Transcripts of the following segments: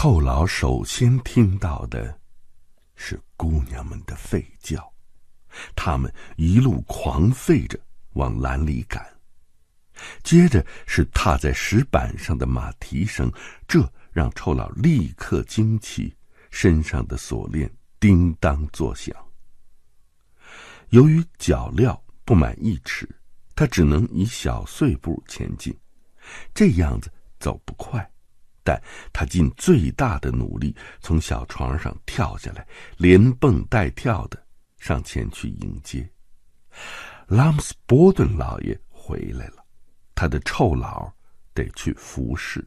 臭老首先听到的，是姑娘们的吠叫，他们一路狂吠着往栏里赶，接着是踏在石板上的马蹄声，这让臭老立刻惊起身上的锁链叮当作响。由于脚镣不满一尺，他只能以小碎步前进，这样子走不快。但他尽最大的努力从小床上跳下来，连蹦带跳的上前去迎接。拉姆斯伯顿老爷回来了，他的臭老得去服侍。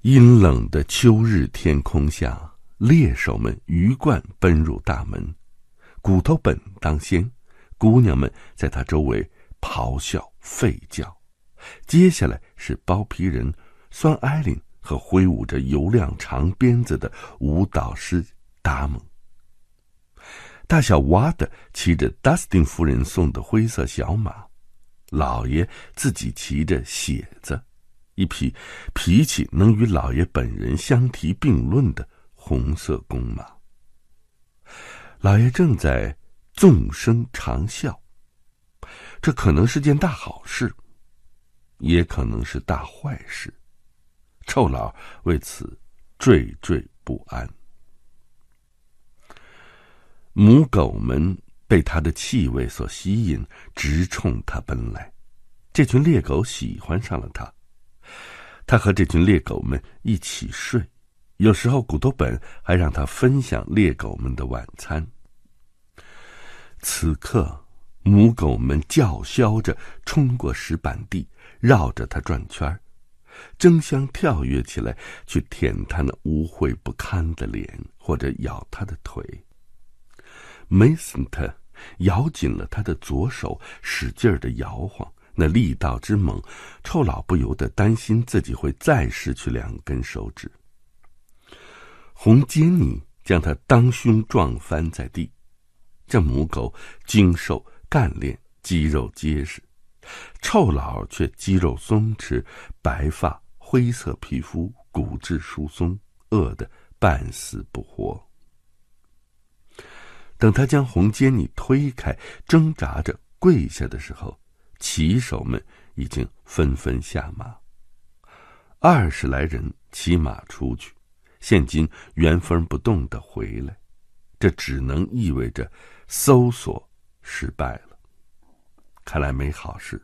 阴冷的秋日天空下，猎手们鱼贯奔入大门，骨头本当先，姑娘们在他周围咆哮吠叫。接下来是包皮人、酸艾琳和挥舞着油亮长鞭子的舞蹈师达蒙。大小瓦德骑着达斯汀夫人送的灰色小马，老爷自己骑着血子，一匹脾气能与老爷本人相提并论的红色公马。老爷正在纵声长啸，这可能是件大好事。也可能是大坏事，臭老为此惴惴不安。母狗们被它的气味所吸引，直冲它奔来。这群猎狗喜欢上了它，它和这群猎狗们一起睡。有时候，古多本还让它分享猎狗们的晚餐。此刻，母狗们叫嚣着冲过石板地。绕着它转圈儿，争相跳跃起来，去舔它那污秽不堪的脸，或者咬它的腿。梅森特咬紧了他的左手，使劲的摇晃，那力道之猛，臭老不由得担心自己会再失去两根手指。红杰尼将他当胸撞翻在地，这母狗精瘦干练，肌肉结实。臭老却肌肉松弛，白发灰色，皮肤骨质疏松，饿得半死不活。等他将红坚尼推开，挣扎着跪下的时候，骑手们已经纷纷下马。二十来人骑马出去，现今原封不动的回来，这只能意味着搜索失败了。看来没好事。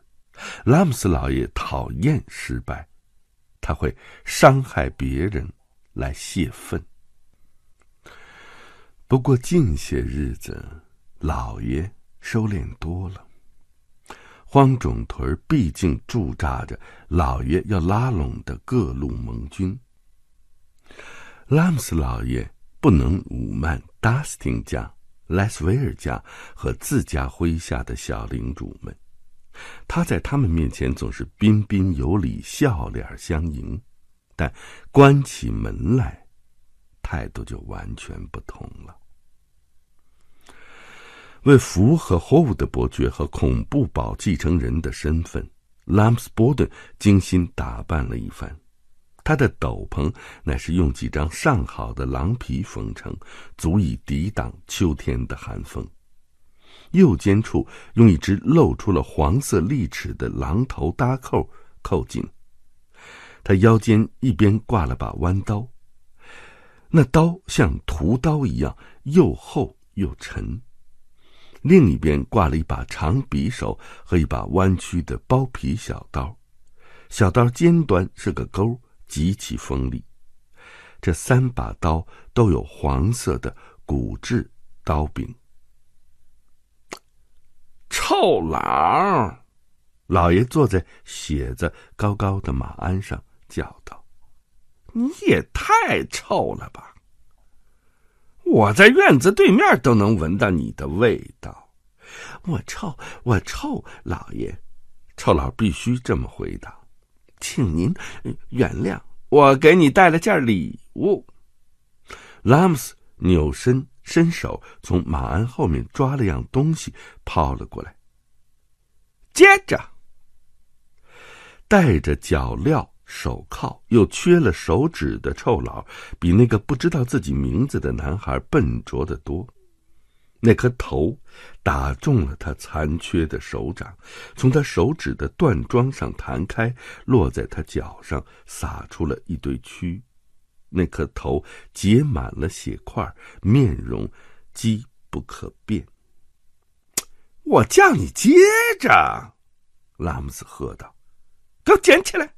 拉姆斯老爷讨厌失败，他会伤害别人来泄愤。不过近些日子，老爷收敛多了。荒冢屯毕竟驻扎着老爷要拉拢的各路盟军，拉姆斯老爷不能辱慢达斯汀家。莱斯维尔家和自家麾下的小领主们，他在他们面前总是彬彬有礼、笑脸相迎，但关起门来，态度就完全不同了。为符合霍伍德伯爵和恐怖堡继承人的身份，拉姆斯伯顿精心打扮了一番。他的斗篷乃是用几张上好的狼皮缝成，足以抵挡秋天的寒风。右肩处用一只露出了黄色利齿的狼头搭扣扣紧。他腰间一边挂了把弯刀，那刀像屠刀一样又厚又沉；另一边挂了一把长匕首和一把弯曲的剥皮小刀，小刀尖端是个钩。极其锋利，这三把刀都有黄色的骨质刀柄。臭老，老爷坐在写着高高的马鞍上叫道：“你也太臭了吧！我在院子对面都能闻到你的味道。”“我臭，我臭！”老爷，臭老必须这么回答。请您原谅，我给你带了件礼物。拉姆斯扭身伸手从马鞍后面抓了样东西抛了过来，接着带着脚镣手铐又缺了手指的臭老，比那个不知道自己名字的男孩笨拙的多。那颗头打中了他残缺的手掌，从他手指的断桩上弹开，落在他脚上，撒出了一堆蛆。那颗头结满了血块，面容机不可变。我叫你接着，拉姆斯喝道：“给我捡起来！”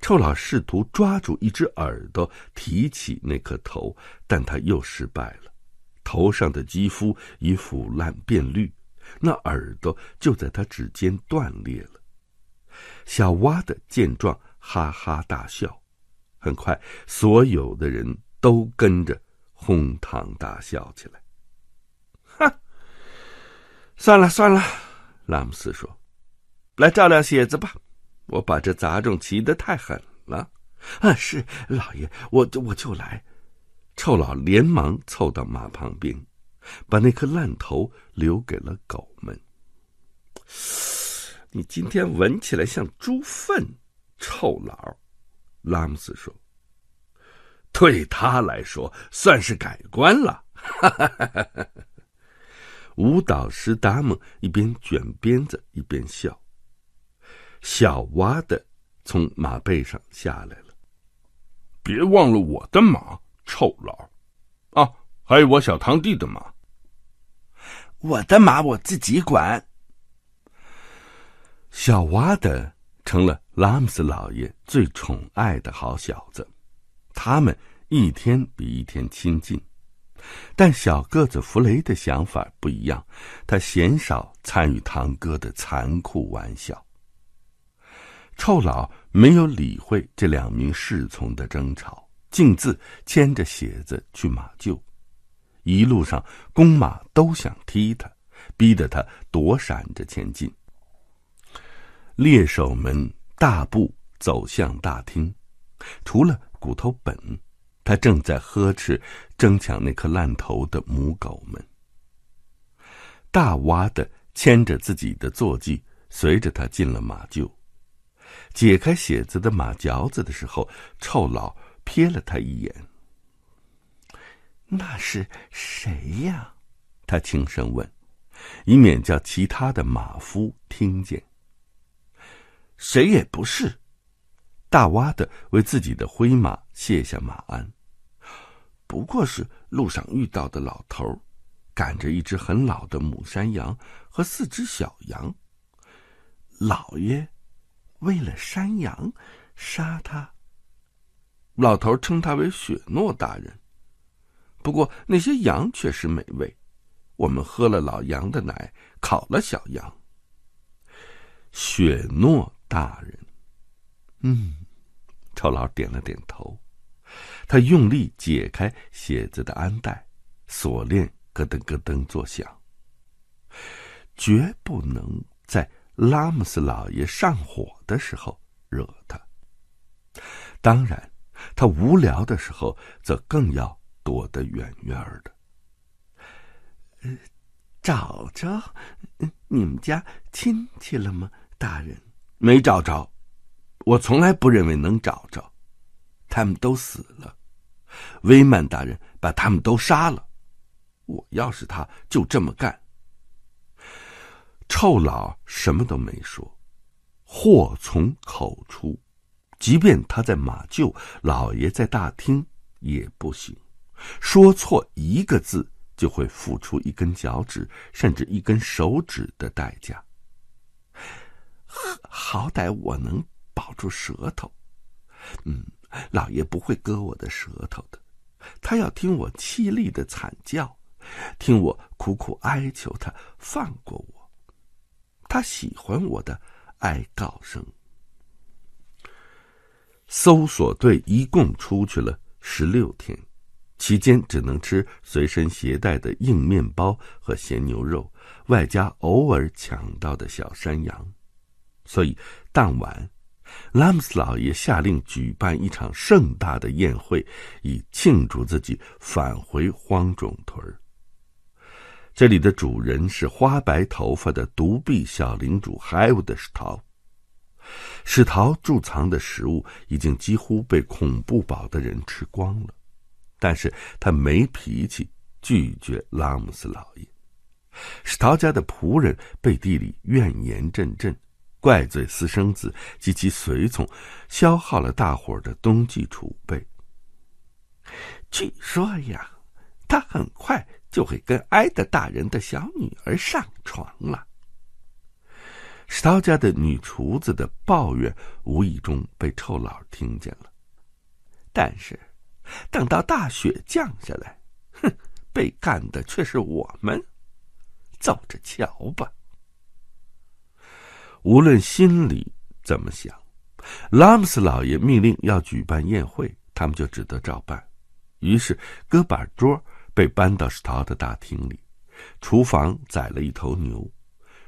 臭老试图抓住一只耳朵提起那颗头，但他又失败了。头上的肌肤已腐烂变绿，那耳朵就在他指尖断裂了。小蛙的见状哈哈大笑，很快所有的人都跟着哄堂大笑起来。哼，算了算了，拉姆斯说：“来照料蝎子吧，我把这杂种骑得太狠了。”啊，是老爷，我我就来。臭老连忙凑到马旁边，把那颗烂头留给了狗们。你今天闻起来像猪粪，臭老，拉姆斯说。对他来说算是改观了。舞蹈师达蒙一边卷鞭子一边笑。小蛙的从马背上下来了。别忘了我的马。臭老，啊，还有我小堂弟的马，我的马我自己管。小娃的成了拉姆斯老爷最宠爱的好小子，他们一天比一天亲近，但小个子弗雷的想法不一样，他鲜少参与堂哥的残酷玩笑。臭老没有理会这两名侍从的争吵。径自牵着鞋子去马厩，一路上公马都想踢他，逼得他躲闪着前进。猎手们大步走向大厅，除了骨头本，他正在呵斥争抢那颗烂头的母狗们。大蛙的牵着自己的坐骑，随着他进了马厩，解开鞋子的马嚼子的时候，臭老。瞥了他一眼。“那是谁呀？”他轻声问，以免叫其他的马夫听见。“谁也不是。”大洼的为自己的灰马卸下马鞍，不过是路上遇到的老头，赶着一只很老的母山羊和四只小羊。老爷为了山羊杀他。老头称他为雪诺大人，不过那些羊确实美味，我们喝了老羊的奶，烤了小羊。雪诺大人，嗯，臭老点了点头，他用力解开鞋子的安带，锁链咯噔咯噔作响。绝不能在拉姆斯老爷上火的时候惹他，当然。他无聊的时候，则更要躲得远远的。找着你们家亲戚了吗，大人？没找着，我从来不认为能找着，他们都死了。威曼大人把他们都杀了，我要是他就这么干。臭老，什么都没说，祸从口出。即便他在马厩，老爷在大厅，也不行。说错一个字，就会付出一根脚趾，甚至一根手指的代价。好，歹我能保住舌头。嗯，老爷不会割我的舌头的。他要听我凄厉的惨叫，听我苦苦哀求他放过我。他喜欢我的哀告声。搜索队一共出去了十六天，期间只能吃随身携带的硬面包和咸牛肉，外加偶尔抢到的小山羊。所以当晚，拉姆斯老爷下令举办一场盛大的宴会，以庆祝自己返回荒冢屯儿。这里的主人是花白头发的独臂小领主海伍德·史陶。史陶贮藏的食物已经几乎被恐怖堡的人吃光了，但是他没脾气拒绝拉姆斯老爷。史陶家的仆人背地里怨言阵阵，怪罪私生子及其随从消耗了大伙儿的冬季储备。据说呀，他很快就会跟埃德大人的小女儿上床了。史涛家的女厨子的抱怨，无意中被臭老听见了。但是，等到大雪降下来，哼，被干的却是我们。走着瞧吧。无论心里怎么想，拉姆斯老爷命令要举办宴会，他们就只得照办。于是，搁板桌被搬到史涛的大厅里，厨房宰了一头牛。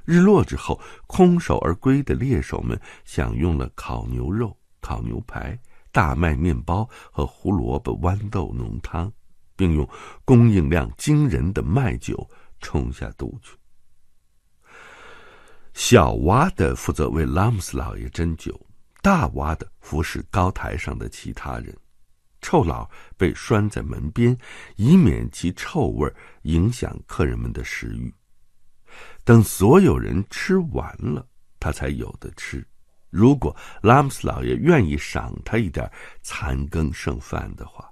日落之后，空手而归的猎手们享用了烤牛肉、烤牛排、大麦面包和胡萝卜豌豆浓汤，并用供应量惊人的麦酒冲下肚去。小蛙的负责为拉姆斯老爷斟酒，大蛙的服侍高台上的其他人。臭老被拴在门边，以免其臭味影响客人们的食欲。等所有人吃完了，他才有的吃。如果拉姆斯老爷愿意赏他一点残羹剩饭的话，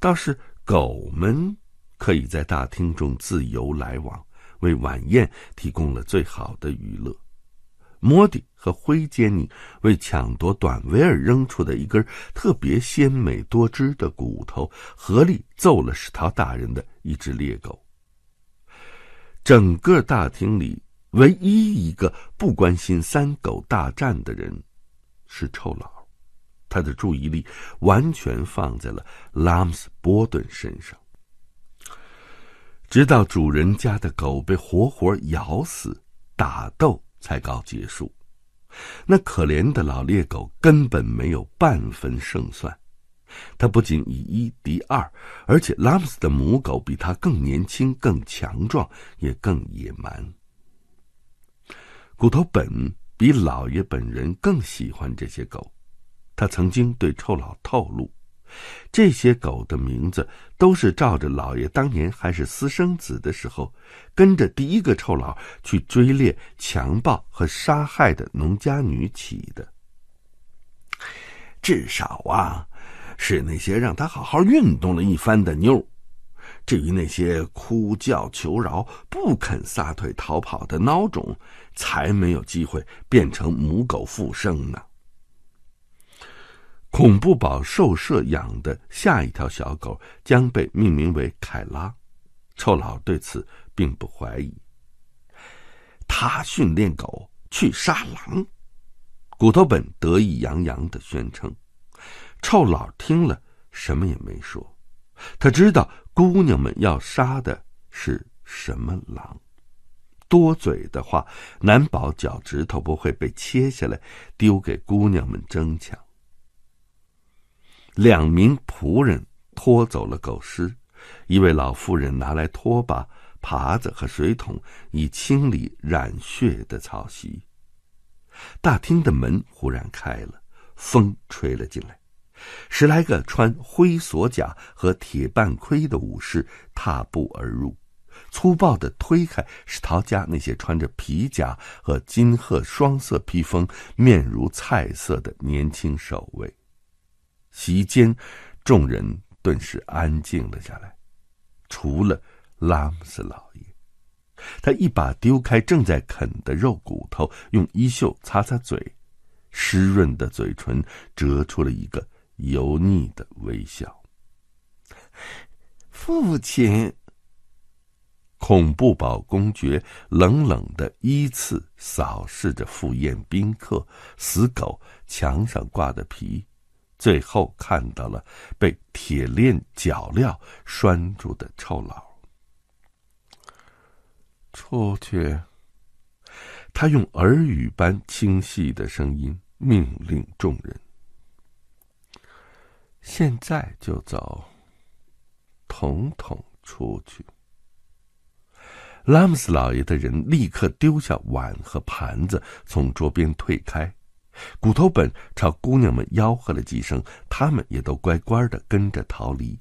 倒是狗们可以在大厅中自由来往，为晚宴提供了最好的娱乐。摩迪和灰杰尼为抢夺短维尔扔出的一根特别鲜美多汁的骨头，合力揍了史陶大人的一只猎狗。整个大厅里，唯一一个不关心三狗大战的人，是臭老。他的注意力完全放在了拉姆斯波顿身上。直到主人家的狗被活活咬死，打斗才告结束。那可怜的老猎狗根本没有半分胜算。他不仅以一敌二，而且拉姆斯的母狗比他更年轻、更强壮，也更野蛮。骨头本比老爷本人更喜欢这些狗，他曾经对臭佬透露，这些狗的名字都是照着老爷当年还是私生子的时候，跟着第一个臭佬去追猎、强暴和杀害的农家女起的。至少啊。是那些让他好好运动了一番的妞至于那些哭叫求饶、不肯撒腿逃跑的孬种，才没有机会变成母狗复生呢。恐怖宝兽舍养的下一条小狗将被命名为凯拉，臭老对此并不怀疑。他训练狗去杀狼，骨头本得意洋洋的宣称。臭老听了，什么也没说。他知道姑娘们要杀的是什么狼，多嘴的话，难保脚趾头不会被切下来，丢给姑娘们争抢。两名仆人拖走了狗尸，一位老妇人拿来拖把、耙子和水桶，以清理染血的草席。大厅的门忽然开了，风吹了进来。十来个穿灰锁甲和铁半盔的武士踏步而入，粗暴地推开史陶家那些穿着皮甲和金褐双色披风、面如菜色的年轻守卫。席间，众人顿时安静了下来，除了拉姆斯老爷，他一把丢开正在啃的肉骨头，用衣袖擦擦嘴，湿润的嘴唇折出了一个。油腻的微笑，父亲。恐怖堡公爵冷冷的依次扫视着赴宴宾客、死狗、墙上挂的皮，最后看到了被铁链脚镣拴住的臭老。出去！他用耳语般清晰的声音命令众人。现在就走，统统出去！拉姆斯老爷的人立刻丢下碗和盘子，从桌边退开。骨头本朝姑娘们吆喝了几声，他们也都乖乖的跟着逃离。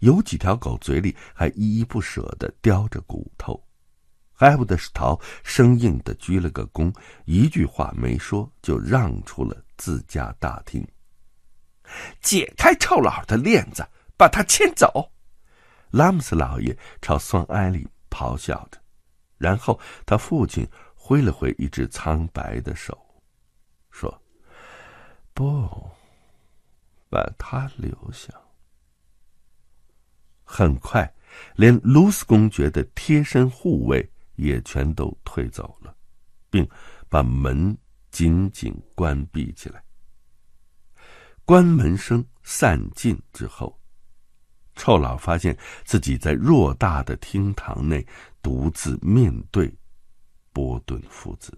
有几条狗嘴里还依依不舍的叼着骨头。还布德是逃，生硬的鞠了个躬，一句话没说，就让出了自家大厅。解开臭老的链子，把他牵走。”拉姆斯老爷朝酸埃里咆哮着，然后他父亲挥了挥一只苍白的手，说：“不，把他留下。”很快，连卢斯公爵的贴身护卫也全都退走了，并把门紧紧关闭起来。关门声散尽之后，臭老发现自己在偌大的厅堂内独自面对波顿父子。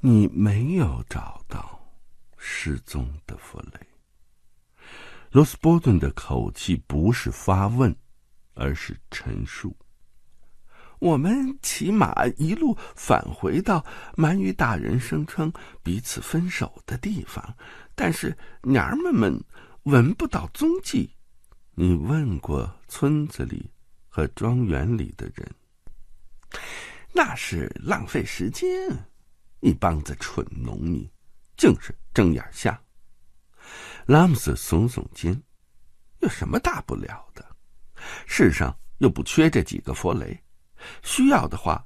你没有找到失踪的弗雷。罗斯波顿的口气不是发问，而是陈述。我们骑马一路返回到鳗鱼大人声称彼此分手的地方，但是娘们们闻不到踪迹。你问过村子里和庄园里的人？那是浪费时间，一帮子蠢农民，竟是睁眼瞎。拉姆斯耸耸肩，有什么大不了的？世上又不缺这几个佛雷。需要的话，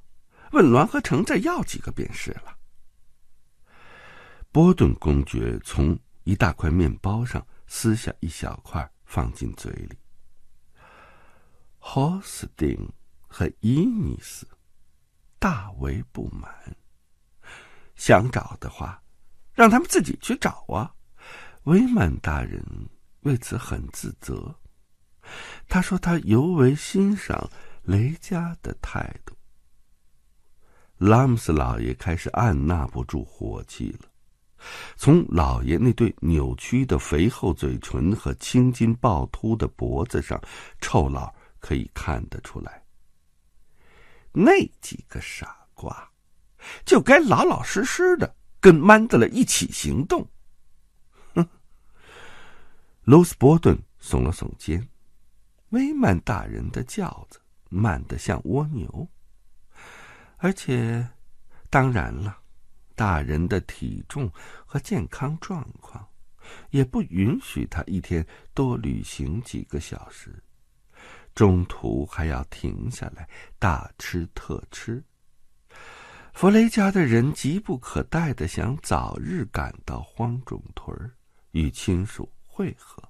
问栾和成再要几个便是了。波顿公爵从一大块面包上撕下一小块，放进嘴里。霍斯丁和伊尼斯大为不满。想找的话，让他们自己去找啊！威曼大人为此很自责。他说他尤为欣赏。雷佳的态度，拉姆斯老爷开始按捺不住火气了。从老爷那对扭曲的肥厚嘴唇和青筋暴突的脖子上，臭老可以看得出来。那几个傻瓜，就该老老实实的跟曼德勒一起行动。哼！罗斯伯顿耸了耸肩，威曼大人的轿子。慢的像蜗牛，而且，当然了，大人的体重和健康状况也不允许他一天多旅行几个小时，中途还要停下来大吃特吃。弗雷家的人急不可待的想早日赶到荒冢屯儿与亲属会合，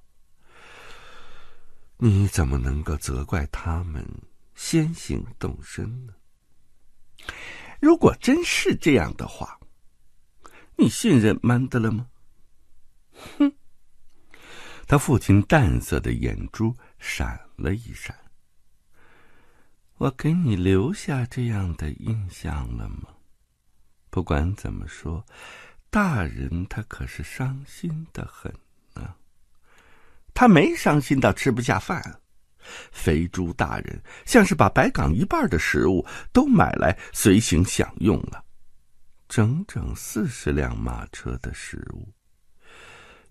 你怎么能够责怪他们？先行动身了。如果真是这样的话，你信任曼德勒吗？哼！他父亲淡色的眼珠闪了一闪。我给你留下这样的印象了吗？不管怎么说，大人他可是伤心的很啊。他没伤心到吃不下饭。肥猪大人像是把白港一半的食物都买来随行享用了，整整四十辆马车的食物，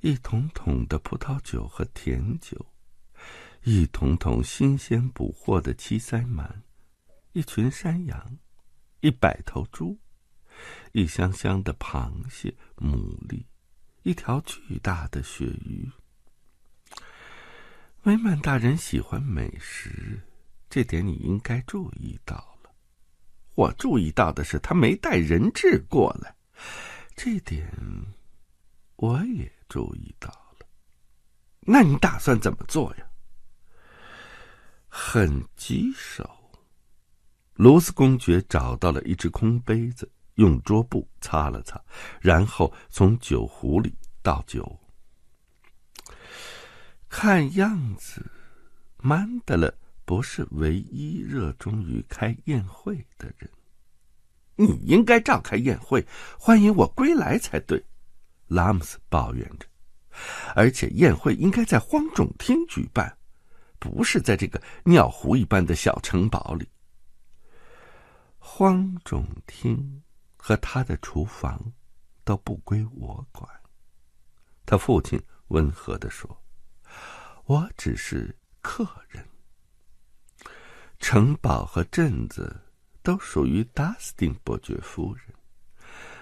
一桶桶的葡萄酒和甜酒，一桶桶新鲜捕获的七鳃鳗，一群山羊，一百头猪，一箱箱的螃蟹、牡蛎，一条巨大的鳕鱼。美曼大人喜欢美食，这点你应该注意到了。我注意到的是，他没带人质过来，这点我也注意到了。那你打算怎么做呀？很棘手。卢斯公爵找到了一只空杯子，用桌布擦了擦，然后从酒壶里倒酒。看样子，曼德勒不是唯一热衷于开宴会的人。你应该召开宴会欢迎我归来才对，拉姆斯抱怨着。而且宴会应该在荒冢厅举办，不是在这个尿壶一般的小城堡里。荒冢厅和他的厨房都不归我管，他父亲温和的说。我只是客人。城堡和镇子都属于达斯汀伯爵夫人，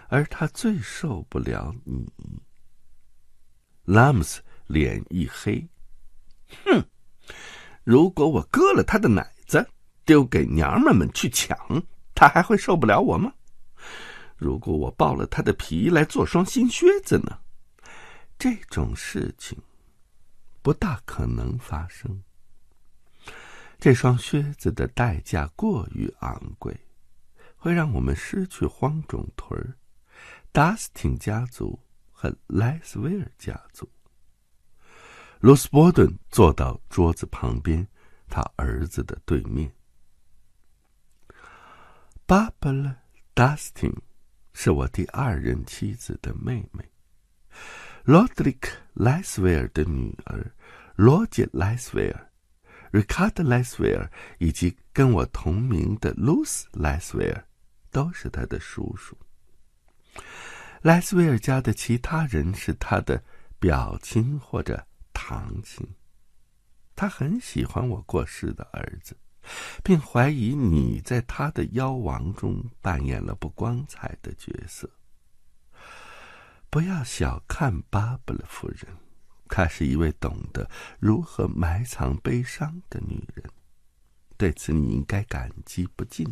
而他最受不了你。拉姆斯脸一黑，哼！如果我割了他的奶子，丢给娘们们去抢，他还会受不了我吗？如果我剥了他的皮来做双新靴子呢？这种事情。不大可能发生。这双靴子的代价过于昂贵，会让我们失去荒种屯、达斯汀家族和莱斯威尔家族。罗斯伯顿坐到桌子旁边，他儿子的对面。巴芭拉·达斯汀是我第二任妻子的妹妹，罗德里克·莱斯威尔的女儿。罗杰·莱斯威尔、r i c 莱 a r d 威尔以及跟我同名的 Luc 斯 e 威尔，都是他的叔叔。莱斯威尔家的其他人是他的表亲或者堂亲。他很喜欢我过世的儿子，并怀疑你在他的妖王中扮演了不光彩的角色。不要小看巴布勒夫人。她是一位懂得如何埋藏悲伤的女人，对此你应该感激不尽。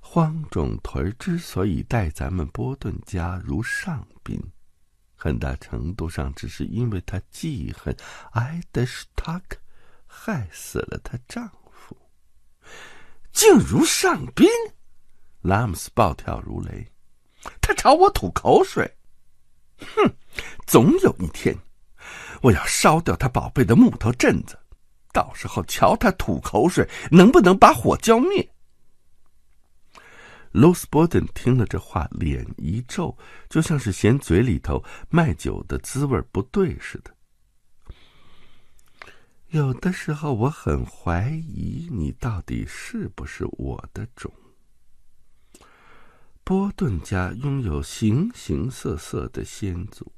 荒冢屯之所以待咱们波顿家如上宾，很大程度上只是因为她记恨埃德史塔克，害死了她丈夫。竟如上宾，拉姆斯暴跳如雷，他朝我吐口水，哼！总有一天。我要烧掉他宝贝的木头镇子，到时候瞧他吐口水能不能把火浇灭。罗斯·波顿听了这话，脸一皱，就像是嫌嘴里头卖酒的滋味不对似的。有的时候，我很怀疑你到底是不是我的种。波顿家拥有形形色色的先祖。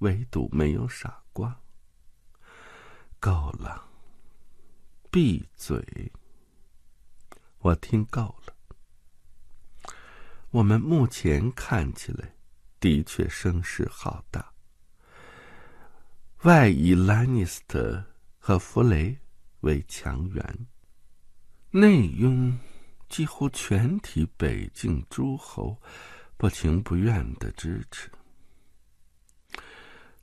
唯独没有傻瓜。够了，闭嘴！我听够了。我们目前看起来的确声势浩大，外以兰尼斯特和弗雷为强援，内拥几乎全体北境诸侯，不情不愿的支持。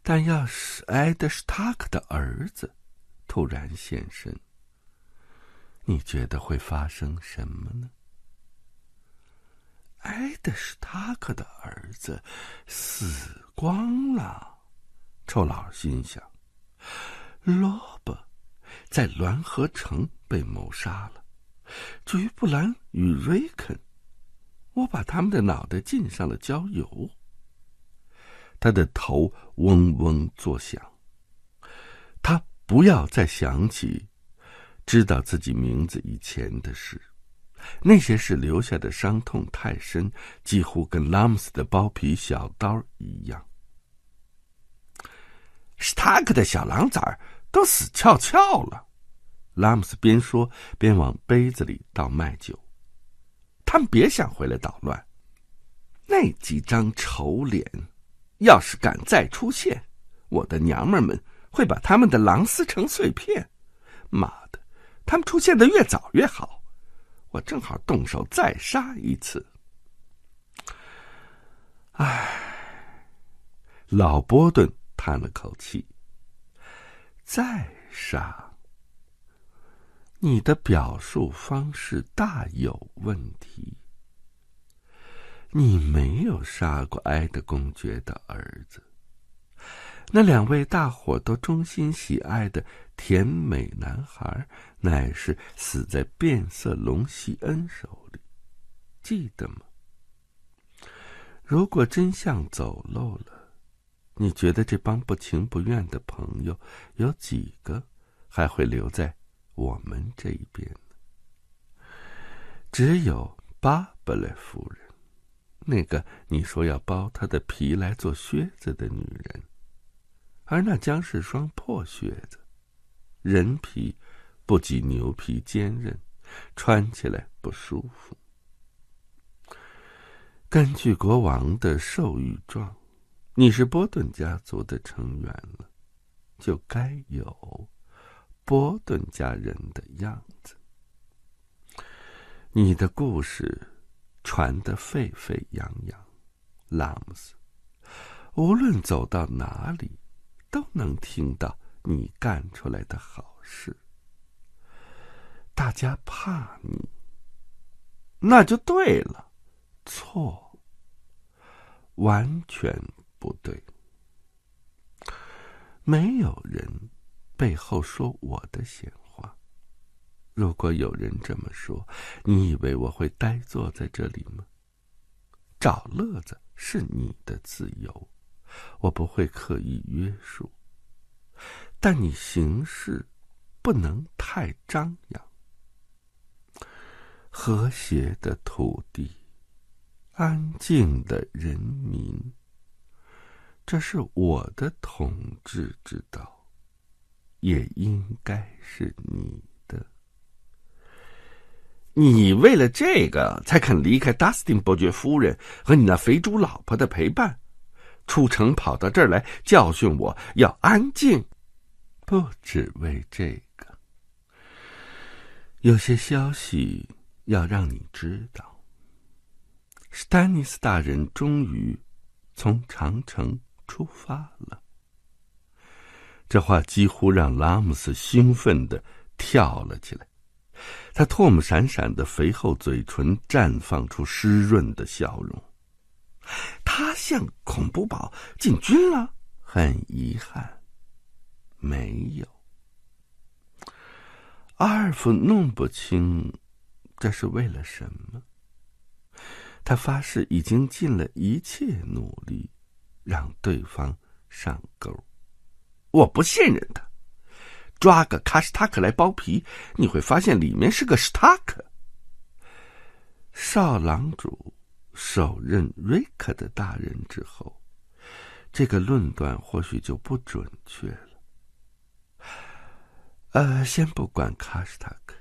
但要是埃德史塔克的儿子突然现身，你觉得会发生什么呢？埃德史塔克的儿子死光了，臭老心想：萝卜，在滦河城被谋杀了。至于布兰与瑞肯，我把他们的脑袋浸上了焦油。他的头嗡嗡作响。他不要再想起知道自己名字以前的事，那些事留下的伤痛太深，几乎跟拉姆斯的包皮小刀一样。斯塔克的小狼崽儿都死翘翘了，拉姆斯边说边往杯子里倒麦酒，他们别想回来捣乱，那几张丑脸。要是敢再出现，我的娘们们会把他们的狼撕成碎片。妈的，他们出现的越早越好，我正好动手再杀一次。唉，老波顿叹了口气。再杀，你的表述方式大有问题。你没有杀过埃德公爵的儿子，那两位大伙都衷心喜爱的甜美男孩，乃是死在变色龙西恩手里，记得吗？如果真相走漏了，你觉得这帮不情不愿的朋友有几个还会留在我们这一边呢？只有巴布尔夫人。那个你说要剥他的皮来做靴子的女人，而那将是双破靴子。人皮不及牛皮坚韧，穿起来不舒服。根据国王的授予状，你是波顿家族的成员了，就该有波顿家人的样子。你的故事。传得沸沸扬扬，拉姆斯，无论走到哪里，都能听到你干出来的好事。大家怕你，那就对了，错，完全不对。没有人背后说我的闲话。如果有人这么说，你以为我会呆坐在这里吗？找乐子是你的自由，我不会刻意约束。但你行事，不能太张扬。和谐的土地，安静的人民，这是我的统治之道，也应该是你。你为了这个才肯离开达斯汀伯爵夫人和你那肥猪老婆的陪伴，出城跑到这儿来教训我，要安静，不只为这个。有些消息要让你知道。史丹尼斯大人终于从长城出发了。这话几乎让拉姆斯兴奋的跳了起来。他唾沫闪闪的肥厚嘴唇绽放出湿润的笑容。他向恐怖堡进军了。很遗憾，没有。阿尔弗弄不清这是为了什么。他发誓已经尽了一切努力，让对方上钩。我不信任他。抓个卡什塔克来剥皮，你会发现里面是个史塔克。少郎主手刃瑞克的大人之后，这个论断或许就不准确了。呃，先不管卡什塔克，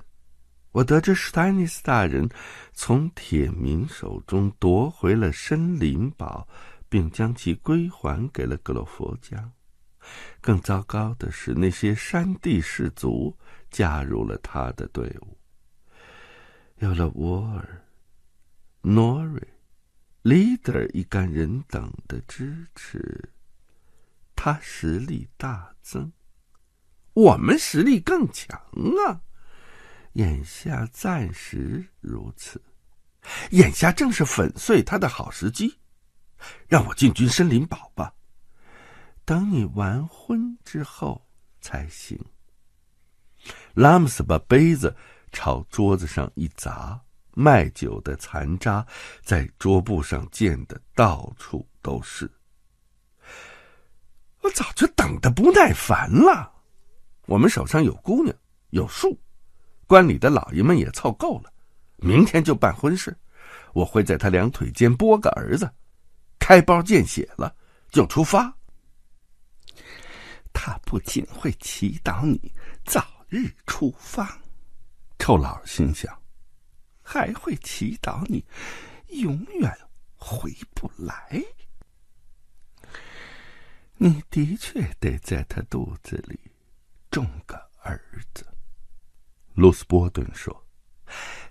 我得知史丹尼斯大人从铁民手中夺回了森林堡，并将其归还给了格洛佛家。更糟糕的是，那些山地氏族加入了他的队伍。有了沃尔、诺瑞、Leader 一干人等的支持，他实力大增。我们实力更强啊！眼下暂时如此，眼下正是粉碎他的好时机。让我进军森林堡吧。等你完婚之后才行。拉姆斯把杯子朝桌子上一砸，卖酒的残渣在桌布上溅的到处都是。我早就等得不耐烦了。我们手上有姑娘，有数，观里的老爷们也凑够了，明天就办婚事。我会在他两腿间拨个儿子，开包见血了就出发。他不仅会祈祷你早日出发，臭老心想，还会祈祷你永远回不来。你的确得在他肚子里种个儿子，露斯波顿说。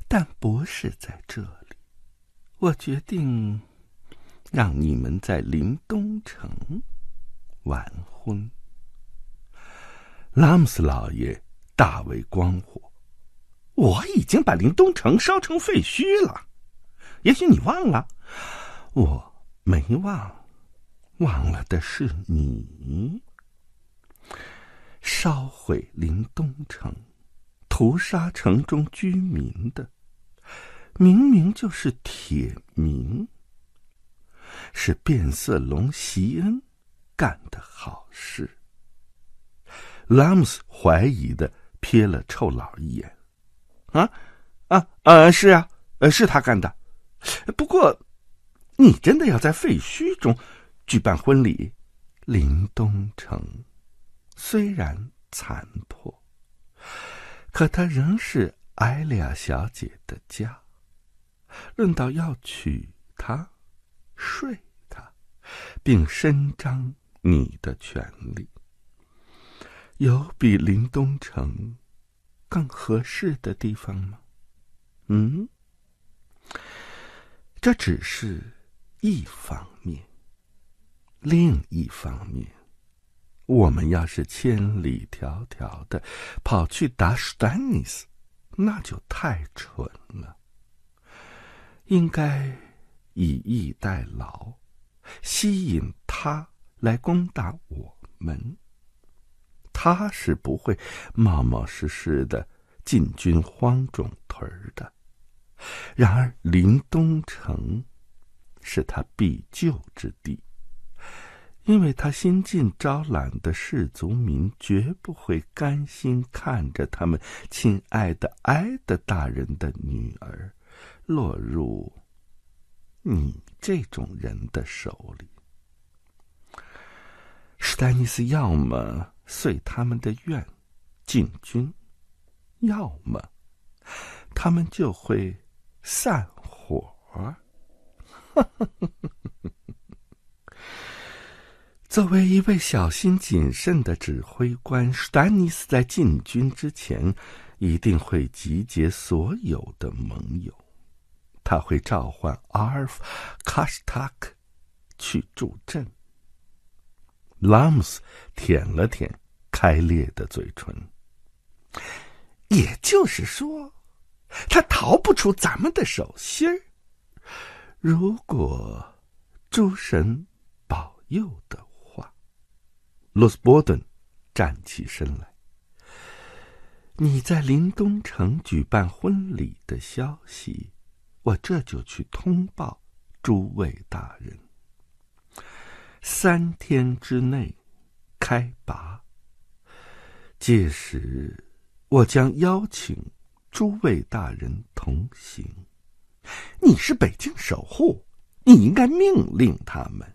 但不是在这里，我决定让你们在林东城完婚。拉姆斯老爷大为光火：“我已经把林东城烧成废墟了，也许你忘了？我没忘，忘了的是你烧毁林东城、屠杀城中居民的，明明就是铁明，是变色龙席恩干的好事。”拉姆斯怀疑的瞥了臭老一眼，“啊，啊啊，是啊，是他干的。不过，你真的要在废墟中举办婚礼？林东城虽然残破，可它仍是艾丽亚小姐的家。论到要娶她、睡她，并伸张你的权利。”有比林东城更合适的地方吗？嗯，这只是一方面。另一方面，我们要是千里迢迢的跑去达什丹尼斯，那就太蠢了。应该以逸待劳，吸引他来攻打我们。他是不会冒冒失失的进军荒冢屯的。然而，林东城是他必救之地，因为他新近招揽的士族民绝不会甘心看着他们亲爱的埃德大人的女儿落入你这种人的手里。史丹尼斯要么……遂他们的愿，进军；要么，他们就会散伙。作为一位小心谨慎的指挥官，丹尼斯在进军之前，一定会集结所有的盟友。他会召唤阿尔夫·卡什塔克去助阵。拉姆斯舔了舔开裂的嘴唇。也就是说，他逃不出咱们的手心儿。如果诸神保佑的话，罗斯伯顿站起身来。你在林东城举办婚礼的消息，我这就去通报诸位大人。三天之内开拔。届时，我将邀请诸位大人同行。你是北京守护，你应该命令他们。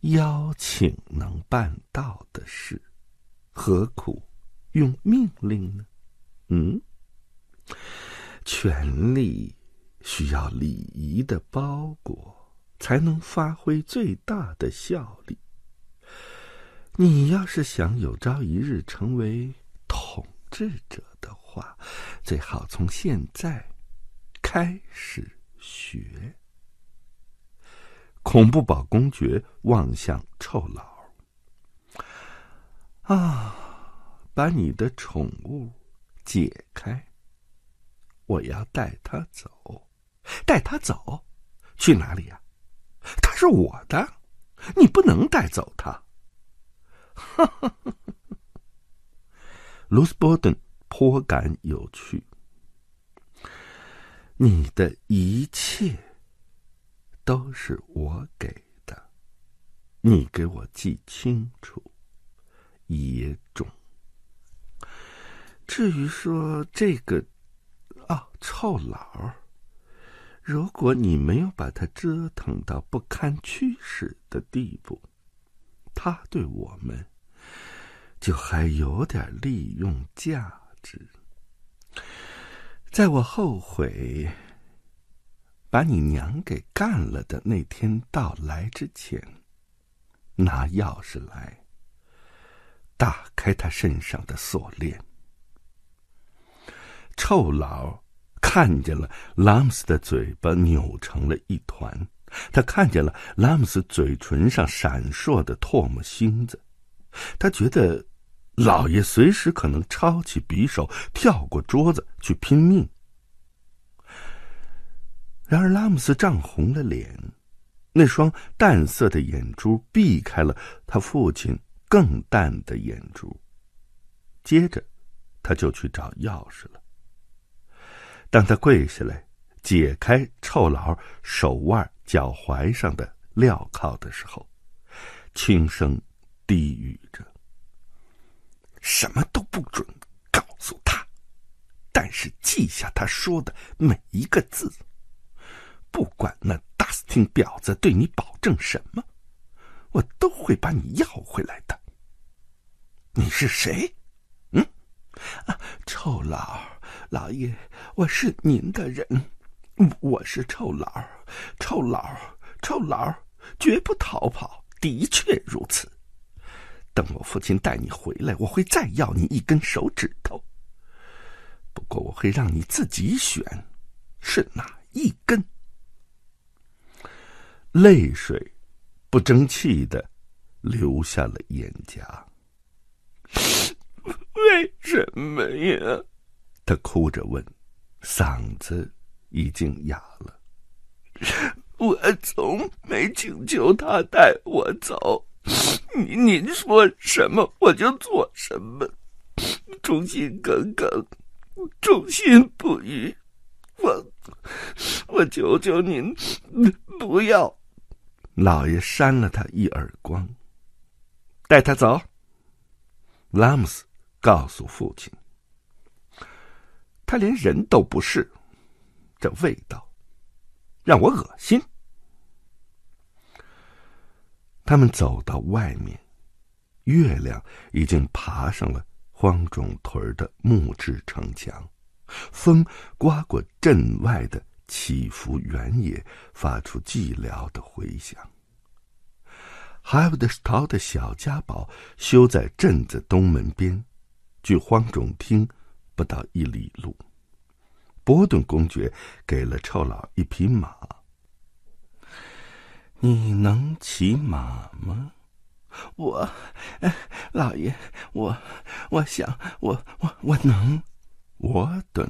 邀请能办到的事，何苦用命令呢？嗯，权力需要礼仪的包裹。才能发挥最大的效力。你要是想有朝一日成为统治者的话，最好从现在开始学。恐怖堡公爵望向臭儿，啊，把你的宠物解开，我要带他走，带他走，去哪里呀？他是我的，你不能带走他。罗 斯伯顿颇感有趣，你的一切都是我给的，你给我记清楚，野种。至于说这个，啊，臭老儿。如果你没有把他折腾到不堪驱使的地步，他对我们就还有点利用价值。在我后悔把你娘给干了的那天到来之前，拿钥匙来，打开他身上的锁链，臭老。看见了拉姆斯的嘴巴扭成了一团，他看见了拉姆斯嘴唇上闪烁的唾沫星子，他觉得，老爷随时可能抄起匕首跳过桌子去拼命。然而拉姆斯涨红了脸，那双淡色的眼珠避开了他父亲更淡的眼珠，接着，他就去找钥匙了。当他跪下来，解开臭老手腕、脚踝上的镣铐的时候，轻声低语着：“什么都不准告诉他，但是记下他说的每一个字。不管那大斯汀婊子对你保证什么，我都会把你要回来的。”你是谁？嗯，啊，臭老。老爷，我是您的人，我是臭老儿，臭老儿，臭老儿，绝不逃跑。的确如此。等我父亲带你回来，我会再要你一根手指头。不过，我会让你自己选，是哪一根。泪水不争气的流下了眼颊。为什么呀？他哭着问，嗓子已经哑了：“我从没请求他带我走，您说什么我就做什么，忠心耿耿，忠心不渝。我，我求求您，不要！”老爷扇了他一耳光，带他走。拉姆斯告诉父亲。他连人都不是，这味道让我恶心。他们走到外面，月亮已经爬上了荒冢屯的木质城墙，风刮过镇外的起伏原野，发出寂寥的回响。哈维德·陶的小家堡修在镇子东门边，距荒冢厅。不到一里路，波顿公爵给了臭老一匹马。你能骑马吗？我，老爷，我，我想，我，我，我能。我顿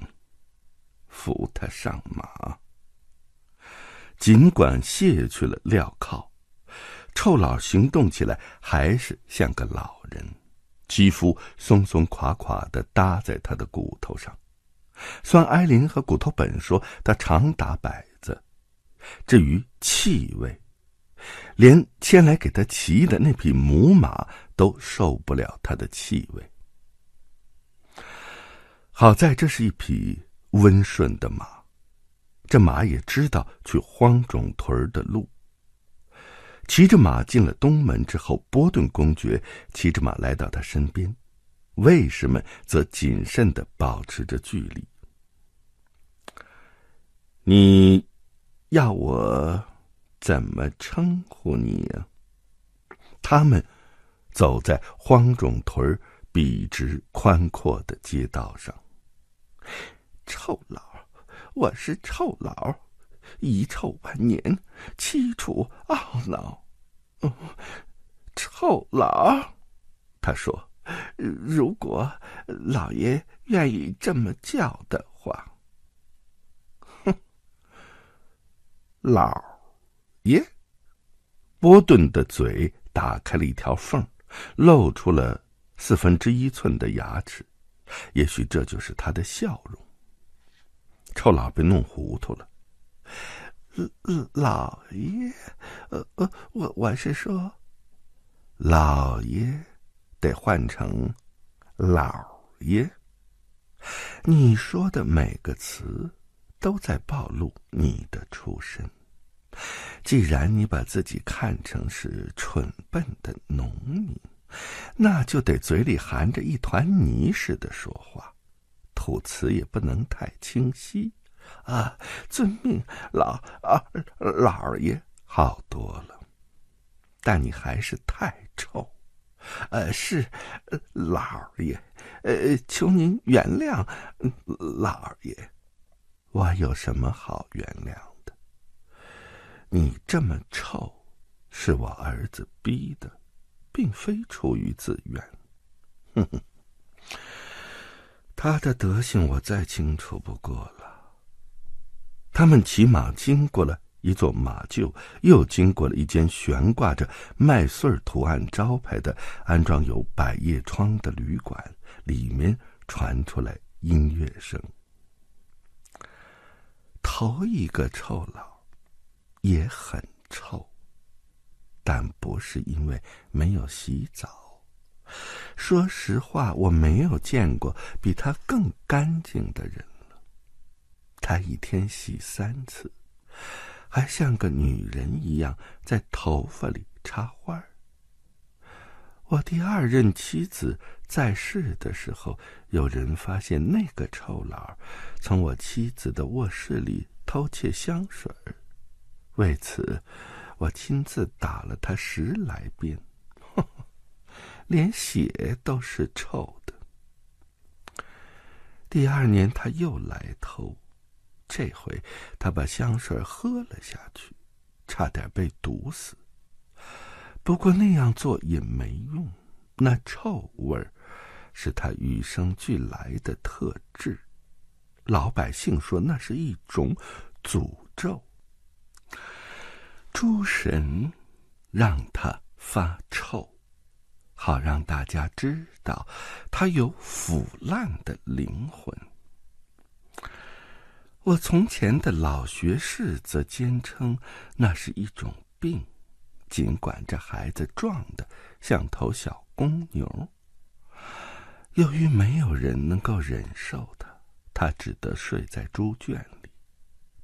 扶他上马，尽管卸去了镣铐，臭老行动起来还是像个老人。肌肤松松垮垮的搭在他的骨头上，算艾琳和骨头本说他常打摆子。至于气味，连牵来给他骑的那匹母马都受不了他的气味。好在这是一匹温顺的马，这马也知道去荒冢屯的路。骑着马进了东门之后，波顿公爵骑着马来到他身边，卫士们则谨慎的保持着距离。你，要我，怎么称呼你呀？他们，走在荒冢屯笔直宽阔的街道上。臭老儿，我是臭老儿。遗臭万年，凄楚懊恼，臭老，他说：“如果老爷愿意这么叫的话。”哼，老，耶。波顿的嘴打开了一条缝，露出了四分之一寸的牙齿，也许这就是他的笑容。臭老被弄糊涂了。老爷，呃呃，我我是说，老爷，得换成老爷。你说的每个词，都在暴露你的出身。既然你把自己看成是蠢笨的农民，那就得嘴里含着一团泥似的说话，吐词也不能太清晰。啊，遵命，老二老爷好多了，但你还是太臭。呃，是，老爷，呃，求您原谅，老爷，我有什么好原谅的？你这么臭，是我儿子逼的，并非出于自愿。哼哼，他的德性我再清楚不过了。他们骑马经过了一座马厩，又经过了一间悬挂着麦穗图案招牌的、安装有百叶窗的旅馆，里面传出来音乐声。头一个臭老，也很臭，但不是因为没有洗澡。说实话，我没有见过比他更干净的人。他一天洗三次，还像个女人一样在头发里插花儿。我第二任妻子在世的时候，有人发现那个臭老从我妻子的卧室里偷窃香水儿，为此我亲自打了他十来遍，连血都是臭的。第二年他又来偷。这回他把香水喝了下去，差点被毒死。不过那样做也没用，那臭味儿是他与生俱来的特质。老百姓说那是一种诅咒，诸神让他发臭，好让大家知道他有腐烂的灵魂。我从前的老学士则坚称，那是一种病，尽管这孩子壮的像头小公牛。由于没有人能够忍受他，他只得睡在猪圈里，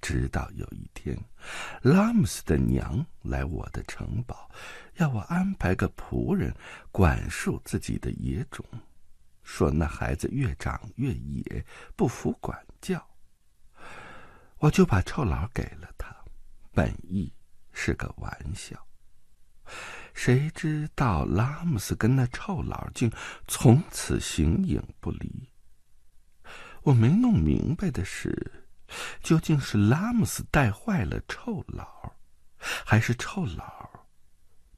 直到有一天，拉姆斯的娘来我的城堡，要我安排个仆人管束自己的野种，说那孩子越长越野，不服管教。我就把臭老给了他，本意是个玩笑。谁知道拉姆斯跟那臭老竟从此形影不离。我没弄明白的是，究竟是拉姆斯带坏了臭老，还是臭老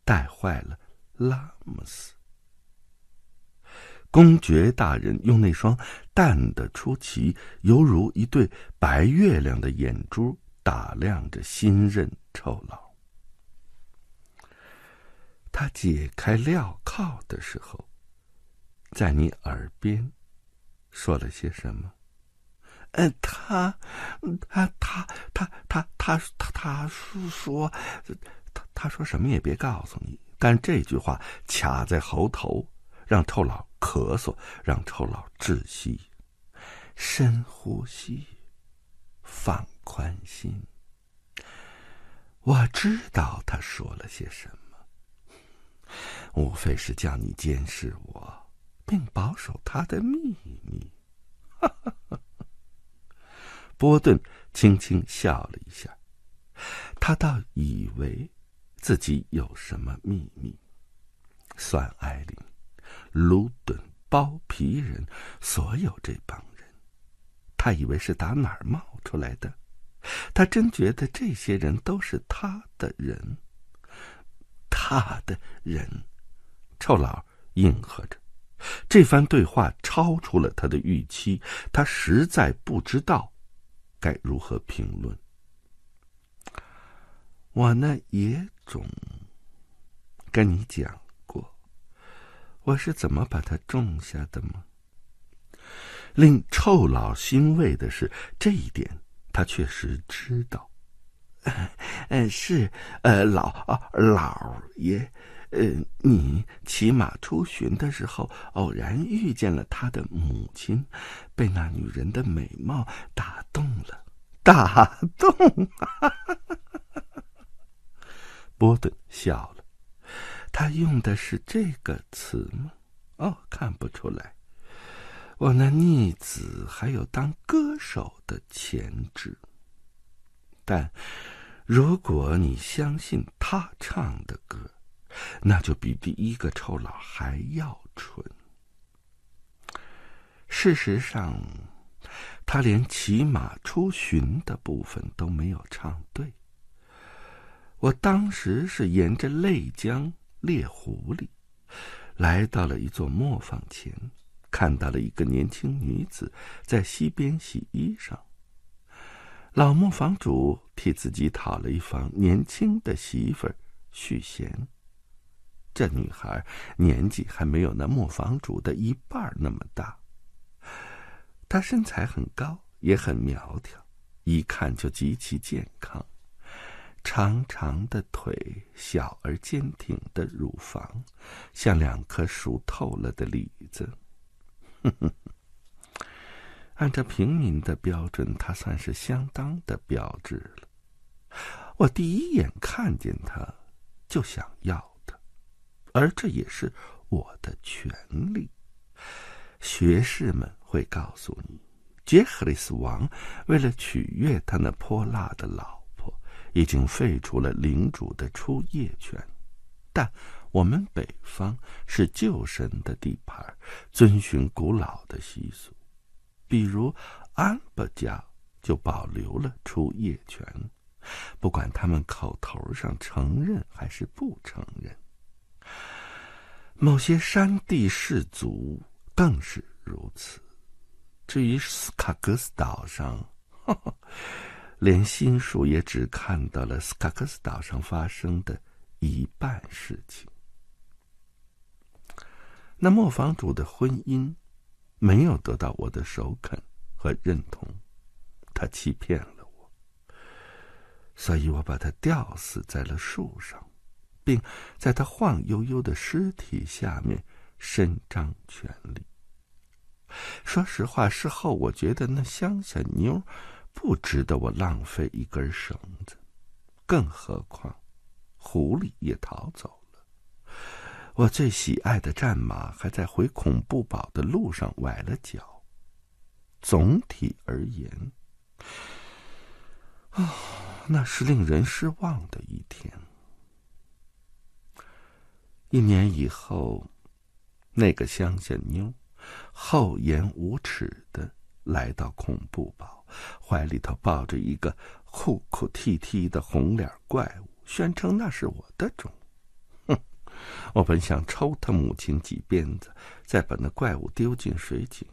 带坏了拉姆斯？公爵大人用那双淡的出奇、犹如一对白月亮的眼珠打量着新任臭老。他解开镣铐的时候，在你耳边说了些什么？嗯，他，他，他，他，他，他，他他说，他他说什么也别告诉你。但这句话卡在喉头。让臭老咳嗽，让臭老窒息，深呼吸，放宽心。我知道他说了些什么，无非是叫你监视我，并保守他的秘密。哈，哈，哈。波顿轻轻笑了一下，他倒以为自己有什么秘密，算艾琳。卢顿包皮人，所有这帮人，他以为是打哪儿冒出来的，他真觉得这些人都是他的人，他的人，臭老应和着，这番对话超出了他的预期，他实在不知道该如何评论。我呢也总跟你讲。我是怎么把它种下的吗？令臭老欣慰的是，这一点他确实知道。嗯，是，呃，老啊，老爷，呃，你骑马出巡的时候，偶然遇见了他的母亲，被那女人的美貌打动了，打动。波顿笑。他用的是这个词吗？哦，看不出来。我那逆子还有当歌手的潜质。但如果你相信他唱的歌，那就比第一个臭老还要蠢。事实上，他连骑马出巡的部分都没有唱对。我当时是沿着内江。猎狐狸来到了一座磨坊前，看到了一个年轻女子在溪边洗衣裳。老磨坊主替自己讨了一房年轻的媳妇许贤。这女孩年纪还没有那磨坊主的一半那么大，她身材很高也很苗条，一看就极其健康。长长的腿，小而坚挺的乳房，像两颗熟透了的李子。哼哼，按照平民的标准，他算是相当的标致了。我第一眼看见他，就想要他，而这也是我的权利。学士们会告诉你，杰克里斯王为了取悦他那泼辣的老。已经废除了领主的出夜权，但我们北方是旧神的地盘，遵循古老的习俗，比如安巴家就保留了出夜权，不管他们口头上承认还是不承认。某些山地氏族更是如此，至于斯卡格斯岛上，哈哈。连心术也只看到了斯卡克斯岛上发生的一半事情。那磨坊主的婚姻没有得到我的首肯和认同，他欺骗了我，所以我把他吊死在了树上，并在他晃悠悠的尸体下面伸张权力。说实话，事后我觉得那乡下妞。不值得我浪费一根绳子，更何况，狐狸也逃走了，我最喜爱的战马还在回恐怖堡的路上崴了脚。总体而言，啊，那是令人失望的一天。一年以后，那个乡下妞，厚颜无耻的来到恐怖堡。怀里头抱着一个哭哭啼啼的红脸怪物，宣称那是我的种。哼！我本想抽他母亲几鞭子，再把那怪物丢进水井。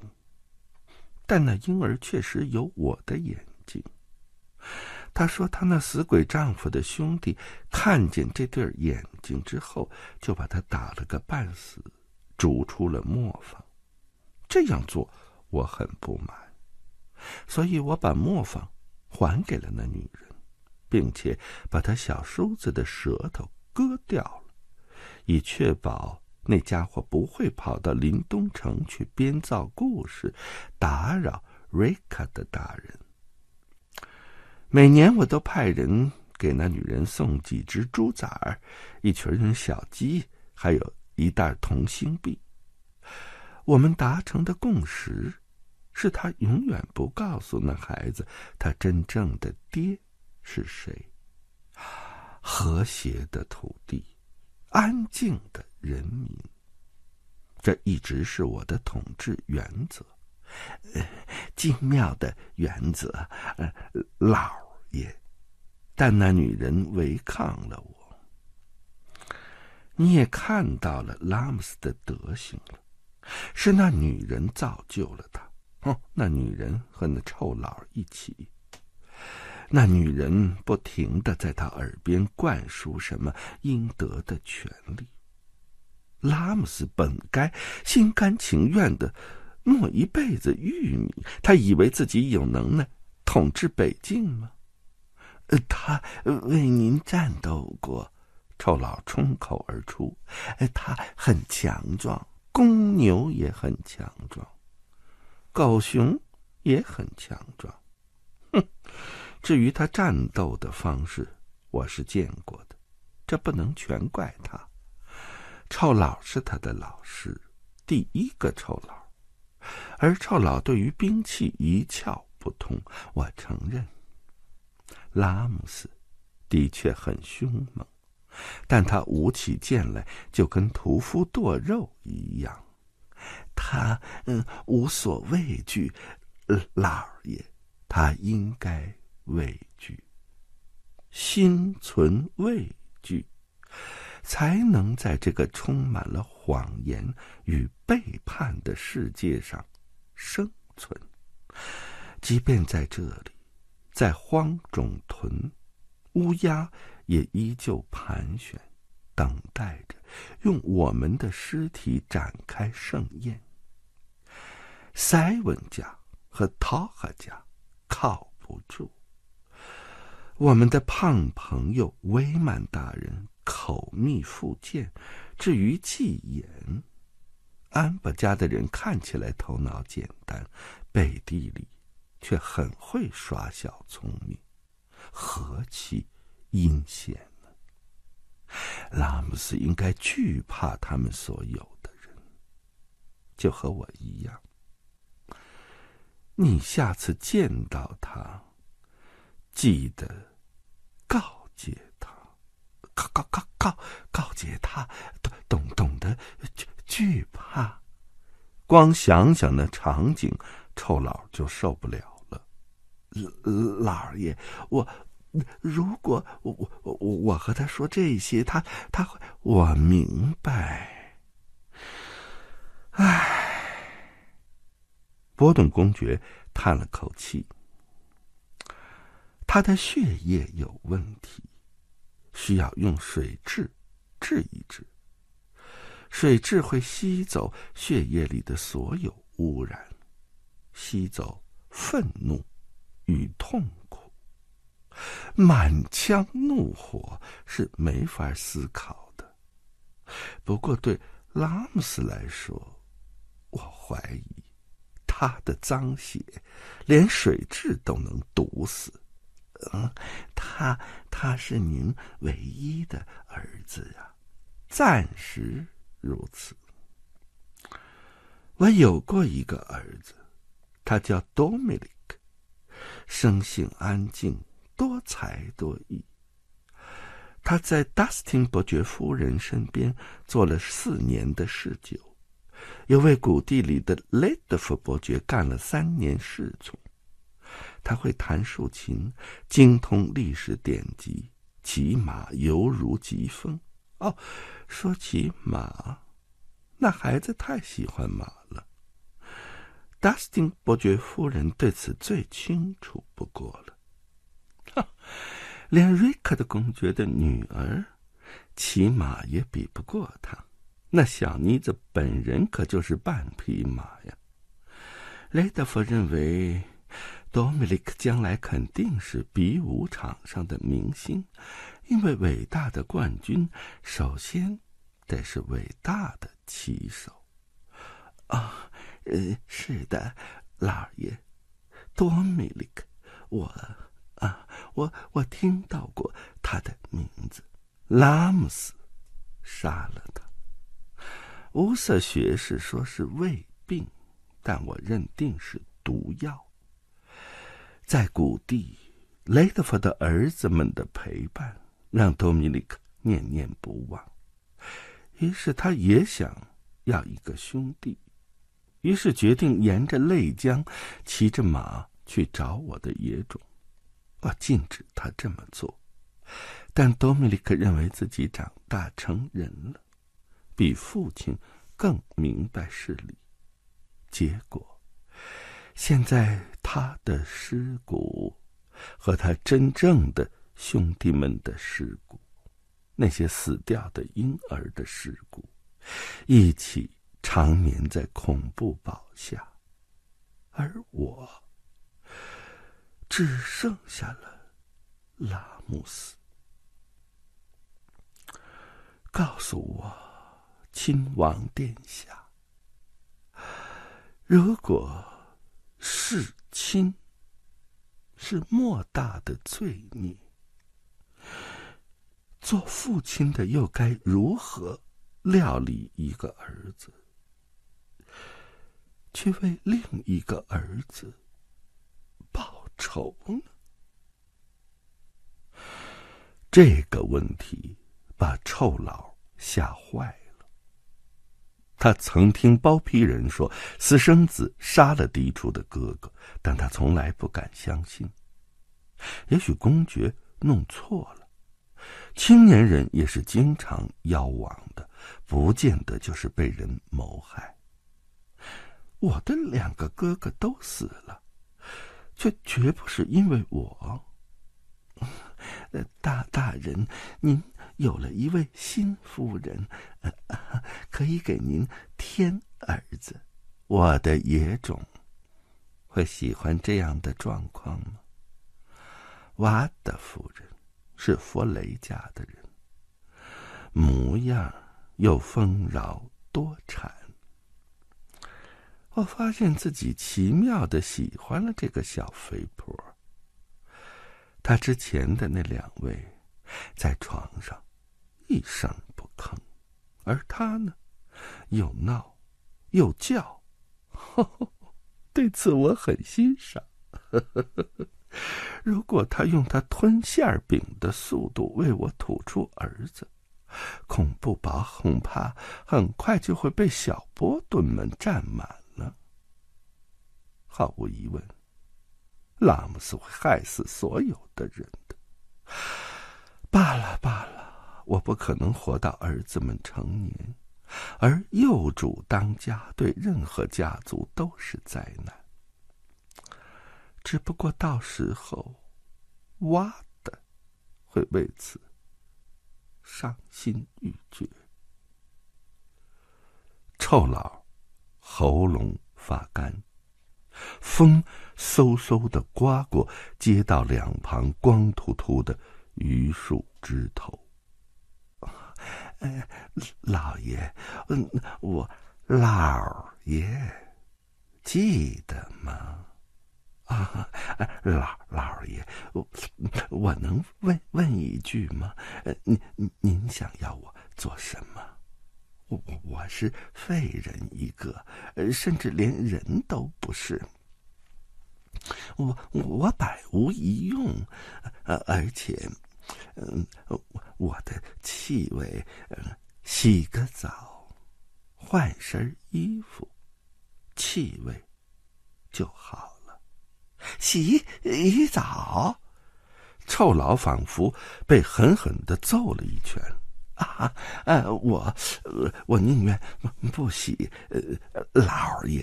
但那婴儿确实有我的眼睛。他说，他那死鬼丈夫的兄弟看见这对眼睛之后，就把他打了个半死，逐出了磨坊。这样做，我很不满。所以，我把磨坊还给了那女人，并且把她小叔子的舌头割掉了，以确保那家伙不会跑到林东城去编造故事，打扰瑞卡的大人。每年我都派人给那女人送几只猪崽儿、一群小鸡，还有一袋童星币。我们达成的共识。是他永远不告诉那孩子，他真正的爹是谁。和谐的土地，安静的人民。这一直是我的统治原则，呃，精妙的原则，老爷。但那女人违抗了我。你也看到了拉姆斯的德行了，是那女人造就了他。哦，那女人和那臭老一起。那女人不停的在他耳边灌输什么应得的权利。拉姆斯本该心甘情愿的磨一辈子玉米。他以为自己有能耐统治北境吗？呃，他为您战斗过。臭老冲口而出。他很强壮，公牛也很强壮。狗熊也很强壮，哼！至于他战斗的方式，我是见过的，这不能全怪他。臭老是他的老师，第一个臭老，而臭老对于兵器一窍不通，我承认。拉姆斯的确很凶猛，但他舞起剑来就跟屠夫剁肉一样。他嗯无所畏惧，老爷，他应该畏惧。心存畏惧，才能在这个充满了谎言与背叛的世界上生存。即便在这里，在荒冢屯，乌鸦也依旧盘旋，等待着用我们的尸体展开盛宴。塞文家和陶哈家靠不住。我们的胖朋友威曼大人口蜜腹剑。至于季言，安巴家的人看起来头脑简单，背地里却很会耍小聪明，何其阴险呢！拉姆斯应该惧怕他们所有的人，就和我一样。你下次见到他，记得告诫他，告告告告告诫他，懂懂懂得惧惧怕。光想想那场景，臭老就受不了了。老爷，我如果我我我我和他说这些，他他会我明白。唉。波顿公爵叹了口气：“他的血液有问题，需要用水治，治一治。水质会吸走血液里的所有污染，吸走愤怒与痛苦。满腔怒火是没法思考的。不过对拉姆斯来说，我怀疑。”他的脏血，连水蛭都能毒死。嗯，他他是您唯一的儿子呀，暂时如此。我有过一个儿子，他叫多米 i 克，生性安静，多才多艺。他在达斯汀伯爵夫人身边做了四年的侍酒。有为谷地里的雷德夫伯爵干了三年侍从，他会弹竖琴，精通历史典籍，骑马犹如疾风。哦，说起马，那孩子太喜欢马了。达斯汀伯爵夫人对此最清楚不过了，哈，连瑞克的公爵的女儿，骑马也比不过他。那小妮子本人可就是半匹马呀。雷德福认为，多米尼克将来肯定是比武场上的明星，因为伟大的冠军首先得是伟大的骑手。啊，呃，是的，老爷，多米尼克，我，啊，我我听到过他的名字，拉姆斯，杀了他。乌瑟学士说是胃病，但我认定是毒药。在谷地，雷德福的儿子们的陪伴让多米尼克念念不忘，于是他也想要一个兄弟，于是决定沿着内江骑着马去找我的野种。我禁止他这么做，但多米尼克认为自己长大成人了。比父亲更明白事理，结果，现在他的尸骨，和他真正的兄弟们的尸骨，那些死掉的婴儿的尸骨，一起长眠在恐怖堡下，而我，只剩下了拉姆斯，告诉我。亲王殿下，如果弑亲是莫大的罪孽，做父亲的又该如何料理一个儿子，去为另一个儿子报仇呢？这个问题把臭老吓坏。他曾听包皮人说私生子杀了嫡出的哥哥，但他从来不敢相信。也许公爵弄错了，青年人也是经常妖王的，不见得就是被人谋害。我的两个哥哥都死了，却绝不是因为我。大大人，您。有了一位新夫人，可以给您添儿子。我的野种，会喜欢这样的状况吗？瓦德夫人是弗雷家的人，模样又丰饶多产。我发现自己奇妙的喜欢了这个小肥婆。他之前的那两位，在床上。一声不吭，而他呢，又闹，又叫，对此我很欣赏。如果他用他吞馅饼的速度为我吐出儿子，恐怖堡恐怕很快就会被小波顿们占满了。毫无疑问，拉姆斯会害死所有的人的。罢了，罢了。我不可能活到儿子们成年，而幼主当家对任何家族都是灾难。只不过到时候，哇的会为此伤心欲绝。臭老，喉咙发干，风嗖嗖的刮过街道两旁光秃秃的榆树枝头。哎，老爷，嗯，我老爷，记得吗？啊，老老爷，我我能问问一句吗？您您想要我做什么？我我是废人一个，甚至连人都不是。我我百无一用，而且。嗯，我的气味，洗个澡，换身衣服，气味就好了。洗洗澡，臭老仿佛被狠狠的揍了一拳。啊，呃，我，我宁愿不洗。呃，老爷，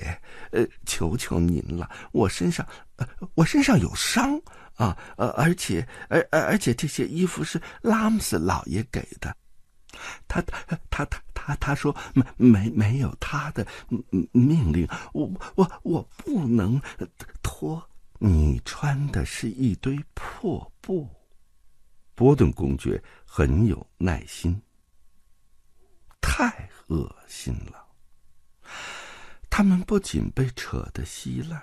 呃，求求您了，我身上，我身上有伤。啊，呃，而且，而而而且，这些衣服是拉姆斯老爷给的，他他他他他说没没没有他的命令，我我我不能脱。你穿的是一堆破布，波顿公爵很有耐心。太恶心了，他们不仅被扯得稀烂，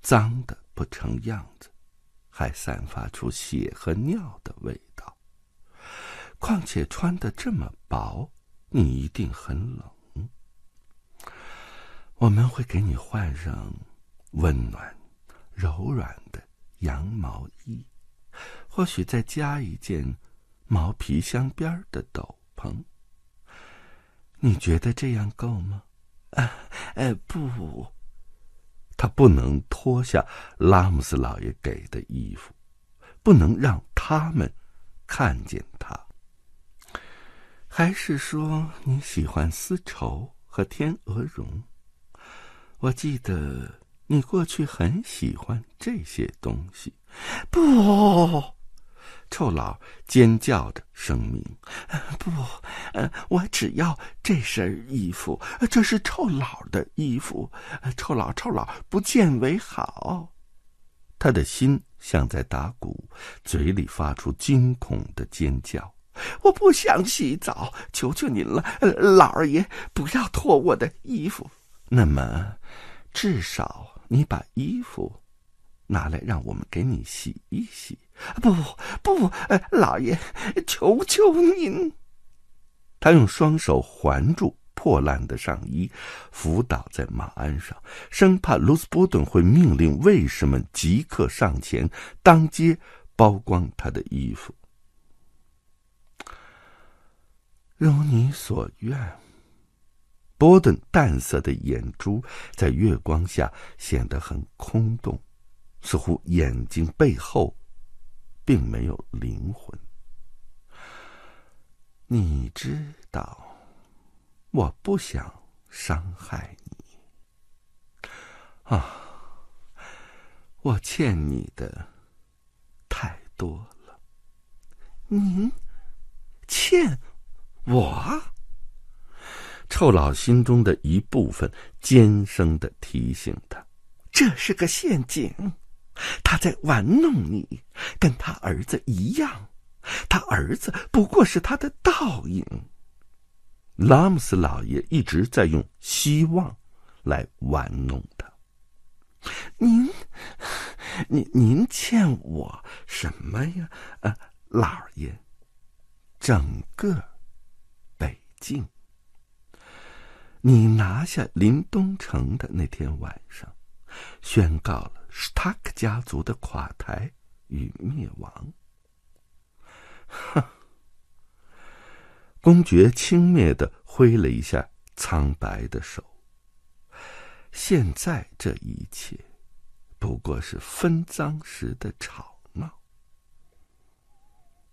脏的不成样子。还散发出血和尿的味道。况且穿的这么薄，你一定很冷。我们会给你换上温暖、柔软的羊毛衣，或许再加一件毛皮镶边的斗篷。你觉得这样够吗？啊，呃，不。他不能脱下拉姆斯老爷给的衣服，不能让他们看见他。还是说你喜欢丝绸和天鹅绒？我记得你过去很喜欢这些东西。不。臭老尖叫着声明：“不，呃，我只要这身衣服，这是臭老的衣服。臭老，臭老，不见为好。”他的心像在打鼓，嘴里发出惊恐的尖叫：“我不想洗澡，求求您了，老二爷，不要脱我的衣服。那么，至少你把衣服拿来，让我们给你洗一洗。”不不不老爷，求求您！他用双手环住破烂的上衣，伏倒在马鞍上，生怕罗斯波顿会命令卫士们即刻上前，当街剥光他的衣服。如你所愿，波顿淡色的眼珠在月光下显得很空洞，似乎眼睛背后。并没有灵魂。你知道，我不想伤害你。啊，我欠你的太多了。您欠我？臭老心中的一部分尖声的提醒他：“这是个陷阱。”他在玩弄你，跟他儿子一样，他儿子不过是他的倒影。拉姆斯老爷一直在用希望来玩弄他。您，您您欠我什么呀？呃，老爷，整个北境，你拿下林东城的那天晚上，宣告了。史塔克家族的垮台与灭亡。哼！公爵轻蔑的挥了一下苍白的手。现在这一切，不过是分赃时的吵闹。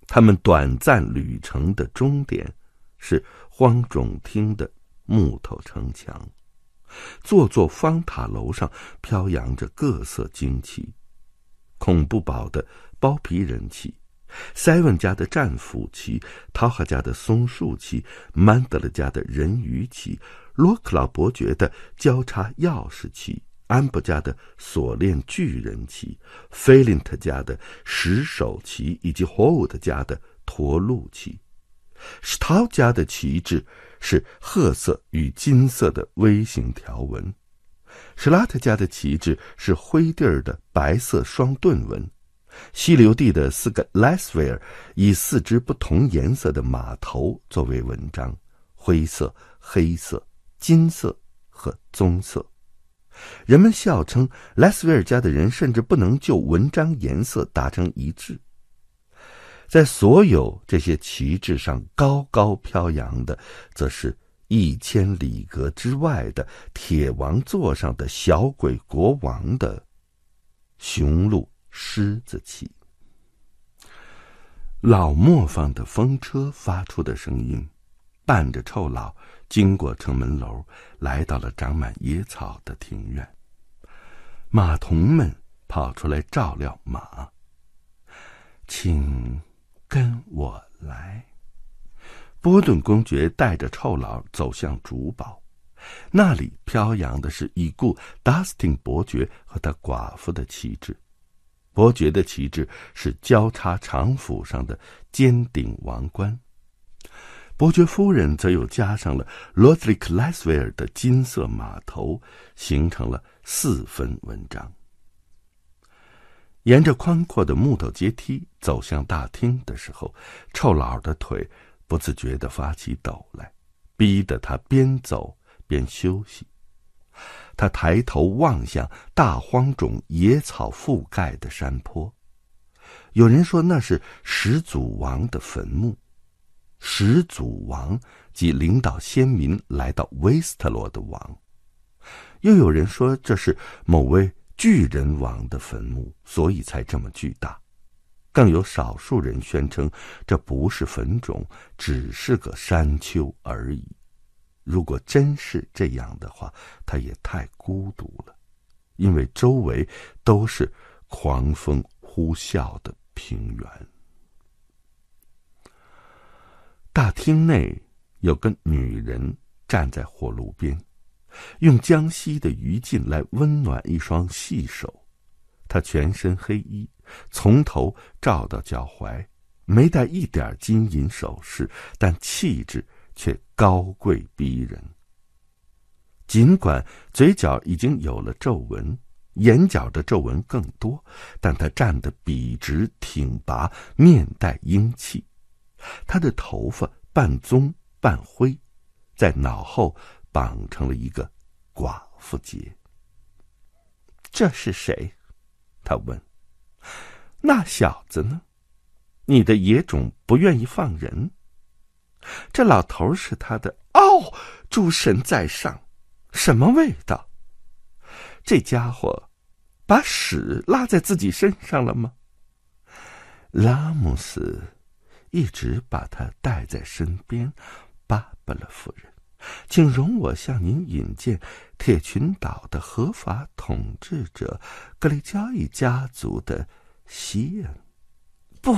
他们短暂旅程的终点，是荒冢厅的木头城墙。座座方塔楼上飘扬着各色旌旗：孔不堡的包皮人旗，塞文家的战斧旗，陶哈家的松树旗，曼德勒家的人鱼旗，洛克老伯爵的交叉钥匙旗，安布家的锁链巨人旗，菲林特家的石手旗，以及霍伍德家的驼鹿旗。是陶家的旗帜。是褐色与金色的微型条纹，史拉特家的旗帜是灰地儿的白色双盾纹，溪流地的四个莱斯维尔以四只不同颜色的马头作为文章：灰色、黑色、金色和棕色。人们笑称莱斯维尔家的人甚至不能就文章颜色达成一致。在所有这些旗帜上高高飘扬的，则是一千里格之外的铁王座上的小鬼国王的雄鹿狮子旗。老磨坊的风车发出的声音，伴着臭老经过城门楼，来到了长满野草的庭院。马童们跑出来照料马，请。跟我来，波顿公爵带着臭老走向主堡，那里飘扬的是已故达斯汀伯爵和他寡妇的旗帜。伯爵的旗帜是交叉长斧上的尖顶王冠，伯爵夫人则又加上了罗兹利·克 s 斯维尔的金色马头，形成了四分文章。沿着宽阔的木头阶梯走向大厅的时候，臭老的腿不自觉地发起抖来，逼得他边走边休息。他抬头望向大荒种野草覆盖的山坡，有人说那是始祖王的坟墓，始祖王即领导先民来到威斯特洛的王；又有人说这是某位。巨人王的坟墓，所以才这么巨大。更有少数人宣称，这不是坟冢，只是个山丘而已。如果真是这样的话，它也太孤独了，因为周围都是狂风呼啸的平原。大厅内有个女人站在火炉边。用江西的余烬来温暖一双细手，他全身黑衣，从头罩到脚踝，没带一点金银首饰，但气质却高贵逼人。尽管嘴角已经有了皱纹，眼角的皱纹更多，但他站得笔直挺拔，面带英气。他的头发半棕半灰，在脑后。绑成了一个寡妇节。这是谁？他问。那小子呢？你的野种不愿意放人。这老头是他的哦。诸神在上，什么味道？这家伙，把屎拉在自己身上了吗？拉姆斯一直把他带在身边，巴布勒夫人。请容我向您引荐铁群岛的合法统治者格雷加伊家族的西恩。不，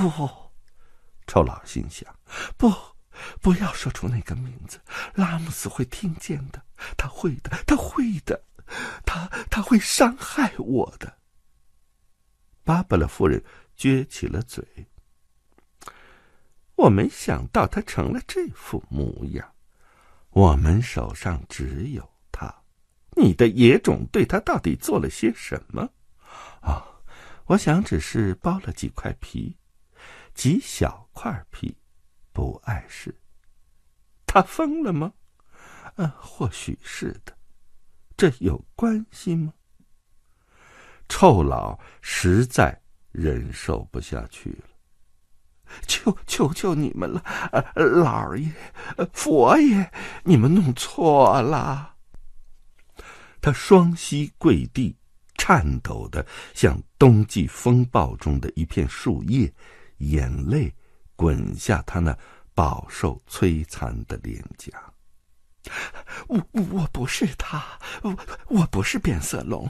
臭老心想，不，不要说出那个名字，拉姆斯会听见的，他会的，他会的，他他会伤害我的。巴贝勒夫人撅起了嘴。我没想到他成了这副模样。我们手上只有他，你的野种对他到底做了些什么？啊，我想只是剥了几块皮，几小块皮，不碍事。他疯了吗？嗯，或许是的，这有关系吗？臭老实在忍受不下去了。求求求你们了，呃，老爷、佛爷，你们弄错了。他双膝跪地，颤抖的像冬季风暴中的一片树叶，眼泪滚下他那饱受摧残的脸颊。我我不是他，我我不是变色龙，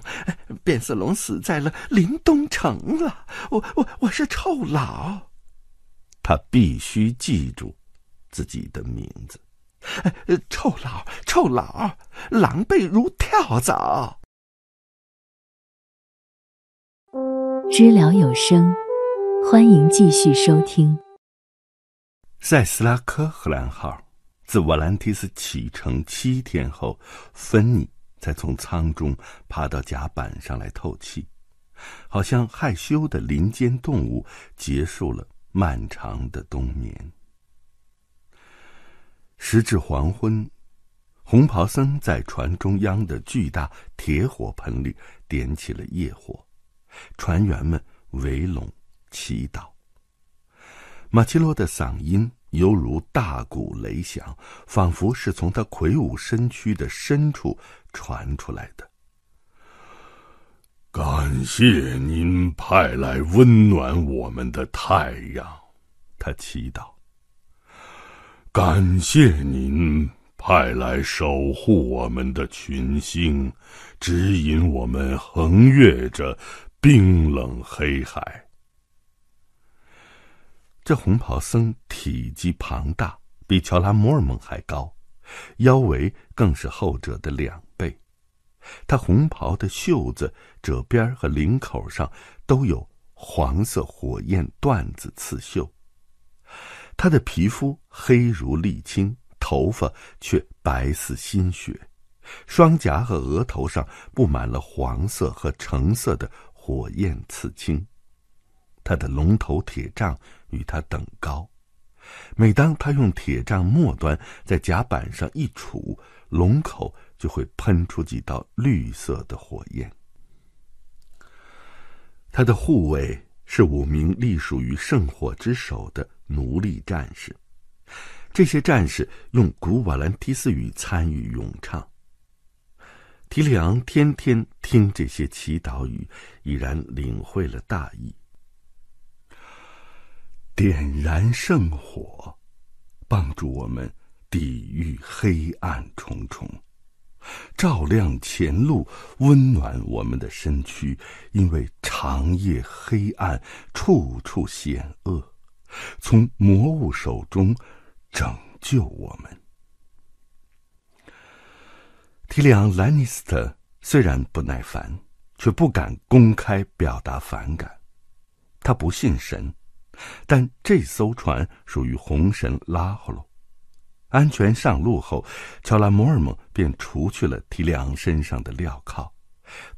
变色龙死在了林东城了。我我我是臭老。他必须记住自己的名字，臭老臭老，狼狈如跳蚤。知了有声，欢迎继续收听。塞斯拉科荷兰号自瓦兰蒂斯启程七天后，芬妮才从舱中爬到甲板上来透气，好像害羞的林间动物结束了。漫长的冬眠。时至黄昏，红袍僧在船中央的巨大铁火盆里点起了夜火，船员们围拢祈祷。马奇罗的嗓音犹如大鼓雷响，仿佛是从他魁梧身躯的深处传出来的。感谢您派来温暖我们的太阳，他祈祷。感谢您派来守护我们的群星，指引我们横越着冰冷黑海。这红袍僧体积庞大，比乔拉摩尔蒙还高，腰围更是后者的两倍。他红袍的袖子、褶边和领口上都有黄色火焰缎子刺绣。他的皮肤黑如沥青，头发却白似新雪，双颊和额头上布满了黄色和橙色的火焰刺青。他的龙头铁杖与他等高，每当他用铁杖末端在甲板上一杵，龙口。就会喷出几道绿色的火焰。他的护卫是五名隶属于圣火之手的奴隶战士，这些战士用古瓦兰提斯语参与咏唱。提里昂天天听这些祈祷语，已然领会了大意。点燃圣火，帮助我们抵御黑暗重重。照亮前路，温暖我们的身躯，因为长夜黑暗，处处险恶，从魔物手中拯救我们。提里昂·兰尼斯特虽然不耐烦，却不敢公开表达反感。他不信神，但这艘船属于红神拉赫罗。安全上路后，乔拉·摩尔蒙。便除去了提里昂身上的镣铐，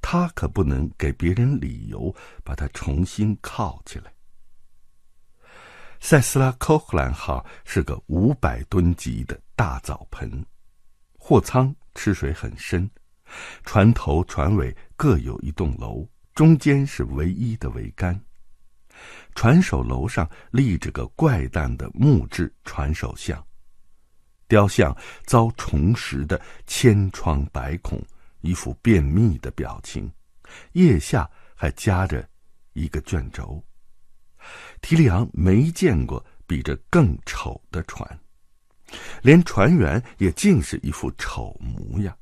他可不能给别人理由把他重新铐起来。塞斯拉·科赫兰号是个五百吨级的大澡盆，货舱吃水很深，船头、船尾各有一栋楼，中间是唯一的桅杆。船首楼上立着个怪诞的木质船首像。雕像遭虫拾的千疮百孔，一副便秘的表情，腋下还夹着一个卷轴。提利昂没见过比这更丑的船，连船员也竟是一副丑模样。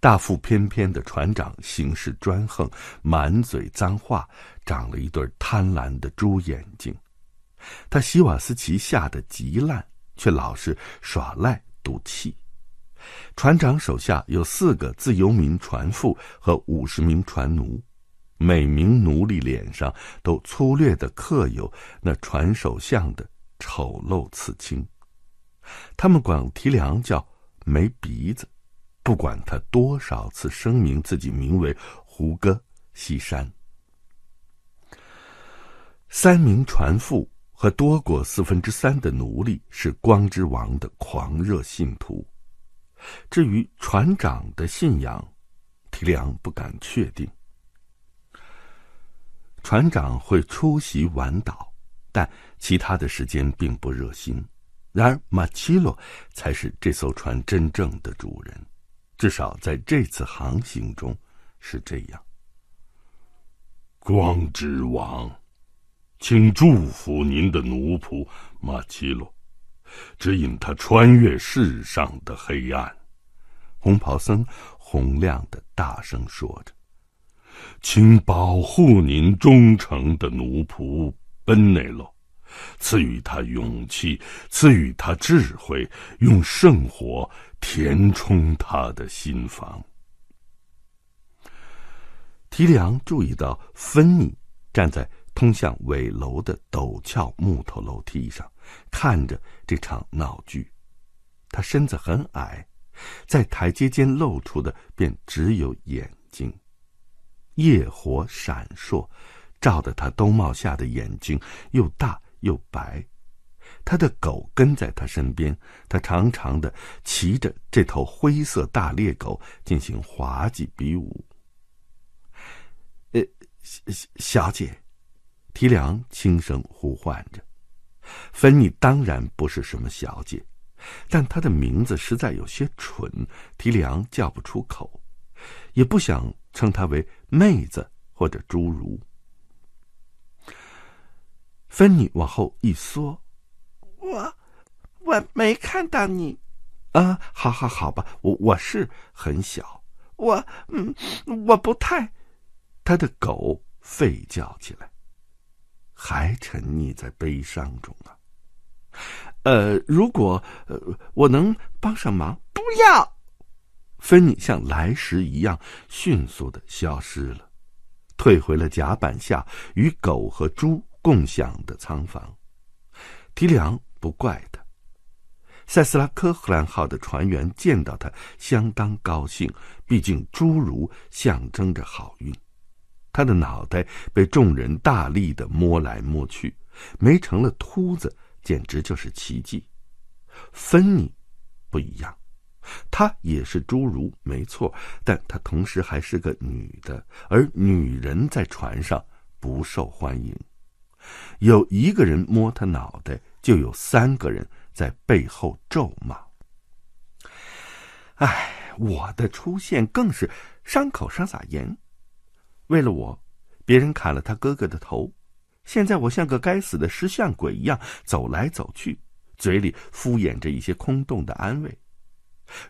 大腹翩翩的船长行事专横，满嘴脏话，长了一对贪婪的猪眼睛。他希瓦斯奇吓得极烂。却老是耍赖赌气。船长手下有四个自由民船夫和五十名船奴，每名奴隶脸上都粗略的刻有那船首相的丑陋刺青。他们管提梁叫“没鼻子”，不管他多少次声明自己名为胡歌西山。三名船夫。和多过四分之三的奴隶是光之王的狂热信徒。至于船长的信仰，提良不敢确定。船长会出席晚岛，但其他的时间并不热心。然而马奇洛才是这艘船真正的主人，至少在这次航行中是这样。光之王。请祝福您的奴仆马奇洛，指引他穿越世上的黑暗。红袍僧洪亮的大声说着：“请保护您忠诚的奴仆奔内洛，赐予他勇气，赐予他智慧，用圣火填充他的心房。”提梁注意到芬妮站在。通向尾楼的陡峭木头楼梯上，看着这场闹剧，他身子很矮，在台阶间露出的便只有眼睛，夜火闪烁，照得他兜帽下的眼睛又大又白。他的狗跟在他身边，他长长的骑着这头灰色大猎狗进行滑稽比武。呃，小小姐。提梁轻声呼唤着，芬妮当然不是什么小姐，但她的名字实在有些蠢，提梁叫不出口，也不想称她为妹子或者侏儒。”芬妮往后一缩，我，我没看到你，啊，好好好吧，我我是很小，我嗯，我不太，他的狗吠叫起来。还沉溺在悲伤中啊！呃，如果我能帮上忙，不要。芬妮像来时一样迅速的消失了，退回了甲板下与狗和猪共享的仓房。提梁不怪他，塞斯拉科赫兰号的船员见到他相当高兴，毕竟侏儒象征着好运。他的脑袋被众人大力的摸来摸去，没成了秃子，简直就是奇迹。芬妮不一样，她也是侏儒，没错，但她同时还是个女的，而女人在船上不受欢迎。有一个人摸她脑袋，就有三个人在背后咒骂。哎，我的出现更是伤口上撒盐。为了我，别人砍了他哥哥的头，现在我像个该死的石像鬼一样走来走去，嘴里敷衍着一些空洞的安慰。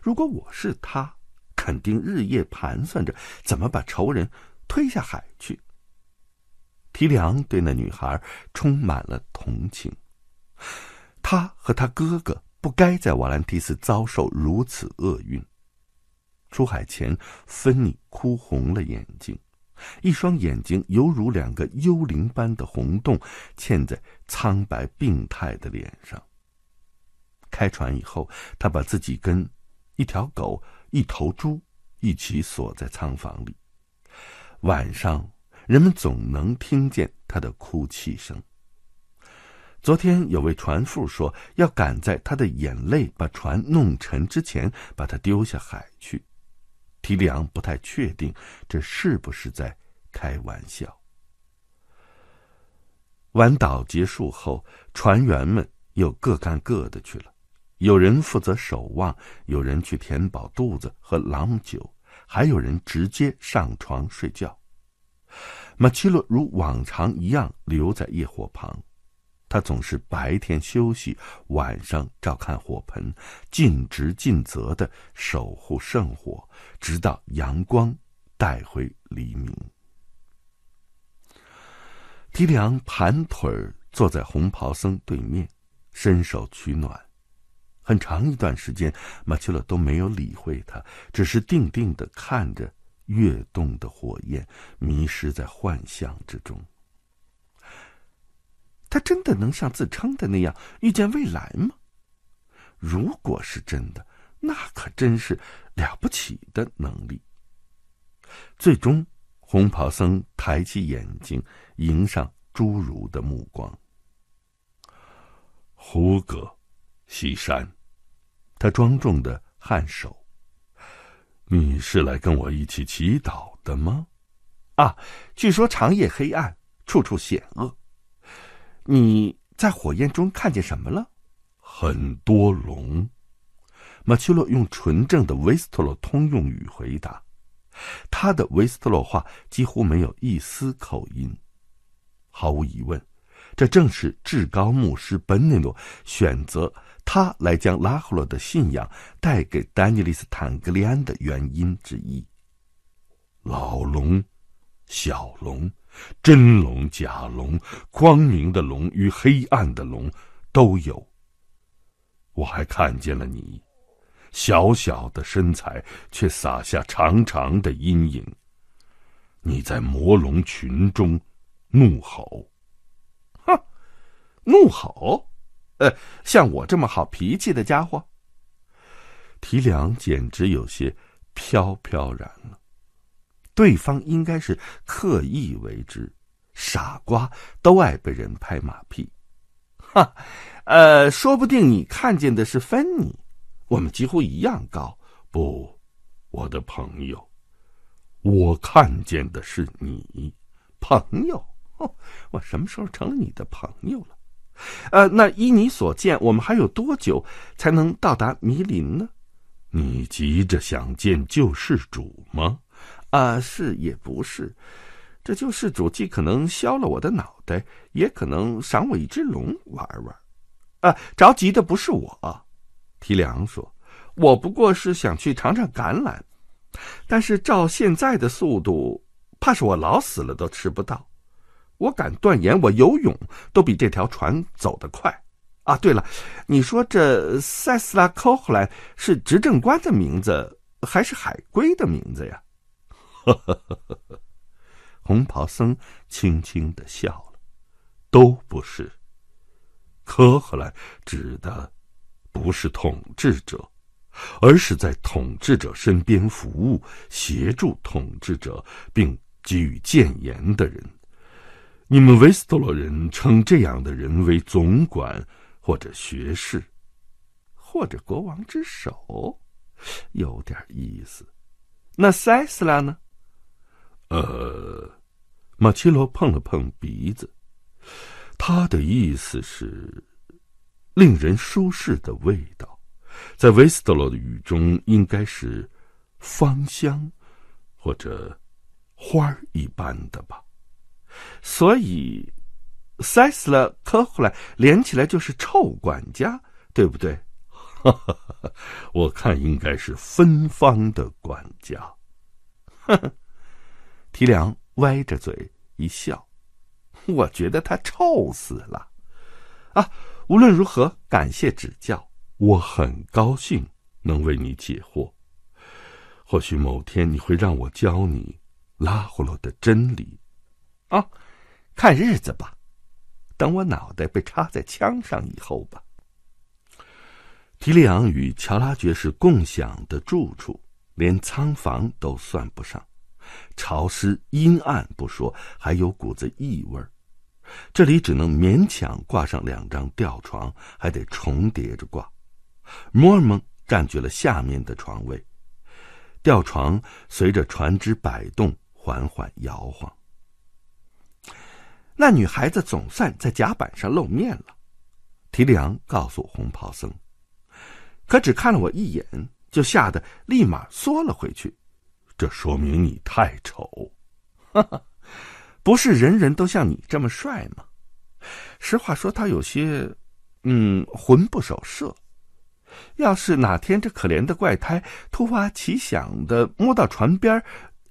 如果我是他，肯定日夜盘算着怎么把仇人推下海去。提良对那女孩充满了同情，他和他哥哥不该在瓦兰蒂斯遭受如此厄运。出海前，芬妮哭红了眼睛。一双眼睛犹如两个幽灵般的红洞，嵌在苍白病态的脸上。开船以后，他把自己跟一条狗、一头猪一起锁在仓房里。晚上，人们总能听见他的哭泣声。昨天，有位船夫说，要赶在他的眼泪把船弄沉之前，把他丢下海去。皮昂不太确定这是不是在开玩笑。晚祷结束后，船员们又各干各的去了，有人负责守望，有人去填饱肚子和朗酒，还有人直接上床睡觉。马奇洛如往常一样留在夜火旁。他总是白天休息，晚上照看火盆，尽职尽责的守护圣火，直到阳光带回黎明。提梁盘腿坐在红袍僧对面，伸手取暖。很长一段时间，马奇勒都没有理会他，只是定定的看着跃动的火焰，迷失在幻象之中。他真的能像自称的那样遇见未来吗？如果是真的，那可真是了不起的能力。最终，红袍僧抬起眼睛，迎上侏儒的目光。胡歌，西山，他庄重的颔首。你是来跟我一起祈祷的吗？啊，据说长夜黑暗，处处险恶。你在火焰中看见什么了？很多龙。马奇洛用纯正的维斯特洛通用语回答，他的维斯特洛话几乎没有一丝口音。毫无疑问，这正是至高牧师本内诺选择他来将拉赫洛的信仰带给丹尼利斯坦格利安的原因之一。老龙，小龙。真龙、假龙，光明的龙与黑暗的龙，都有。我还看见了你，小小的身材却洒下长长的阴影。你在魔龙群中怒吼，哼，怒吼？呃，像我这么好脾气的家伙？提梁简直有些飘飘然了。对方应该是刻意为之，傻瓜都爱被人拍马屁，哈，呃，说不定你看见的是芬尼，我们几乎一样高。不，我的朋友，我看见的是你，朋友。哦，我什么时候成了你的朋友了？呃，那依你所见，我们还有多久才能到达迷林呢？你急着想见救世主吗？啊，是也不是，这救世主既可能削了我的脑袋，也可能赏我一只龙玩玩。啊，着急的不是我，提梁说，我不过是想去尝尝橄榄，但是照现在的速度，怕是我老死了都吃不到。我敢断言，我游泳都比这条船走得快。啊，对了，你说这塞斯拉科赫兰是执政官的名字，还是海龟的名字呀？呵呵呵呵呵，红袍僧轻轻的笑了。都不是。科赫兰指的不是统治者，而是在统治者身边服务、协助统治者，并给予谏言的人。你们维斯特洛人称这样的人为总管，或者学士，或者国王之手，有点意思。那塞斯拉呢？呃，马奇罗碰了碰鼻子，他的意思是，令人舒适的味道，在维斯特洛的语中应该是芳香，或者花一般的吧。所以，塞斯勒科胡莱连起来就是臭管家，对不对？我看应该是芬芳的管家。提昂歪着嘴一笑，我觉得他臭死了，啊！无论如何，感谢指教，我很高兴能为你解惑。或许某天你会让我教你拉葫芦的真理，啊！看日子吧，等我脑袋被插在枪上以后吧。提利昂与乔拉爵士共享的住处，连仓房都算不上。潮湿阴暗不说，还有股子异味儿。这里只能勉强挂上两张吊床，还得重叠着挂。摩尔蒙占据了下面的床位，吊床随着船只摆动缓缓摇晃。那女孩子总算在甲板上露面了，提里昂告诉红袍僧，可只看了我一眼，就吓得立马缩了回去。这说明你太丑，哈哈，不是人人都像你这么帅吗？实话说，他有些，嗯，魂不守舍。要是哪天这可怜的怪胎突发奇想的摸到船边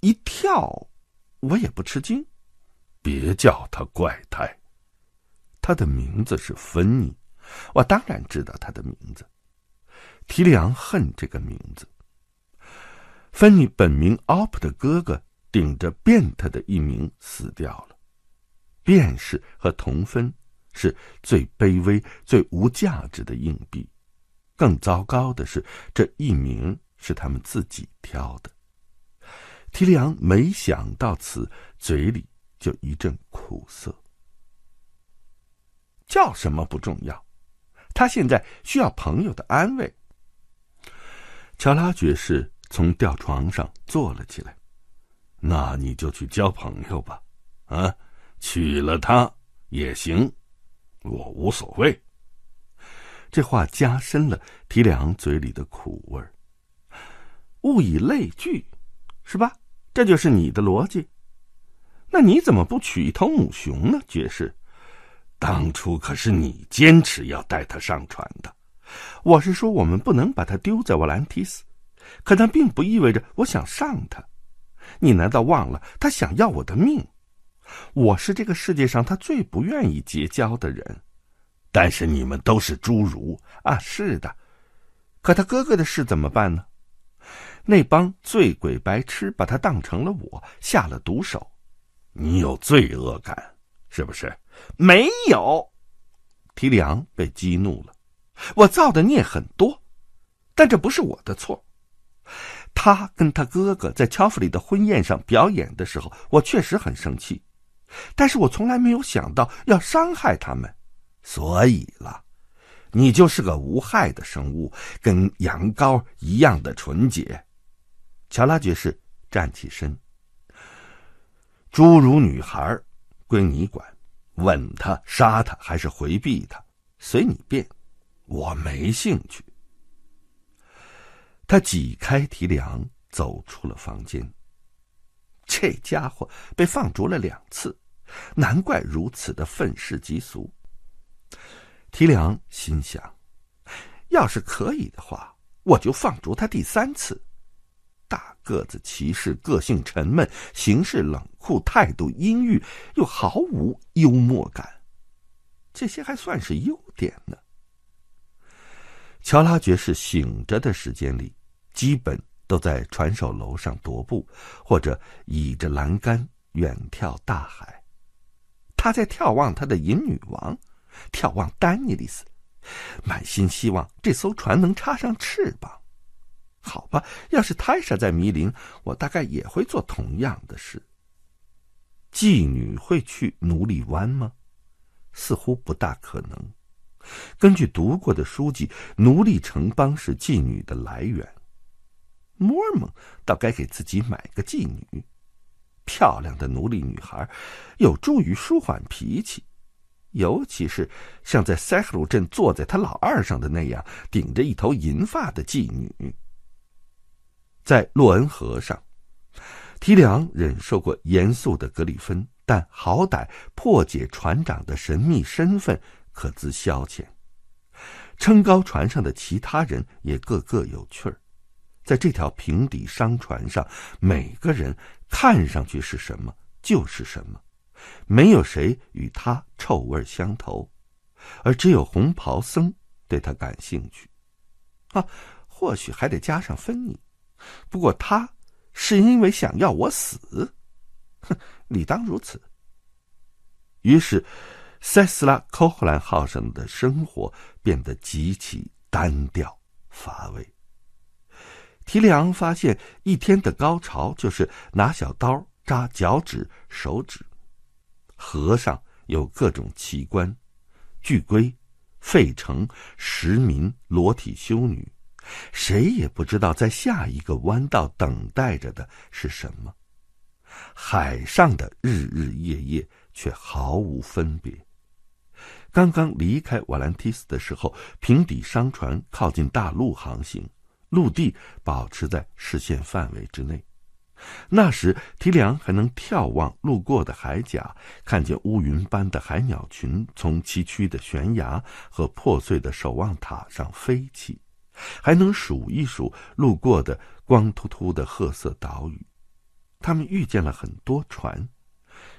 一跳，我也不吃惊。别叫他怪胎，他的名字是芬尼。我当然知道他的名字。提里昂恨这个名字。芬妮本名奥普的哥哥，顶着变态的一名死掉了。便士和同分是最卑微、最无价值的硬币。更糟糕的是，这一名是他们自己挑的。提里昂没想到此，嘴里就一阵苦涩。叫什么不重要，他现在需要朋友的安慰。乔拉爵士。从吊床上坐了起来，那你就去交朋友吧，啊，娶了她也行，我无所谓。这话加深了提良嘴里的苦味儿。物以类聚，是吧？这就是你的逻辑。那你怎么不娶一头母熊呢，爵士？当初可是你坚持要带它上船的。我是说，我们不能把它丢在瓦兰提斯。可那并不意味着我想上他，你难道忘了他想要我的命？我是这个世界上他最不愿意结交的人。但是你们都是侏儒啊！是的，可他哥哥的事怎么办呢？那帮醉鬼白痴把他当成了我，下了毒手。你有罪恶感是不是？没有。提梁被激怒了，我造的孽很多，但这不是我的错。他跟他哥哥在乔弗里的婚宴上表演的时候，我确实很生气，但是我从来没有想到要伤害他们，所以了，你就是个无害的生物，跟羊羔一样的纯洁。乔拉爵士站起身，侏儒女孩，归你管，吻她、杀她还是回避她，随你便，我没兴趣。他挤开提梁，走出了房间。这家伙被放逐了两次，难怪如此的愤世嫉俗。提梁心想：“要是可以的话，我就放逐他第三次。”大个子骑士个性沉闷，行事冷酷，态度阴郁，又毫无幽默感。这些还算是优点呢。乔拉爵士醒着的时间里。基本都在船首楼上踱步，或者倚着栏杆远眺大海。他在眺望他的银女王，眺望丹尼利斯，满心希望这艘船能插上翅膀。好吧，要是泰莎在迷林，我大概也会做同样的事。妓女会去奴隶湾吗？似乎不大可能。根据读过的书籍，奴隶城邦是妓女的来源。Mormon 倒该给自己买个妓女，漂亮的奴隶女孩有助于舒缓脾气，尤其是像在塞克鲁镇坐在他老二上的那样，顶着一头银发的妓女。在洛恩河上，提里昂忍受过严肃的格里芬，但好歹破解船长的神秘身份可自消遣。撑高船上的其他人也个个有趣儿。在这条平底商船上，每个人看上去是什么就是什么，没有谁与他臭味相投，而只有红袍僧对他感兴趣。啊，或许还得加上芬妮，不过他是因为想要我死，哼，理当如此。于是，塞斯拉·科赫兰号上的生活变得极其单调乏味。提里昂发现，一天的高潮就是拿小刀扎脚趾、手指。河上有各种奇观：巨龟、费城、石民、裸体修女。谁也不知道在下一个弯道等待着的是什么。海上的日日夜夜却毫无分别。刚刚离开瓦兰提斯的时候，平底商船靠近大陆航行。陆地保持在视线范围之内，那时提梁还能眺望路过的海甲，看见乌云般的海鸟群从崎岖的悬崖和破碎的守望塔上飞起，还能数一数路过的光秃秃的褐色岛屿。他们遇见了很多船，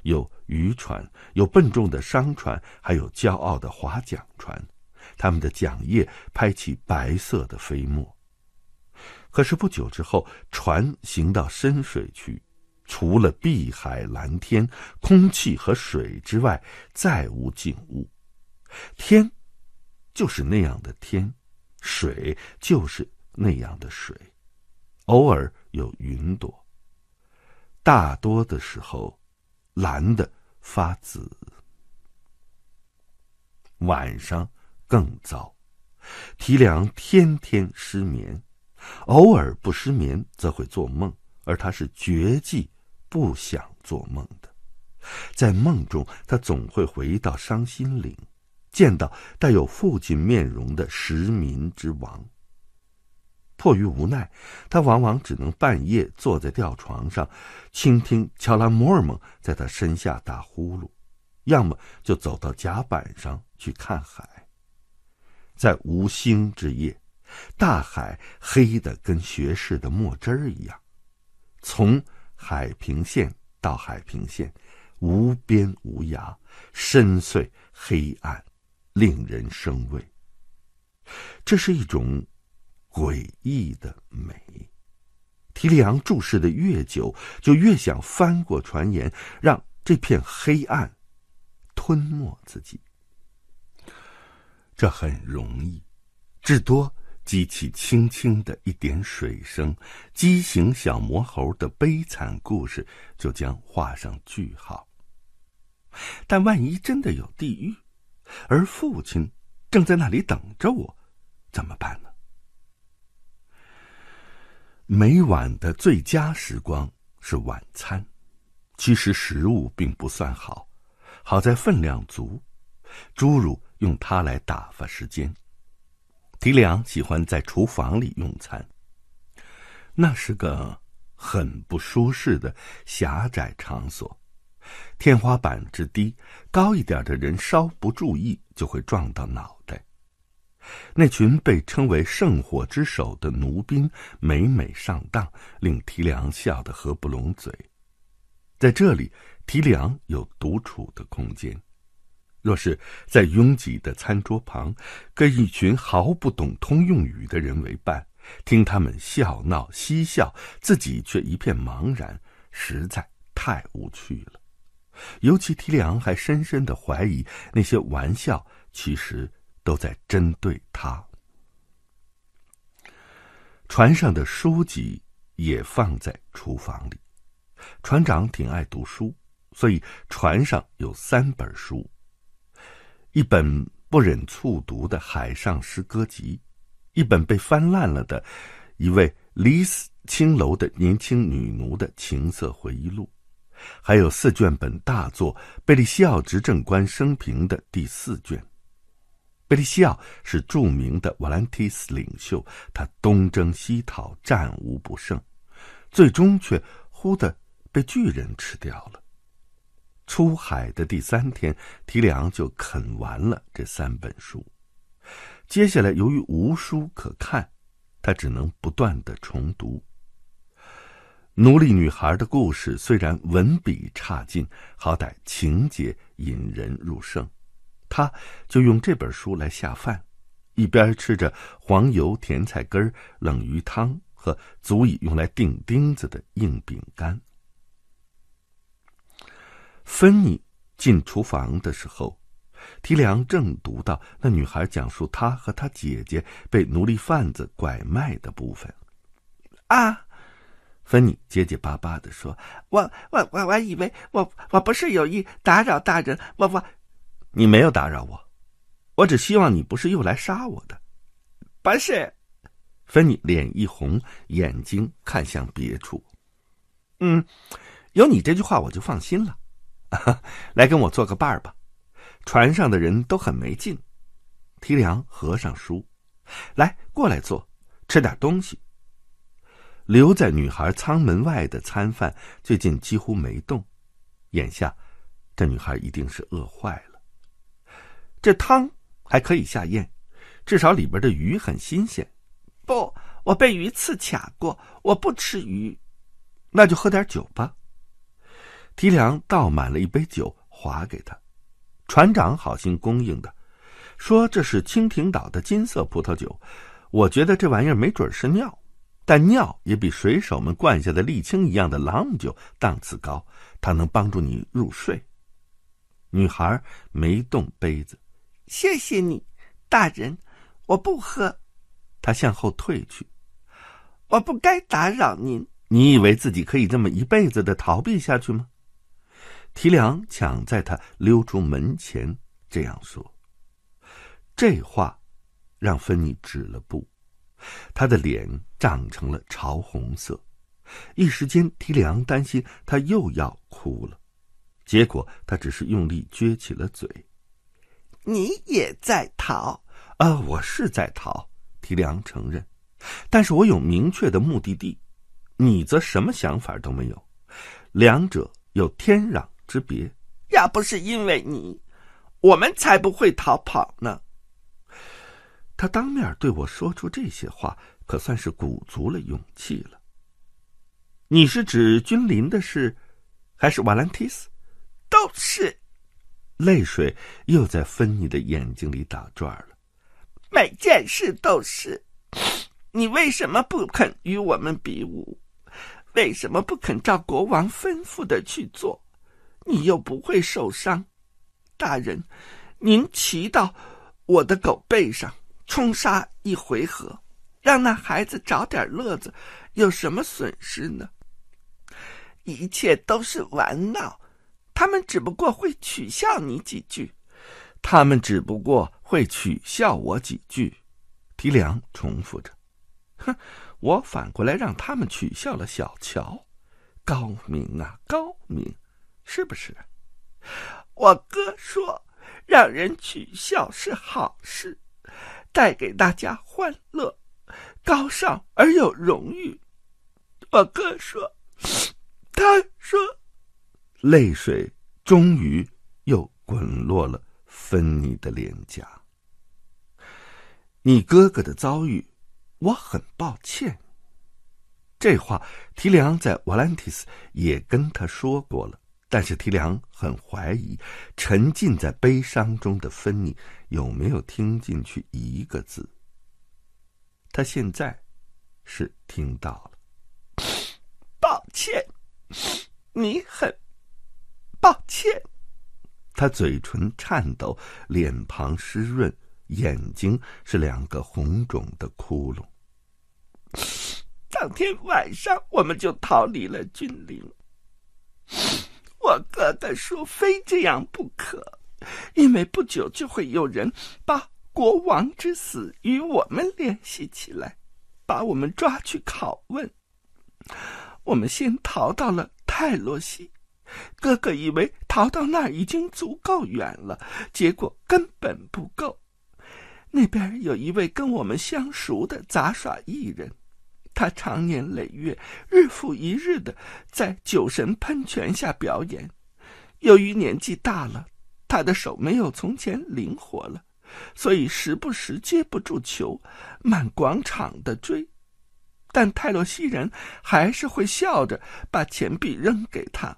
有渔船，有笨重的商船，还有骄傲的划桨船，他们的桨叶拍起白色的飞沫。可是不久之后，船行到深水区，除了碧海蓝天、空气和水之外，再无景物。天就是那样的天，水就是那样的水，偶尔有云朵，大多的时候蓝的发紫。晚上更糟，提梁天天失眠。偶尔不失眠，则会做梦；而他是绝迹不想做梦的。在梦中，他总会回到伤心岭，见到带有父亲面容的石民之王。迫于无奈，他往往只能半夜坐在吊床上，倾听乔拉摩尔蒙在他身下打呼噜；要么就走到甲板上去看海，在无星之夜。大海黑的跟学士的墨汁儿一样，从海平线到海平线，无边无涯，深邃黑暗，令人生畏。这是一种诡异的美。提里昂注视的越久，就越想翻过船沿，让这片黑暗吞没自己。这很容易，至多。激起轻轻的一点水声，畸形小魔猴的悲惨故事就将画上句号。但万一真的有地狱，而父亲正在那里等着我，怎么办呢？每晚的最佳时光是晚餐，其实食物并不算好，好在分量足，侏儒用它来打发时间。提梁喜欢在厨房里用餐。那是个很不舒适的狭窄场所，天花板之低，高一点的人稍不注意就会撞到脑袋。那群被称为“圣火之手”的奴兵每每上当，令提梁笑得合不拢嘴。在这里，提梁有独处的空间。若是在拥挤的餐桌旁，跟一群毫不懂通用语的人为伴，听他们笑闹嬉笑，自己却一片茫然，实在太无趣了。尤其提里昂还深深的怀疑，那些玩笑其实都在针对他。船上的书籍也放在厨房里，船长挺爱读书，所以船上有三本书。一本不忍卒读的海上诗歌集，一本被翻烂了的，一位离死青楼的年轻女奴的情色回忆录，还有四卷本大作《贝利西奥执政官生平》的第四卷。贝利西奥是著名的瓦兰蒂斯领袖，他东征西讨，战无不胜，最终却忽的被巨人吃掉了。出海的第三天，提梁就啃完了这三本书。接下来，由于无书可看，他只能不断的重读《奴隶女孩的故事》。虽然文笔差劲，好歹情节引人入胜，他就用这本书来下饭，一边吃着黄油甜菜根、冷鱼汤和足以用来钉钉子的硬饼干。芬妮进厨房的时候，提梁正读到那女孩讲述她和她姐姐被奴隶贩子拐卖的部分。啊！芬妮结结巴巴的说：“我、我、我我以为我我不是有意打扰大人，我、我……你没有打扰我，我只希望你不是又来杀我的。”不是。芬妮脸一红，眼睛看向别处。嗯，有你这句话我就放心了。来跟我做个伴儿吧，船上的人都很没劲。提梁合上书，来过来坐，吃点东西。留在女孩舱门外的餐饭最近几乎没动，眼下这女孩一定是饿坏了。这汤还可以下咽，至少里边的鱼很新鲜。不，我被鱼刺卡过，我不吃鱼。那就喝点酒吧。提梁倒满了一杯酒，划给他。船长好心供应的，说这是蜻蜓岛的金色葡萄酒。我觉得这玩意儿没准是尿，但尿也比水手们灌下的沥青一样的朗姆酒档次高。它能帮助你入睡。女孩没动杯子。谢谢你，大人，我不喝。她向后退去。我不该打扰您。你以为自己可以这么一辈子的逃避下去吗？提良抢在他溜出门前这样说。这话让芬妮止了步，她的脸涨成了潮红色，一时间提良担心他又要哭了，结果他只是用力撅起了嘴。你也在逃？呃，我是在逃。提良承认，但是我有明确的目的地，你则什么想法都没有，两者有天壤。之别，要不是因为你，我们才不会逃跑呢。他当面对我说出这些话，可算是鼓足了勇气了。你是指君临的事，还是瓦兰提斯？都是。泪水又在芬妮的眼睛里打转了。每件事都是。你为什么不肯与我们比武？为什么不肯照国王吩咐的去做？你又不会受伤，大人，您骑到我的狗背上冲杀一回合，让那孩子找点乐子，有什么损失呢？一切都是玩闹，他们只不过会取笑你几句，他们只不过会取笑我几句。提梁重复着，哼，我反过来让他们取笑了小乔，高明啊，高明。是不是？我哥说，让人取笑是好事，带给大家欢乐，高尚而有荣誉。我哥说，他说，泪水终于又滚落了芬妮的脸颊。你哥哥的遭遇，我很抱歉。这话提里昂在瓦兰蒂斯也跟他说过了。但是提梁很怀疑，沉浸在悲伤中的芬妮有没有听进去一个字。他现在是听到了，抱歉，你很抱歉。他嘴唇颤抖，脸庞湿润，眼睛是两个红肿的窟窿。当天晚上，我们就逃离了军营。我哥哥说非这样不可，因为不久就会有人把国王之死与我们联系起来，把我们抓去拷问。我们先逃到了泰罗西，哥哥以为逃到那儿已经足够远了，结果根本不够。那边有一位跟我们相熟的杂耍艺人。他常年累月、日复一日的在酒神喷泉下表演。由于年纪大了，他的手没有从前灵活了，所以时不时接不住球，满广场的追。但泰洛西人还是会笑着把钱币扔给他。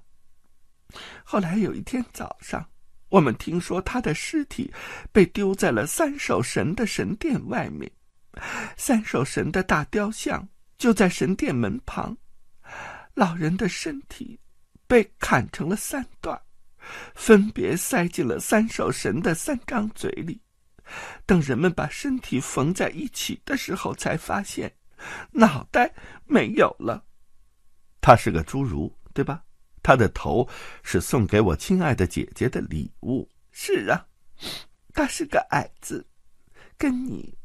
后来有一天早上，我们听说他的尸体被丢在了三手神的神殿外面，三手神的大雕像。就在神殿门旁，老人的身体被砍成了三段，分别塞进了三首神的三张嘴里。等人们把身体缝在一起的时候，才发现脑袋没有了。他是个侏儒，对吧？他的头是送给我亲爱的姐姐的礼物。是啊，他是个矮子，跟你，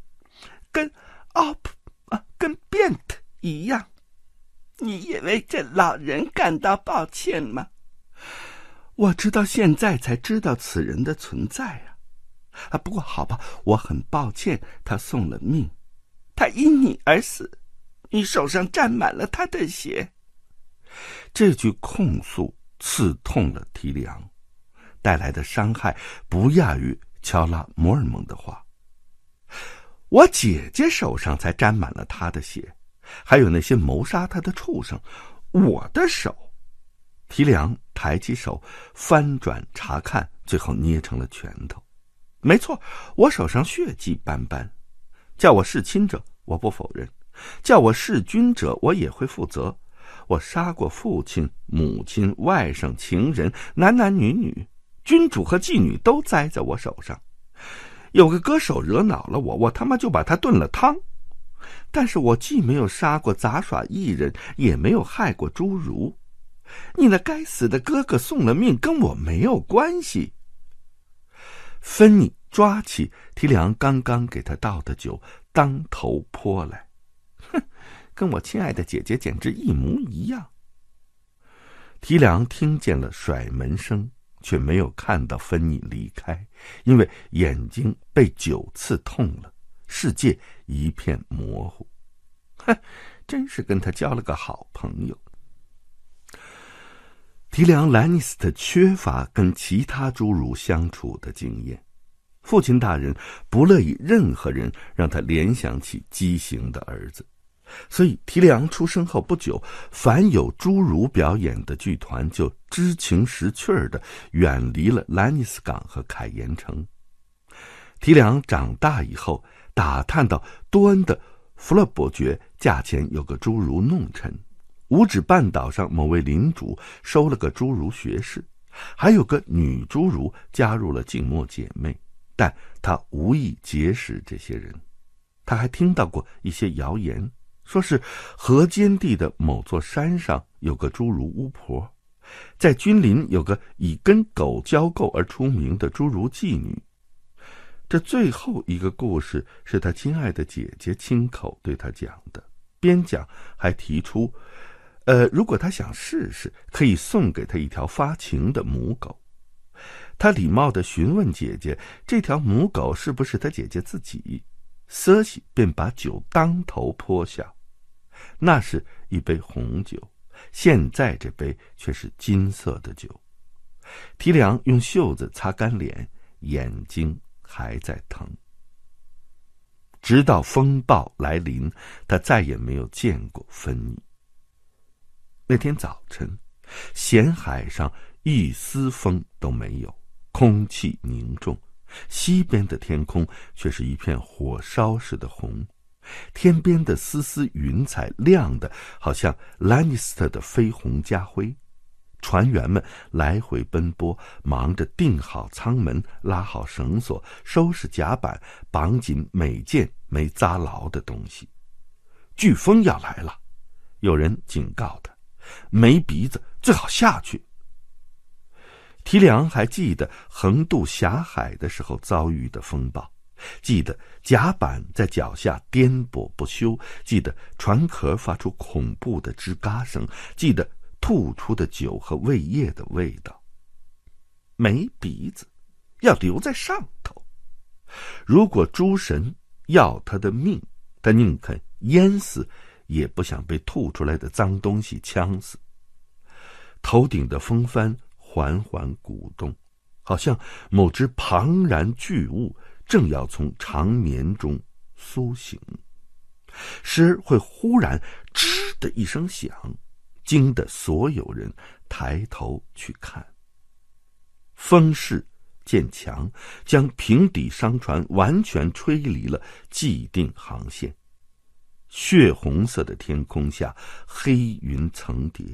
跟 u p 啊，跟 bent。一样，你也为这老人感到抱歉吗？我直到现在才知道此人的存在啊！啊，不过好吧，我很抱歉，他送了命，他因你而死，你手上沾满了他的血。这句控诉刺痛了提里昂，带来的伤害不亚于乔拉·摩尔蒙的话。我姐姐手上才沾满了他的血。还有那些谋杀他的畜生，我的手，提梁抬起手，翻转查看，最后捏成了拳头。没错，我手上血迹斑斑。叫我弑亲者，我不否认；叫我弑君者，我也会负责。我杀过父亲、母亲、外甥、情人，男男女女、君主和妓女都栽在我手上。有个歌手惹恼了我，我他妈就把他炖了汤。但是我既没有杀过杂耍艺人，也没有害过侏儒。你那该死的哥哥送了命，跟我没有关系。芬妮抓起提良刚刚给他倒的酒，当头泼来，哼，跟我亲爱的姐姐简直一模一样。提良听见了甩门声，却没有看到芬妮离开，因为眼睛被酒刺痛了。世界一片模糊，哼，真是跟他交了个好朋友。提梁兰尼斯特缺乏跟其他侏儒相处的经验，父亲大人不乐意任何人让他联想起畸形的儿子，所以提梁出生后不久，凡有侏儒表演的剧团就知情识趣的远离了兰尼斯港和凯岩城。提梁长大以后。打探到多恩的弗勒伯爵驾前有个侏儒弄臣，五指半岛上某位领主收了个侏儒学士，还有个女侏儒加入了静默姐妹。但他无意结识这些人，他还听到过一些谣言，说是河间地的某座山上有个侏儒巫婆，在君临有个以跟狗交媾而出名的侏儒妓女。这最后一个故事是他亲爱的姐姐亲口对他讲的，边讲还提出，呃，如果他想试试，可以送给他一条发情的母狗。他礼貌的询问姐姐，这条母狗是不是他姐姐自己？瑟西便把酒当头泼下，那是一杯红酒，现在这杯却是金色的酒。提梁用袖子擦干脸眼睛。还在疼。直到风暴来临，他再也没有见过芬妮。那天早晨，咸海上一丝风都没有，空气凝重，西边的天空却是一片火烧似的红，天边的丝丝云彩亮的，好像兰尼斯特的绯红家徽。船员们来回奔波，忙着定好舱门、拉好绳索、收拾甲板、绑紧每件没扎牢的东西。飓风要来了，有人警告他：“没鼻子，最好下去。”提梁还记得横渡峡海的时候遭遇的风暴，记得甲板在脚下颠簸不休，记得船壳发出恐怖的吱嘎声，记得。吐出的酒和胃液的味道，没鼻子，要留在上头。如果诸神要他的命，他宁肯淹死，也不想被吐出来的脏东西呛死。头顶的风帆缓缓鼓动，好像某只庞然巨物正要从长眠中苏醒，时而会忽然“吱”的一声响。惊得所有人抬头去看，风势渐强，将平底商船完全吹离了既定航线。血红色的天空下，黑云层叠。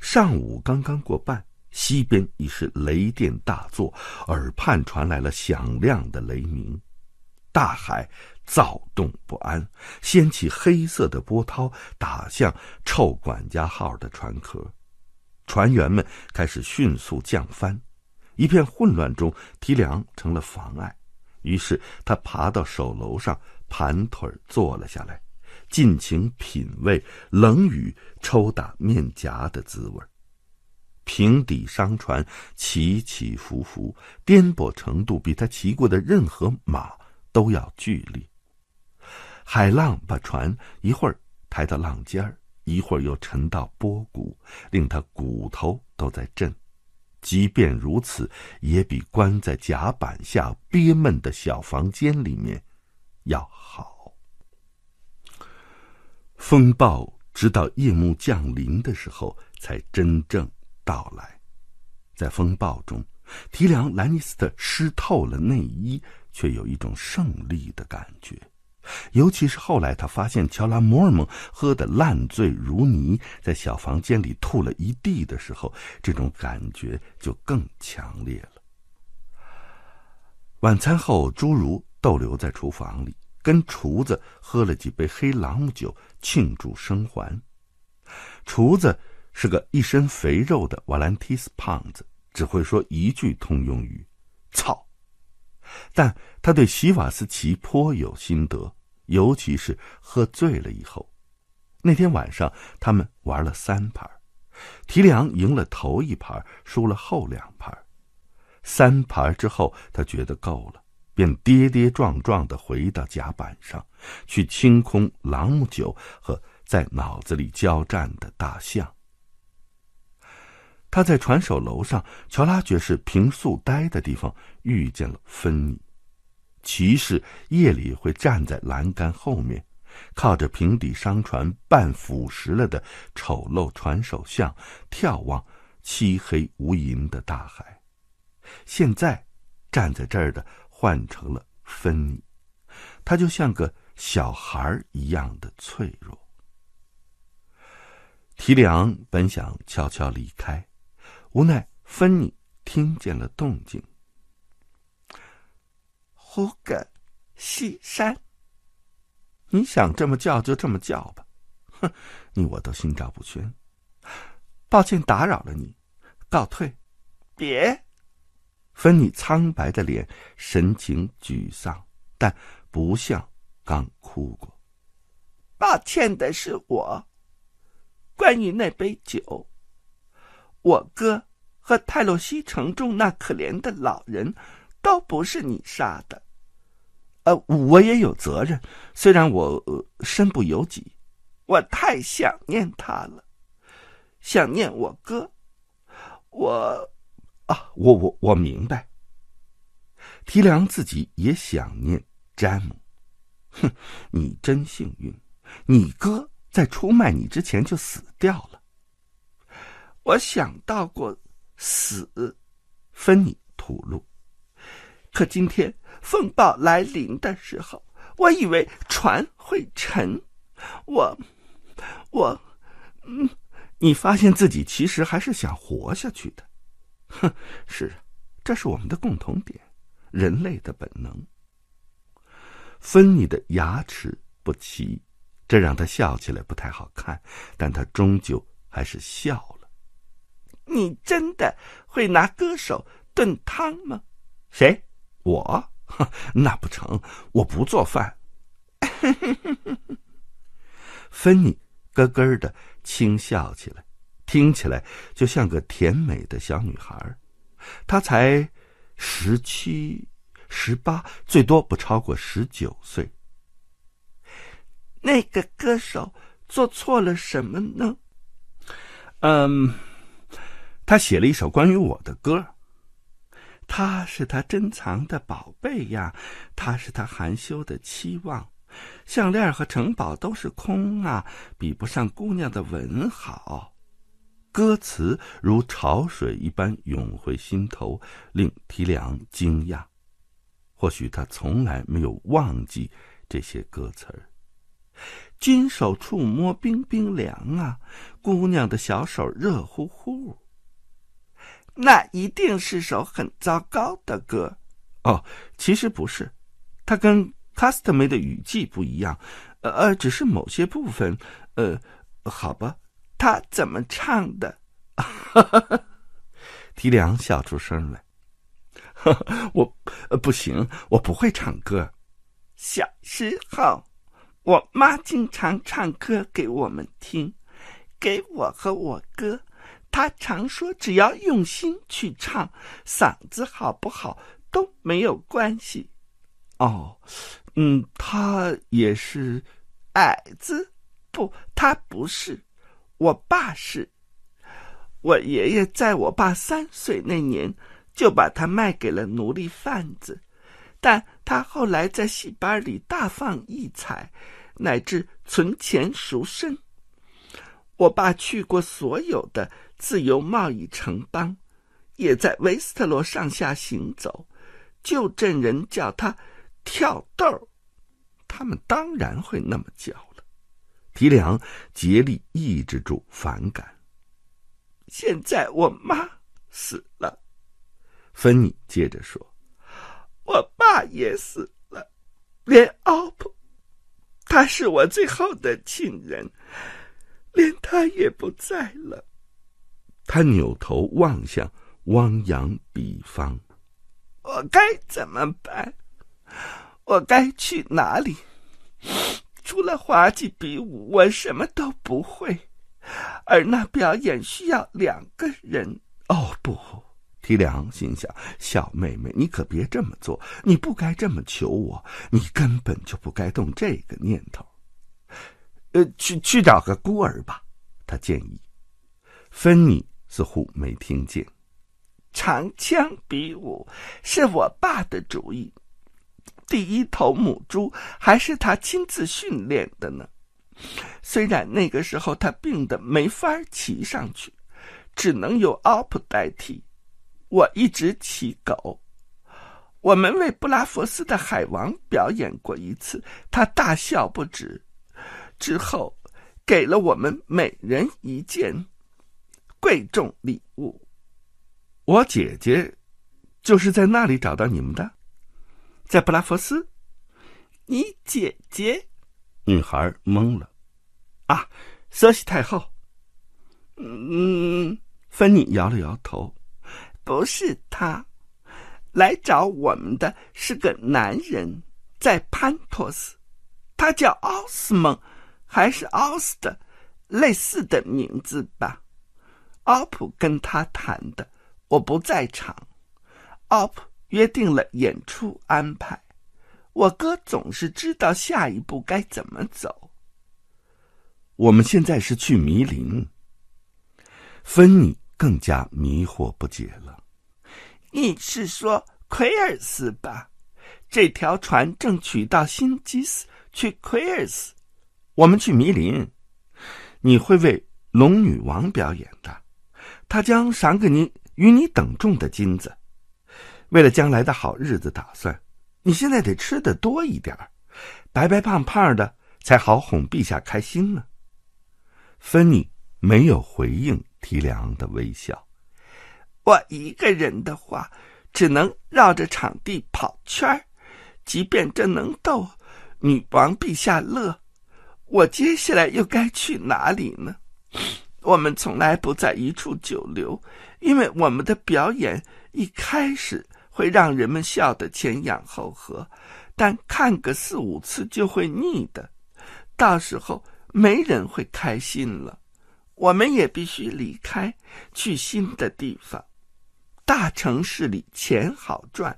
上午刚刚过半，西边已是雷电大作，耳畔传来了响亮的雷鸣。大海躁动不安，掀起黑色的波涛，打向“臭管家号”的船壳。船员们开始迅速降帆，一片混乱中，提梁成了妨碍。于是他爬到手楼上，盘腿坐了下来，尽情品味冷雨抽打面颊的滋味。平底商船起起伏伏，颠簸程度比他骑过的任何马。都要聚力。海浪把船一会儿抬到浪尖儿，一会儿又沉到波谷，令他骨头都在震。即便如此，也比关在甲板下憋闷的小房间里面要好。风暴直到夜幕降临的时候才真正到来。在风暴中，提梁兰尼斯特湿透了内衣。却有一种胜利的感觉，尤其是后来他发现乔拉摩尔蒙喝得烂醉如泥，在小房间里吐了一地的时候，这种感觉就更强烈了。晚餐后，侏儒逗留在厨房里，跟厨子喝了几杯黑朗姆酒庆祝生还。厨子是个一身肥肉的瓦兰提斯胖子，只会说一句通用语：“操。”但他对席瓦斯奇颇有心得，尤其是喝醉了以后。那天晚上，他们玩了三盘，提良赢了头一盘，输了后两盘。三盘之后，他觉得够了，便跌跌撞撞的回到甲板上，去清空朗姆酒和在脑子里交战的大象。他在船首楼上，乔拉爵士平素待的地方遇见了芬妮。骑士夜里会站在栏杆后面，靠着平底商船半腐蚀了的丑陋船首像眺望漆黑无垠的大海。现在，站在这儿的换成了芬妮，他就像个小孩一样的脆弱。提梁本想悄悄离开。无奈，芬妮听见了动静。胡歌，西山。你想这么叫，就这么叫吧。哼，你我都心照不宣。抱歉，打扰了你，告退。别，芬妮苍白的脸，神情沮丧，但不像刚哭过。抱歉的是我，关于那杯酒。我哥和泰洛西城中那可怜的老人，都不是你杀的，呃，我也有责任，虽然我身不由己，我太想念他了，想念我哥，我，啊，我我我明白。提梁自己也想念詹姆，哼，你真幸运，你哥在出卖你之前就死掉了。我想到过死，芬你吐露。可今天风暴来临的时候，我以为船会沉。我，我，嗯，你发现自己其实还是想活下去的。哼，是，这是我们的共同点，人类的本能。芬妮的牙齿不齐，这让他笑起来不太好看，但他终究还是笑了。你真的会拿歌手炖汤吗？谁？我？那不成，我不做饭。芬妮咯咯的轻笑起来，听起来就像个甜美的小女孩。她才十七、十八，最多不超过十九岁。那个歌手做错了什么呢？嗯。他写了一首关于我的歌，他是他珍藏的宝贝呀，他是他含羞的期望。项链和城堡都是空啊，比不上姑娘的吻好。歌词如潮水一般涌回心头，令提梁惊讶。或许他从来没有忘记这些歌词儿。金手触摸冰冰凉啊，姑娘的小手热乎乎。那一定是首很糟糕的歌，哦，其实不是，它跟《c u custom 的语气不一样，呃呃，只是某些部分，呃，好吧，他怎么唱的？提梁笑出声来，我，不行，我不会唱歌。小时候，我妈经常唱歌给我们听，给我和我哥。他常说：“只要用心去唱，嗓子好不好都没有关系。”哦，嗯，他也是矮子？不，他不是。我爸是。我爷爷在我爸三岁那年就把他卖给了奴隶贩子，但他后来在戏班里大放异彩，乃至存钱赎身。我爸去过所有的自由贸易城邦，也在维斯特罗上下行走。旧镇人叫他“跳豆”，他们当然会那么叫了。提梁竭力抑制住反感。现在我妈死了，芬妮接着说：“我爸也死了，连奥普，他是我最后的亲人。”连他也不在了。他扭头望向汪洋彼方，我该怎么办？我该去哪里？除了滑稽比武，我什么都不会。而那表演需要两个人。哦，不！提梁心想：小妹妹，你可别这么做。你不该这么求我。你根本就不该动这个念头。呃，去去找个孤儿吧，他建议。芬妮似乎没听见。长枪比武是我爸的主意，第一头母猪还是他亲自训练的呢。虽然那个时候他病得没法骑上去，只能由奥普代替。我一直骑狗。我们为布拉佛斯的海王表演过一次，他大笑不止。之后，给了我们每人一件贵重礼物。我姐姐就是在那里找到你们的，在布拉佛斯。你姐姐？女孩懵了。啊，瑟西太后。嗯，芬妮摇了摇头，不是她。来找我们的是个男人，在潘托斯，他叫奥斯蒙。还是奥斯的类似的名字吧。奥普跟他谈的，我不在场。奥普约定了演出安排。我哥总是知道下一步该怎么走。我们现在是去迷林。芬妮更加迷惑不解了。你是说奎尔斯吧？这条船正取到新基斯去奎尔斯。我们去迷林，你会为龙女王表演的，她将赏给你与你等重的金子。为了将来的好日子打算，你现在得吃的多一点白白胖胖的才好哄陛下开心呢。芬妮没有回应提梁的微笑，我一个人的话，只能绕着场地跑圈即便这能逗女王陛下乐。我接下来又该去哪里呢？我们从来不在一处久留，因为我们的表演一开始会让人们笑得前仰后合，但看个四五次就会腻的，到时候没人会开心了，我们也必须离开，去新的地方。大城市里钱好赚，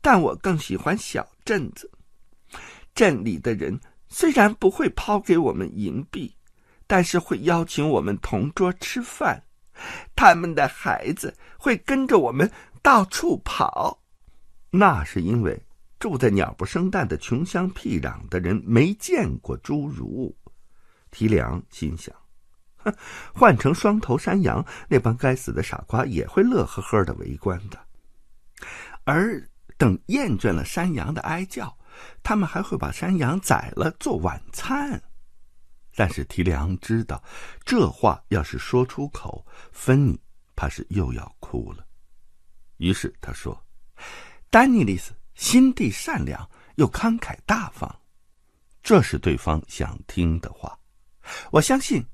但我更喜欢小镇子，镇里的人。虽然不会抛给我们银币，但是会邀请我们同桌吃饭。他们的孩子会跟着我们到处跑，那是因为住在鸟不生蛋的穷乡僻壤的人没见过侏儒。提梁心想：“哼，换成双头山羊，那帮该死的傻瓜也会乐呵呵的围观的。”而等厌倦了山羊的哀叫。他们还会把山羊宰了做晚餐，但是提良知道，这话要是说出口，芬妮怕是又要哭了。于是他说：“丹尼利斯心地善良又慷慨大方，这是对方想听的话。我相信，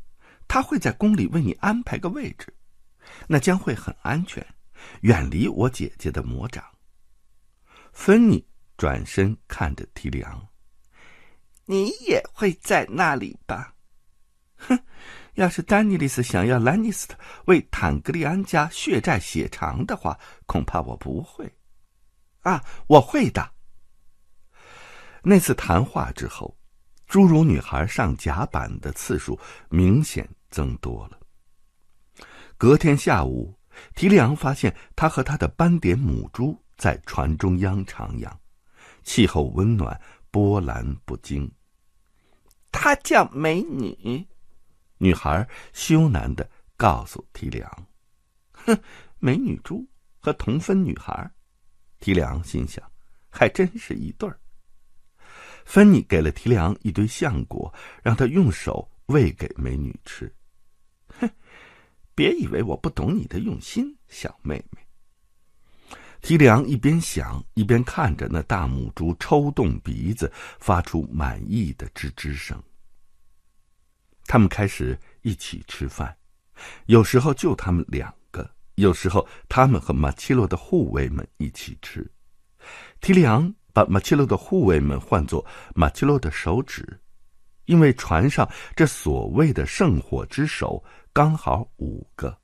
他会在宫里为你安排个位置，那将会很安全，远离我姐姐的魔掌。”芬妮。转身看着提利昂，“你也会在那里吧？”“哼，要是丹尼利斯想要兰尼斯特为坦格利安家血债血偿的话，恐怕我不会。”“啊，我会的。”那次谈话之后，侏儒女孩上甲板的次数明显增多了。隔天下午，提利昂发现他和他的斑点母猪在船中央徜徉。气候温暖，波澜不惊。她叫美女，女孩羞赧的告诉提梁：“哼，美女猪和同分女孩。”提梁心想，还真是一对儿。芬妮给了提梁一堆橡果，让他用手喂给美女吃。哼，别以为我不懂你的用心，小妹妹。提里昂一边想，一边看着那大母猪抽动鼻子，发出满意的吱吱声。他们开始一起吃饭，有时候就他们两个，有时候他们和马奇洛的护卫们一起吃。提里昂把马奇洛的护卫们唤作马奇洛的手指，因为船上这所谓的圣火之手刚好五个。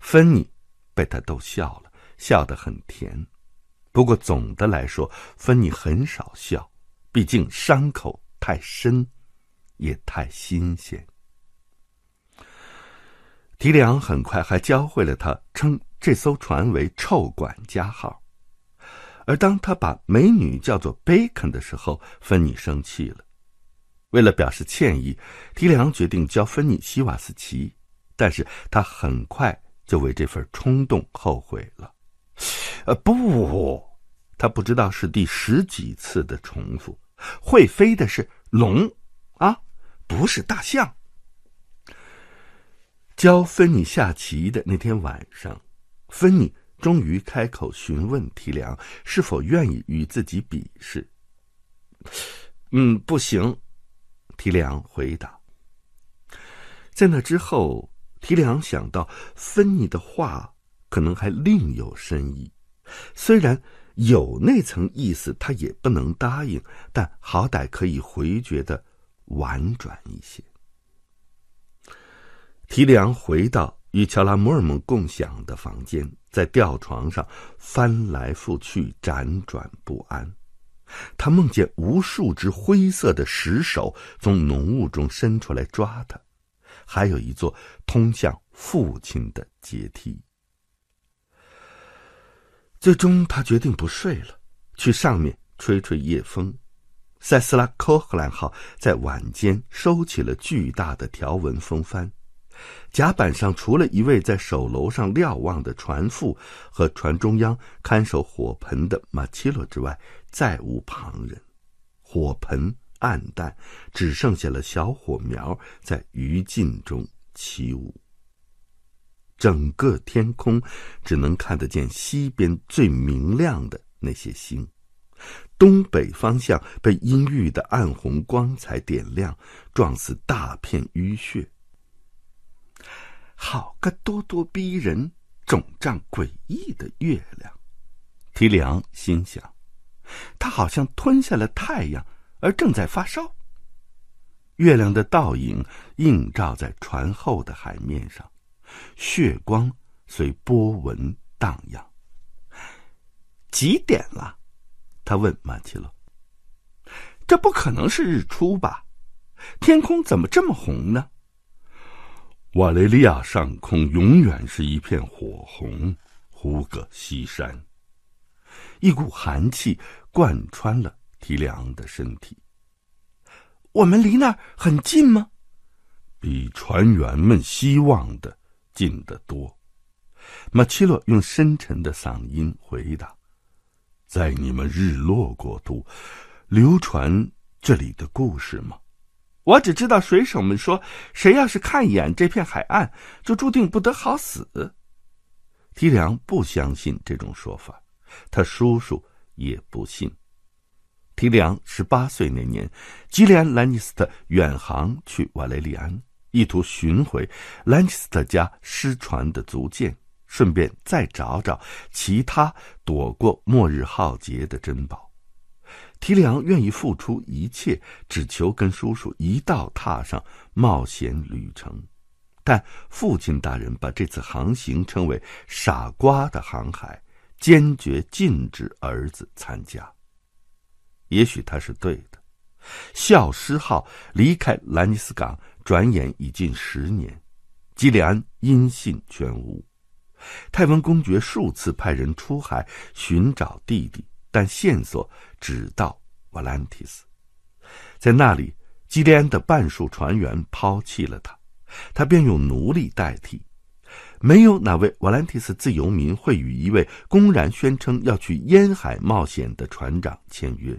芬妮被他逗笑了。笑得很甜，不过总的来说，芬妮很少笑，毕竟伤口太深，也太新鲜。提里昂很快还教会了他称这艘船为“臭管家号”，而当他把美女叫做“贝肯”的时候，芬妮生气了。为了表示歉意，提里昂决定教芬妮西瓦斯奇，但是他很快就为这份冲动后悔了。呃不，他不知道是第十几次的重复。会飞的是龙，啊，不是大象。教芬妮下棋的那天晚上，芬妮终于开口询问提梁是否愿意与自己比试。嗯，不行，提梁回答。在那之后，提梁想到芬妮的话。可能还另有深意，虽然有那层意思，他也不能答应，但好歹可以回绝的婉转一些。提里昂回到与乔拉·摩尔蒙共享的房间，在吊床上翻来覆去，辗转不安。他梦见无数只灰色的石手从浓雾中伸出来抓他，还有一座通向父亲的阶梯。最终，他决定不睡了，去上面吹吹夜风。塞斯拉·科赫兰号在晚间收起了巨大的条纹风帆，甲板上除了一位在手楼上瞭望的船夫和船中央看守火盆的马奇洛之外，再无旁人。火盆暗淡，只剩下了小火苗在余烬中起舞。整个天空，只能看得见西边最明亮的那些星，东北方向被阴郁的暗红光彩点亮，撞死大片淤血。好个咄咄逼人、肿胀诡异的月亮，提梁心想，他好像吞下了太阳，而正在发烧。月亮的倒影映照在船后的海面上。血光随波纹荡漾。几点了？他问马奇洛。这不可能是日出吧？天空怎么这么红呢？瓦雷利亚上空永远是一片火红，呼个西山。一股寒气贯穿了提良的身体。我们离那儿很近吗？比船员们希望的。近得多，马奇洛用深沉的嗓音回答：“在你们日落国度，流传这里的故事吗？我只知道水手们说，谁要是看一眼这片海岸，就注定不得好死。”提梁不相信这种说法，他叔叔也不信。提梁十八岁那年，吉连兰尼斯特远航去瓦雷里安。意图寻回兰尼斯特家失传的足剑，顺便再找找其他躲过末日浩劫的珍宝。提里昂愿意付出一切，只求跟叔叔一道踏上冒险旅程。但父亲大人把这次航行称为“傻瓜的航海”，坚决禁止儿子参加。也许他是对的。校师号离开兰尼斯港。转眼已近十年，基里安音信全无。泰文公爵数次派人出海寻找弟弟，但线索只到瓦兰提斯，在那里，基里安的半数船员抛弃了他，他便用奴隶代替。没有哪位瓦兰提斯自由民会与一位公然宣称要去沿海冒险的船长签约。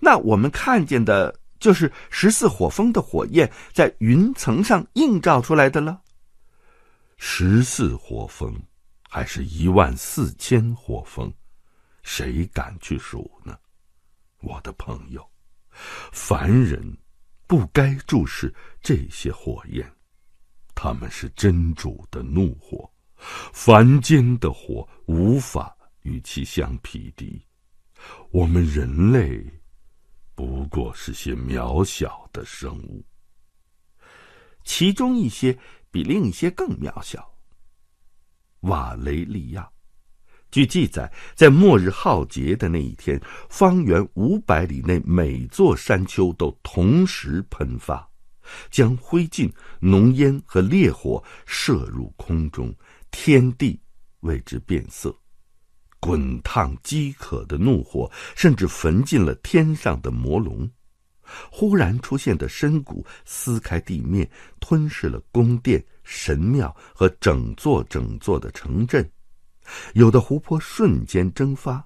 那我们看见的。就是十四火峰的火焰在云层上映照出来的了。十四火峰，还是一万四千火峰，谁敢去数呢？我的朋友，凡人不该注视这些火焰，他们是真主的怒火，凡间的火无法与其相匹敌。我们人类。不过是些渺小的生物，其中一些比另一些更渺小。瓦雷利亚，据记载，在末日浩劫的那一天，方圆五百里内每座山丘都同时喷发，将灰烬、浓烟和烈火射入空中，天地为之变色。滚烫、饥渴的怒火，甚至焚尽了天上的魔龙。忽然出现的深谷撕开地面，吞噬了宫殿、神庙和整座整座的城镇。有的湖泊瞬间蒸发，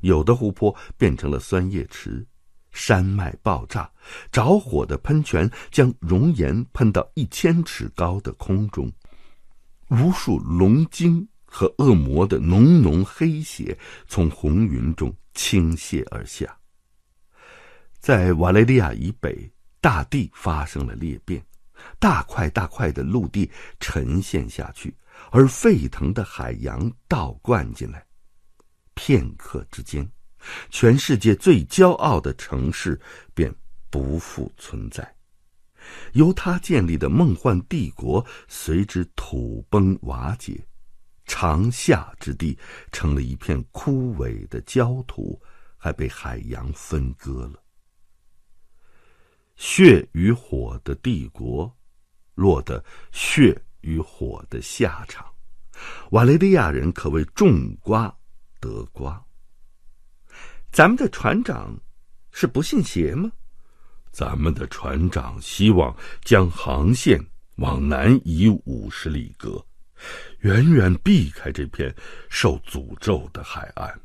有的湖泊变成了酸液池。山脉爆炸，着火的喷泉将熔岩喷到一千尺高的空中。无数龙鲸。和恶魔的浓浓黑血从红云中倾泻而下，在瓦雷利亚以北，大地发生了裂变，大块大块的陆地沉陷下去，而沸腾的海洋倒灌进来。片刻之间，全世界最骄傲的城市便不复存在，由他建立的梦幻帝国随之土崩瓦解。长夏之地成了一片枯萎的焦土，还被海洋分割了。血与火的帝国，落得血与火的下场。瓦雷利亚人可谓种瓜得瓜。咱们的船长是不信邪吗？咱们的船长希望将航线往南移五十里格。远远避开这片受诅咒的海岸，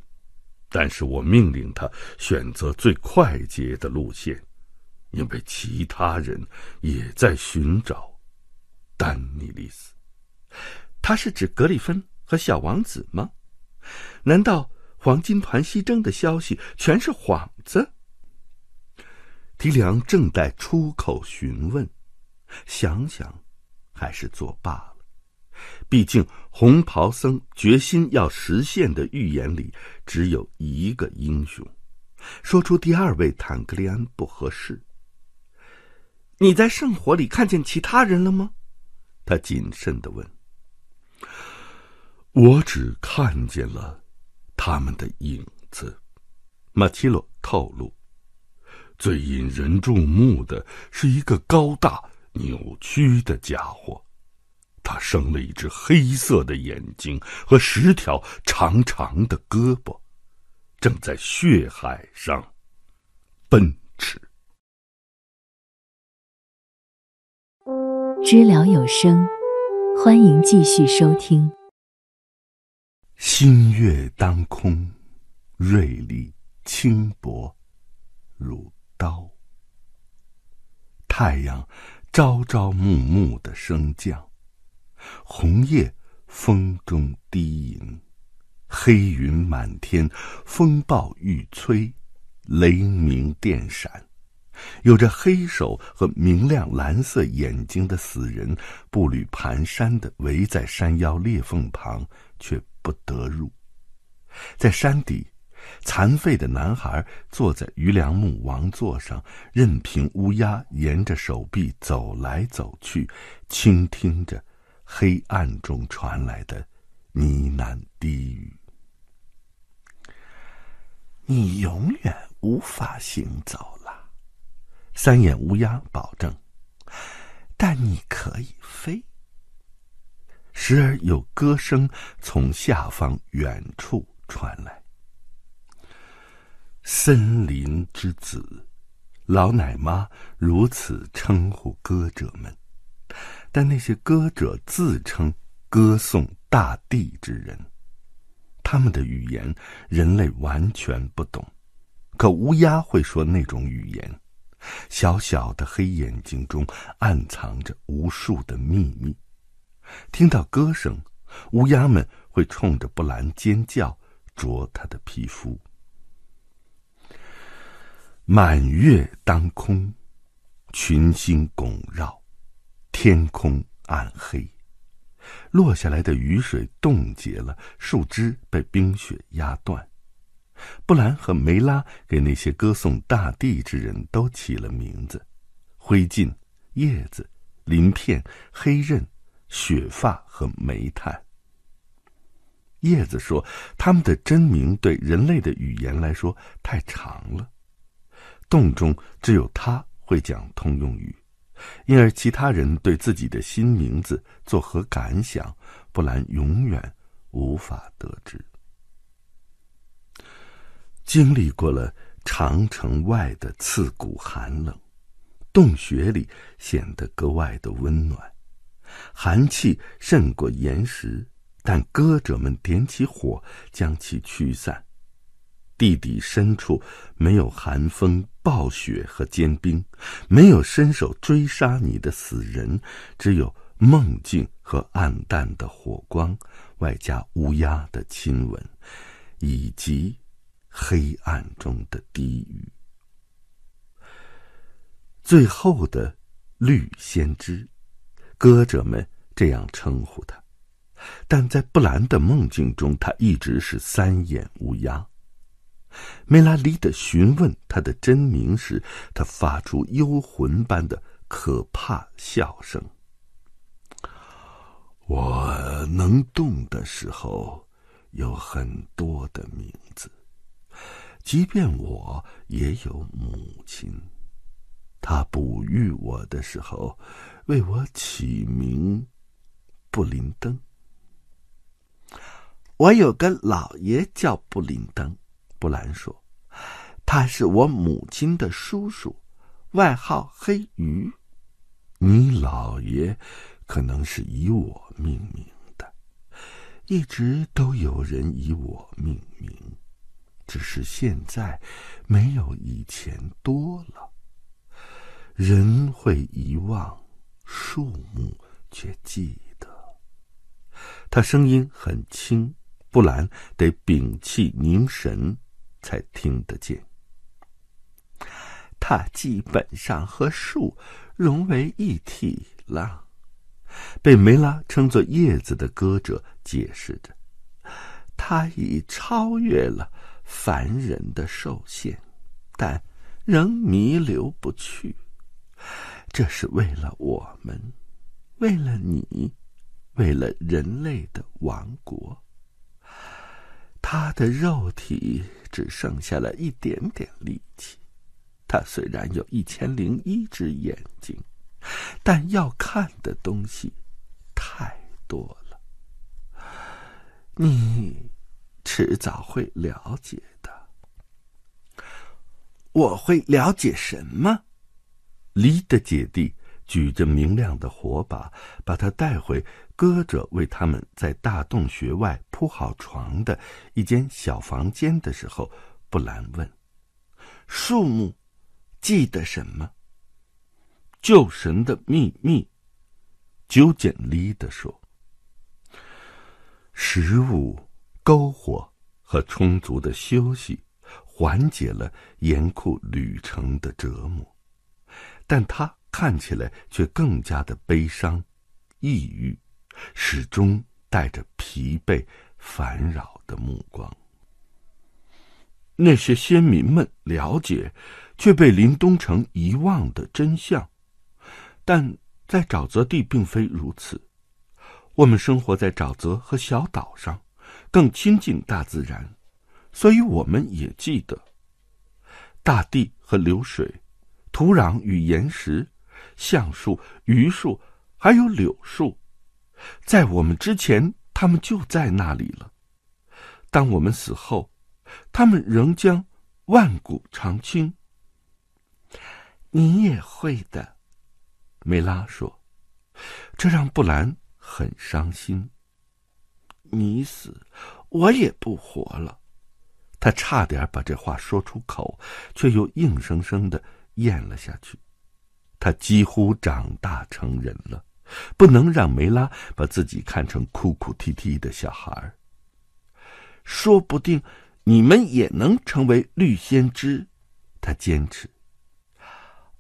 但是我命令他选择最快捷的路线，因为其他人也在寻找丹尼利斯。他是指格里芬和小王子吗？难道黄金团西征的消息全是幌子？提梁正待出口询问，想想，还是作罢。毕竟，红袍僧决心要实现的预言里只有一个英雄，说出第二位坦格利安不合适。你在圣火里看见其他人了吗？他谨慎地问。我只看见了，他们的影子。马奇洛透露，最引人注目的是一个高大扭曲的家伙。它生了一只黑色的眼睛和十条长长的胳膊，正在血海上奔驰。知了有声，欢迎继续收听。新月当空，锐利轻薄如刀；太阳朝朝暮暮的升降。红叶风中低吟，黑云满天，风暴欲摧，雷鸣电闪。有着黑手和明亮蓝色眼睛的死人，步履蹒跚地围在山腰裂缝旁，却不得入。在山底，残废的男孩坐在余梁木王座上，任凭乌鸦沿着手臂走来走去，倾听着。黑暗中传来的呢喃低语：“你永远无法行走了。”三眼乌鸦保证，“但你可以飞。”时而有歌声从下方远处传来，“森林之子”，老奶妈如此称呼歌者们。但那些歌者自称歌颂大地之人，他们的语言人类完全不懂。可乌鸦会说那种语言，小小的黑眼睛中暗藏着无数的秘密。听到歌声，乌鸦们会冲着布兰尖叫，啄他的皮肤。满月当空，群星拱绕。天空暗黑，落下来的雨水冻结了，树枝被冰雪压断。布兰和梅拉给那些歌颂大地之人都起了名字：灰烬、叶子、鳞片、黑刃、雪发和煤炭。叶子说：“他们的真名对人类的语言来说太长了，洞中只有他会讲通用语。”因而，其他人对自己的新名字作何感想，布兰永远无法得知。经历过了长城外的刺骨寒冷，洞穴里显得格外的温暖。寒气胜过岩石，但歌者们点起火，将其驱散。地底深处，没有寒风暴雪和坚冰，没有伸手追杀你的死人，只有梦境和暗淡的火光，外加乌鸦的亲吻，以及黑暗中的低语。最后的绿先知，歌者们这样称呼他，但在布兰的梦境中，他一直是三眼乌鸦。梅拉利德询问他的真名时，他发出幽魂般的可怕笑声。我能动的时候，有很多的名字。即便我也有母亲，他哺育我的时候，为我起名布林登。我有个姥爷叫布林登。布兰说：“他是我母亲的叔叔，外号黑鱼。你老爷可能是以我命名的，一直都有人以我命名，只是现在没有以前多了。人会遗忘，树木却记得。”他声音很轻，布兰得屏气凝神。才听得见。它基本上和树融为一体了，被梅拉称作叶子的歌者解释着：“它已超越了凡人的寿限，但仍弥留不去。这是为了我们，为了你，为了人类的王国。他的肉体。”只剩下了一点点力气，他虽然有一千零一只眼睛，但要看的东西太多了，你迟早会了解的。我会了解什么？黎的姐弟举着明亮的火把，把他带回。歌者为他们在大洞穴外铺好床的一间小房间的时候，布兰问：“树木记得什么？”旧神的秘密，鸠简利的说：“食物、篝火和充足的休息，缓解了严酷旅程的折磨，但他看起来却更加的悲伤、抑郁。”始终带着疲惫烦扰的目光。那些先民们了解，却被林东城遗忘的真相，但在沼泽地并非如此。我们生活在沼泽和小岛上，更亲近大自然，所以我们也记得。大地和流水，土壤与岩石，橡树、榆树，还有柳树。在我们之前，他们就在那里了。当我们死后，他们仍将万古长青。你也会的，梅拉说。这让布兰很伤心。你死，我也不活了。他差点把这话说出口，却又硬生生的咽了下去。他几乎长大成人了。不能让梅拉把自己看成哭哭啼啼的小孩说不定你们也能成为绿先知，他坚持。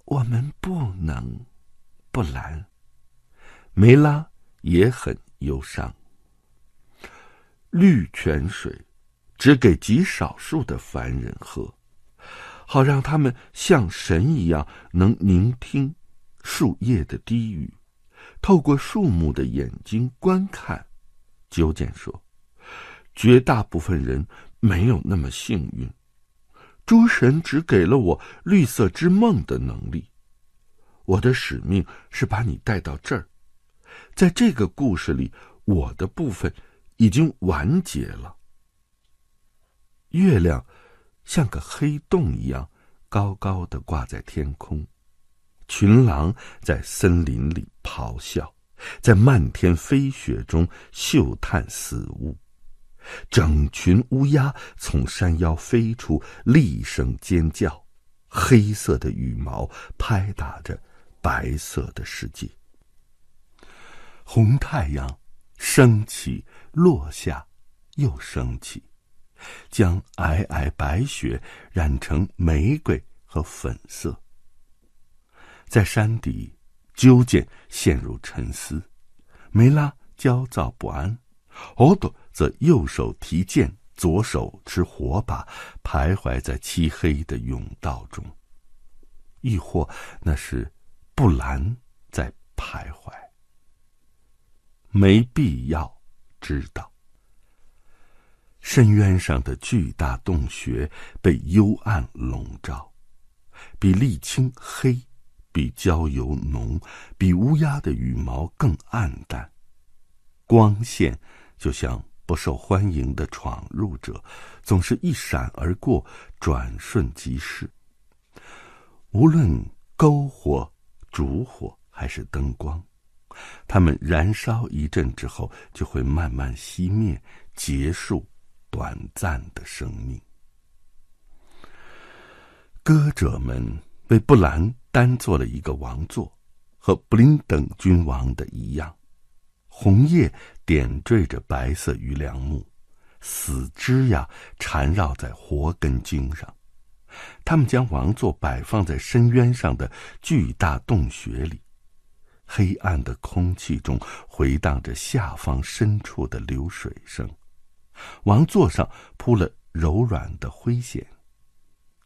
我们不能，不拦。梅拉也很忧伤。绿泉水只给极少数的凡人喝，好让他们像神一样能聆听树叶的低语。透过树木的眼睛观看，九简说：“绝大部分人没有那么幸运。诸神只给了我绿色之梦的能力。我的使命是把你带到这儿。在这个故事里，我的部分已经完结了。月亮像个黑洞一样，高高的挂在天空。”群狼在森林里咆哮，在漫天飞雪中嗅探死物，整群乌鸦从山腰飞出，厉声尖叫，黑色的羽毛拍打着白色的世界。红太阳升起、落下，又升起，将皑皑白雪染成玫瑰和粉色。在山底，究竟陷入沉思；梅拉焦躁不安，奥多则右手提剑，左手持火把，徘徊在漆黑的甬道中。亦或那是布兰在徘徊。没必要知道。深渊上的巨大洞穴被幽暗笼罩，比沥青黑。比焦油浓，比乌鸦的羽毛更暗淡。光线就像不受欢迎的闯入者，总是一闪而过，转瞬即逝。无论篝火、烛火还是灯光，它们燃烧一阵之后，就会慢慢熄灭，结束短暂的生命。歌者们为布兰。单做了一个王座，和布林等君王的一样，红叶点缀着白色榆梁木，死枝呀缠绕在活根茎上。他们将王座摆放在深渊上的巨大洞穴里，黑暗的空气中回荡着下方深处的流水声。王座上铺了柔软的灰藓。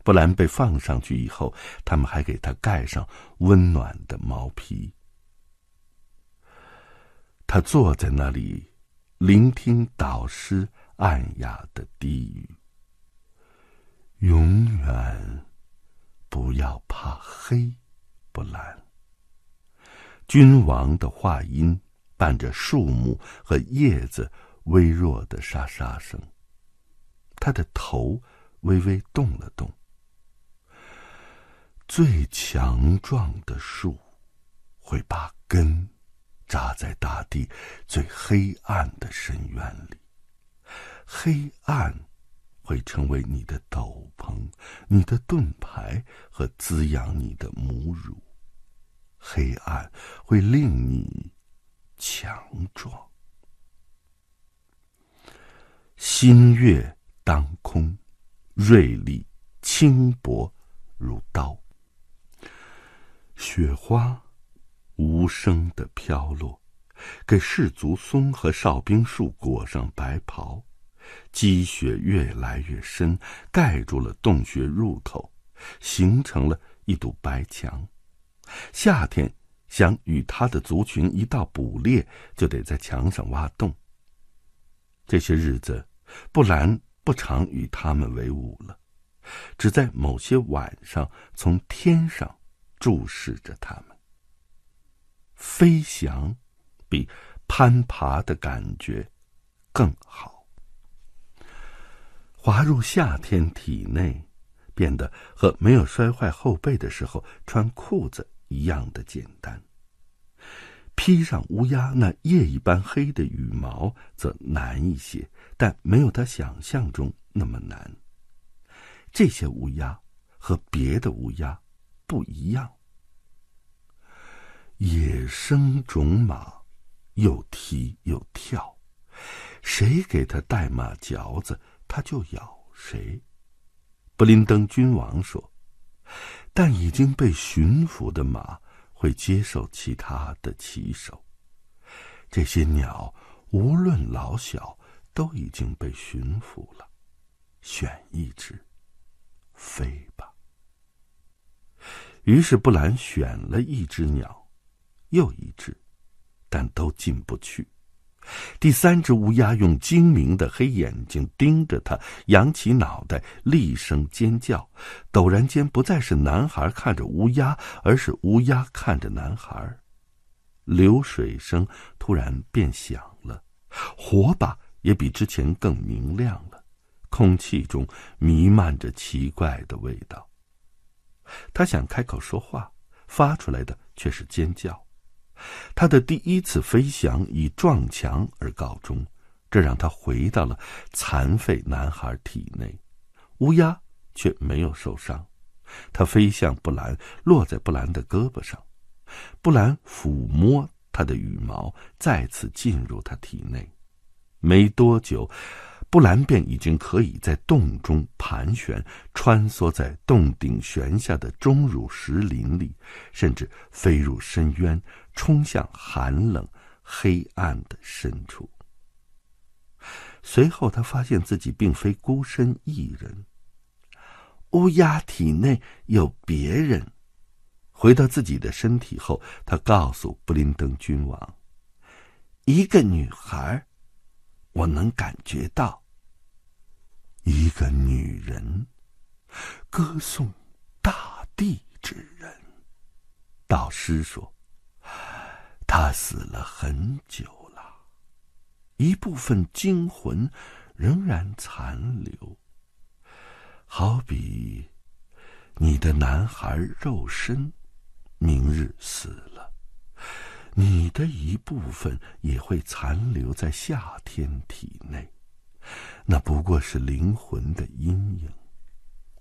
布兰被放上去以后，他们还给他盖上温暖的毛皮。他坐在那里，聆听导师暗哑的低语。永远，不要怕黑，布兰。君王的话音伴着树木和叶子微弱的沙沙声，他的头微微动了动。最强壮的树，会把根扎在大地最黑暗的深渊里。黑暗会成为你的斗篷、你的盾牌和滋养你的母乳。黑暗会令你强壮。新月当空，锐利、轻薄如刀。雪花无声地飘落，给氏族松和哨兵树裹上白袍。积雪越来越深，盖住了洞穴入口，形成了一堵白墙。夏天想与他的族群一道捕猎，就得在墙上挖洞。这些日子，布兰不常与他们为伍了，只在某些晚上从天上。注视着他们。飞翔，比攀爬的感觉更好。滑入夏天体内，变得和没有摔坏后背的时候穿裤子一样的简单。披上乌鸦那夜一般黑的羽毛则难一些，但没有他想象中那么难。这些乌鸦和别的乌鸦。不一样。野生种马，又踢又跳，谁给他带马嚼子，他就咬谁。布林登君王说：“但已经被驯服的马会接受其他的骑手。这些鸟，无论老小，都已经被驯服了。选一只，飞。”于是布兰选了一只鸟，又一只，但都进不去。第三只乌鸦用精明的黑眼睛盯着他，扬起脑袋，厉声尖叫。陡然间，不再是男孩看着乌鸦，而是乌鸦看着男孩。流水声突然变响了，火把也比之前更明亮了，空气中弥漫着奇怪的味道。他想开口说话，发出来的却是尖叫。他的第一次飞翔以撞墙而告终，这让他回到了残废男孩体内。乌鸦却没有受伤，它飞向布兰，落在布兰的胳膊上。布兰抚摸他的羽毛，再次进入他体内。没多久，布兰便已经可以在洞中盘旋，穿梭在洞顶悬下的钟乳石林里，甚至飞入深渊，冲向寒冷、黑暗的深处。随后，他发现自己并非孤身一人，乌鸦体内有别人。回到自己的身体后，他告诉布林登君王：“一个女孩。”我能感觉到，一个女人歌颂大地之人。导师说：“他死了很久了，一部分精魂仍然残留。好比你的男孩肉身，明日死了。”你的一部分也会残留在夏天体内，那不过是灵魂的阴影，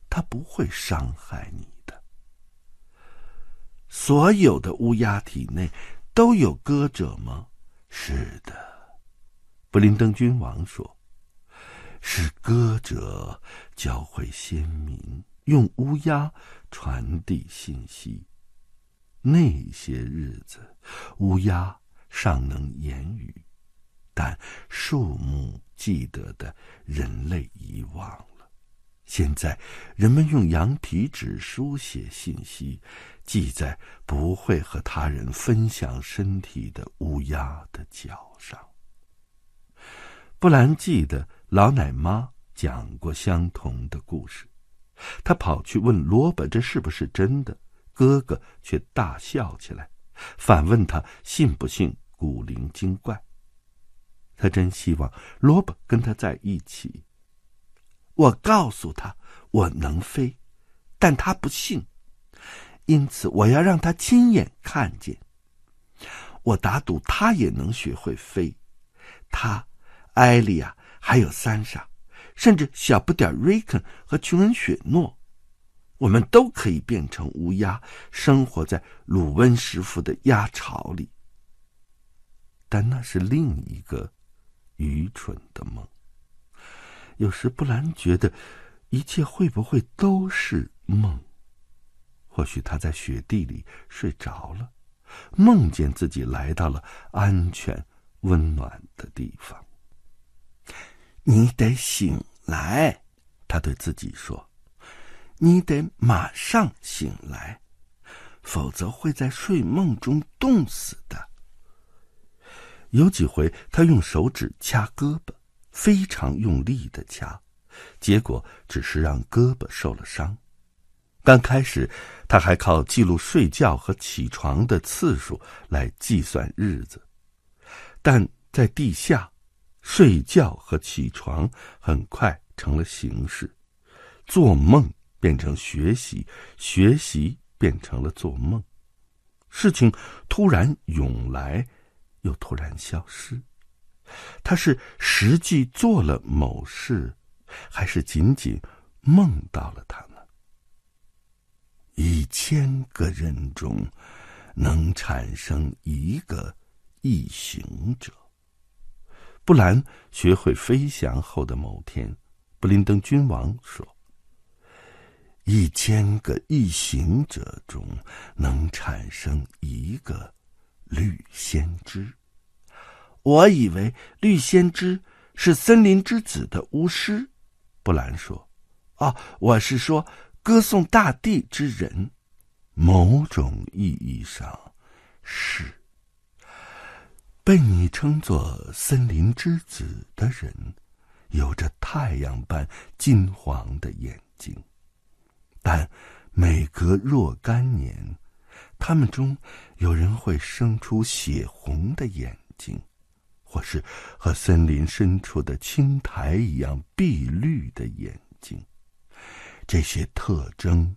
它不会伤害你的。所有的乌鸦体内都有歌者吗？是的，布林登君王说，是歌者教会先民用乌鸦传递信息。那些日子。乌鸦尚能言语，但树木记得的人类遗忘了。现在，人们用羊皮纸书写信息，记在不会和他人分享身体的乌鸦的脚上。布兰记得老奶妈讲过相同的故事，他跑去问罗本这是不是真的，哥哥却大笑起来。反问他信不信古灵精怪？他真希望萝卜跟他在一起。我告诉他我能飞，但他不信，因此我要让他亲眼看见。我打赌他也能学会飞，他、艾莉亚、还有三傻，甚至小不点瑞肯和琼恩雪诺。我们都可以变成乌鸦，生活在鲁温师傅的鸭巢里，但那是另一个愚蠢的梦。有时布兰觉得，一切会不会都是梦？或许他在雪地里睡着了，梦见自己来到了安全、温暖的地方。你得醒来，他对自己说。你得马上醒来，否则会在睡梦中冻死的。有几回，他用手指掐胳膊，非常用力的掐，结果只是让胳膊受了伤。刚开始，他还靠记录睡觉和起床的次数来计算日子，但在地下，睡觉和起床很快成了形式，做梦。变成学习，学习变成了做梦，事情突然涌来，又突然消失。他是实际做了某事，还是仅仅梦到了他呢？一千个人中，能产生一个异形者。布兰学会飞翔后的某天，布林登君王说。一千个异行者中能产生一个绿先知。我以为绿先知是森林之子的巫师，布兰说：“哦，我是说歌颂大地之人。某种意义上，是被你称作森林之子的人，有着太阳般金黄的眼睛。”但每隔若干年，他们中有人会生出血红的眼睛，或是和森林深处的青苔一样碧绿的眼睛。这些特征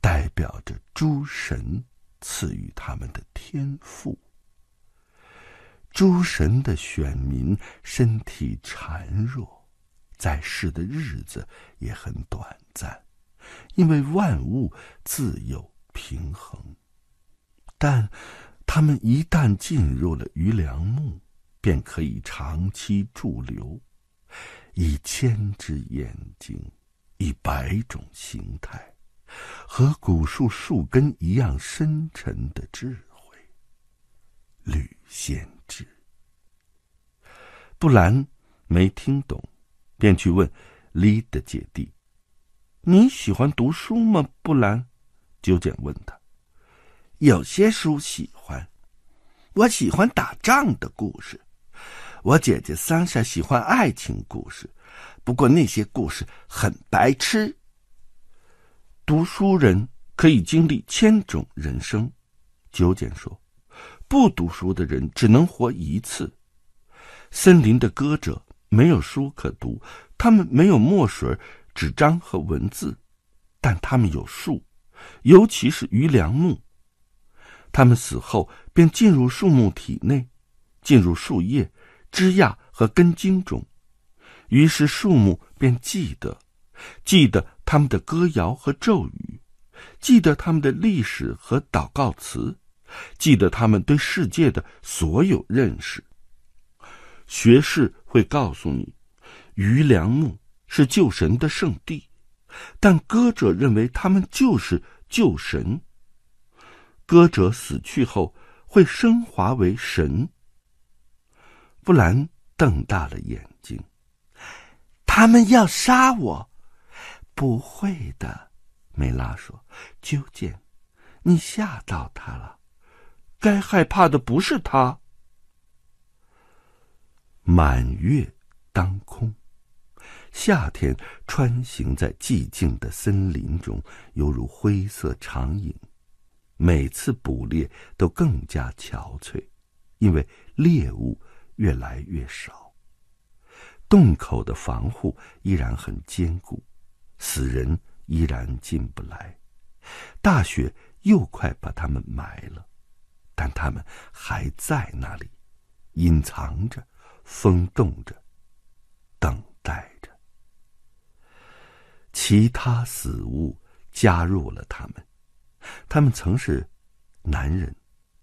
代表着诸神赐予他们的天赋。诸神的选民身体孱弱，在世的日子也很短暂。因为万物自有平衡，但它们一旦进入了余梁木，便可以长期驻留。一千只眼睛，一百种形态，和古树树根一样深沉的智慧。吕先知，布兰没听懂，便去问丽的姐弟。你喜欢读书吗，布兰？九简问他。有些书喜欢，我喜欢打仗的故事。我姐姐桑莎喜欢爱情故事，不过那些故事很白痴。读书人可以经历千种人生，九简说。不读书的人只能活一次。森林的歌者没有书可读，他们没有墨水纸张和文字，但他们有树，尤其是余梁木。他们死后便进入树木体内，进入树叶、枝桠和根茎中，于是树木便记得，记得他们的歌谣和咒语，记得他们的历史和祷告词，记得他们对世界的所有认识。学士会告诉你，余梁木。是救神的圣地，但歌者认为他们就是救神。歌者死去后会升华为神。布兰瞪大了眼睛，他们要杀我？不会的，梅拉说。究竟，你吓到他了。该害怕的不是他。满月当空。夏天穿行在寂静的森林中，犹如灰色长影。每次捕猎都更加憔悴，因为猎物越来越少。洞口的防护依然很坚固，死人依然进不来。大雪又快把他们埋了，但他们还在那里，隐藏着，风动着，等待。其他死物加入了他们，他们曾是男人、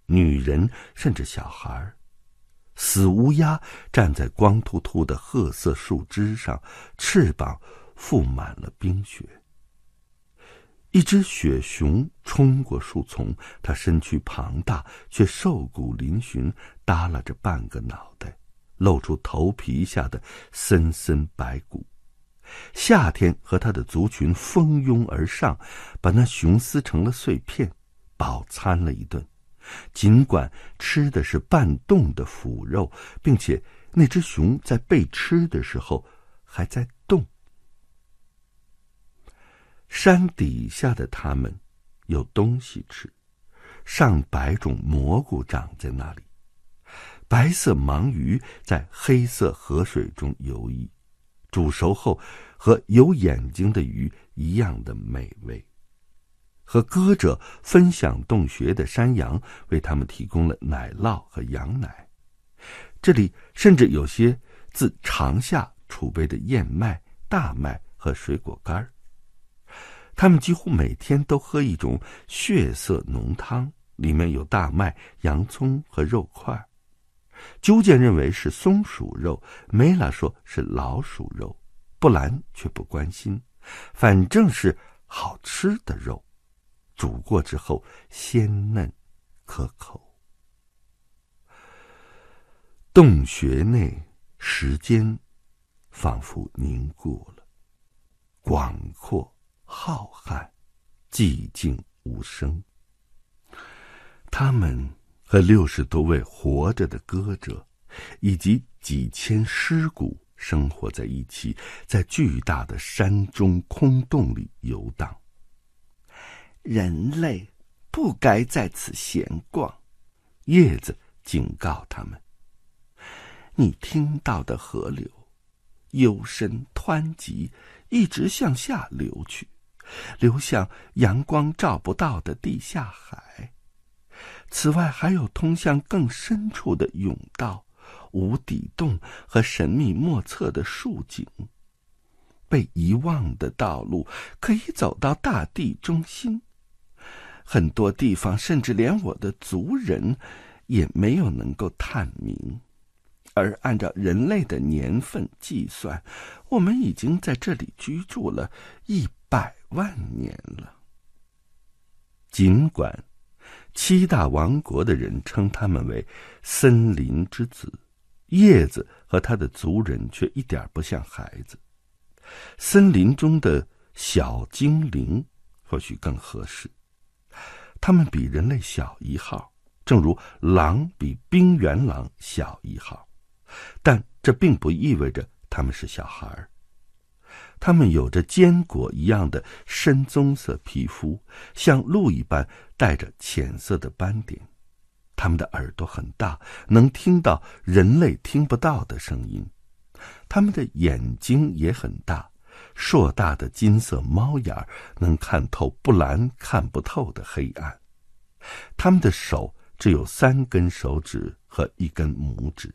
女人，甚至小孩死乌鸦站在光秃秃的褐色树枝上，翅膀覆满了冰雪。一只雪熊冲过树丛，它身躯庞大，却瘦骨嶙峋，耷拉着半个脑袋，露出头皮下的森森白骨。夏天和他的族群蜂拥而上，把那熊撕成了碎片，饱餐了一顿。尽管吃的是半冻的腐肉，并且那只熊在被吃的时候还在动。山底下的他们有东西吃，上百种蘑菇长在那里，白色盲鱼在黑色河水中游弋。煮熟后，和有眼睛的鱼一样的美味。和歌者分享洞穴的山羊为他们提供了奶酪和羊奶，这里甚至有些自长夏储备的燕麦、大麦和水果干儿。他们几乎每天都喝一种血色浓汤，里面有大麦、洋葱和肉块。鸠健认为是松鼠肉，梅拉说是老鼠肉，布兰却不关心，反正是好吃的肉。煮过之后鲜嫩可口。洞穴内时间仿佛凝固了，广阔浩瀚，寂静无声。他们。和六十多位活着的歌者，以及几千尸骨生活在一起，在巨大的山中空洞里游荡。人类不该在此闲逛，叶子警告他们。你听到的河流，幽深湍急，一直向下流去，流向阳光照不到的地下海。此外，还有通向更深处的甬道、无底洞和神秘莫测的竖井，被遗忘的道路可以走到大地中心。很多地方，甚至连我的族人也没有能够探明。而按照人类的年份计算，我们已经在这里居住了一百万年了。尽管。七大王国的人称他们为“森林之子”，叶子和他的族人却一点不像孩子，森林中的小精灵或许更合适。他们比人类小一号，正如狼比冰原狼小一号，但这并不意味着他们是小孩儿。他们有着坚果一样的深棕色皮肤，像鹿一般带着浅色的斑点。他们的耳朵很大，能听到人类听不到的声音。他们的眼睛也很大，硕大的金色猫眼能看透布兰看不透的黑暗。他们的手只有三根手指和一根拇指，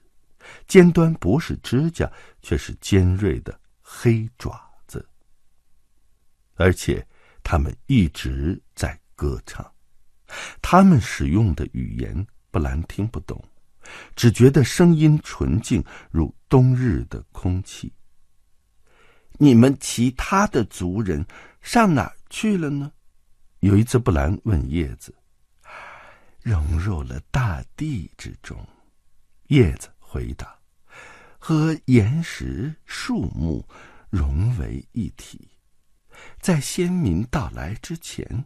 尖端不是指甲，却是尖锐的黑爪。而且，他们一直在歌唱。他们使用的语言，布兰听不懂，只觉得声音纯净，如冬日的空气。你们其他的族人上哪儿去了呢？有一次，布兰问叶子：“融入了大地之中。”叶子回答：“和岩石、树木融为一体。”在先民到来之前，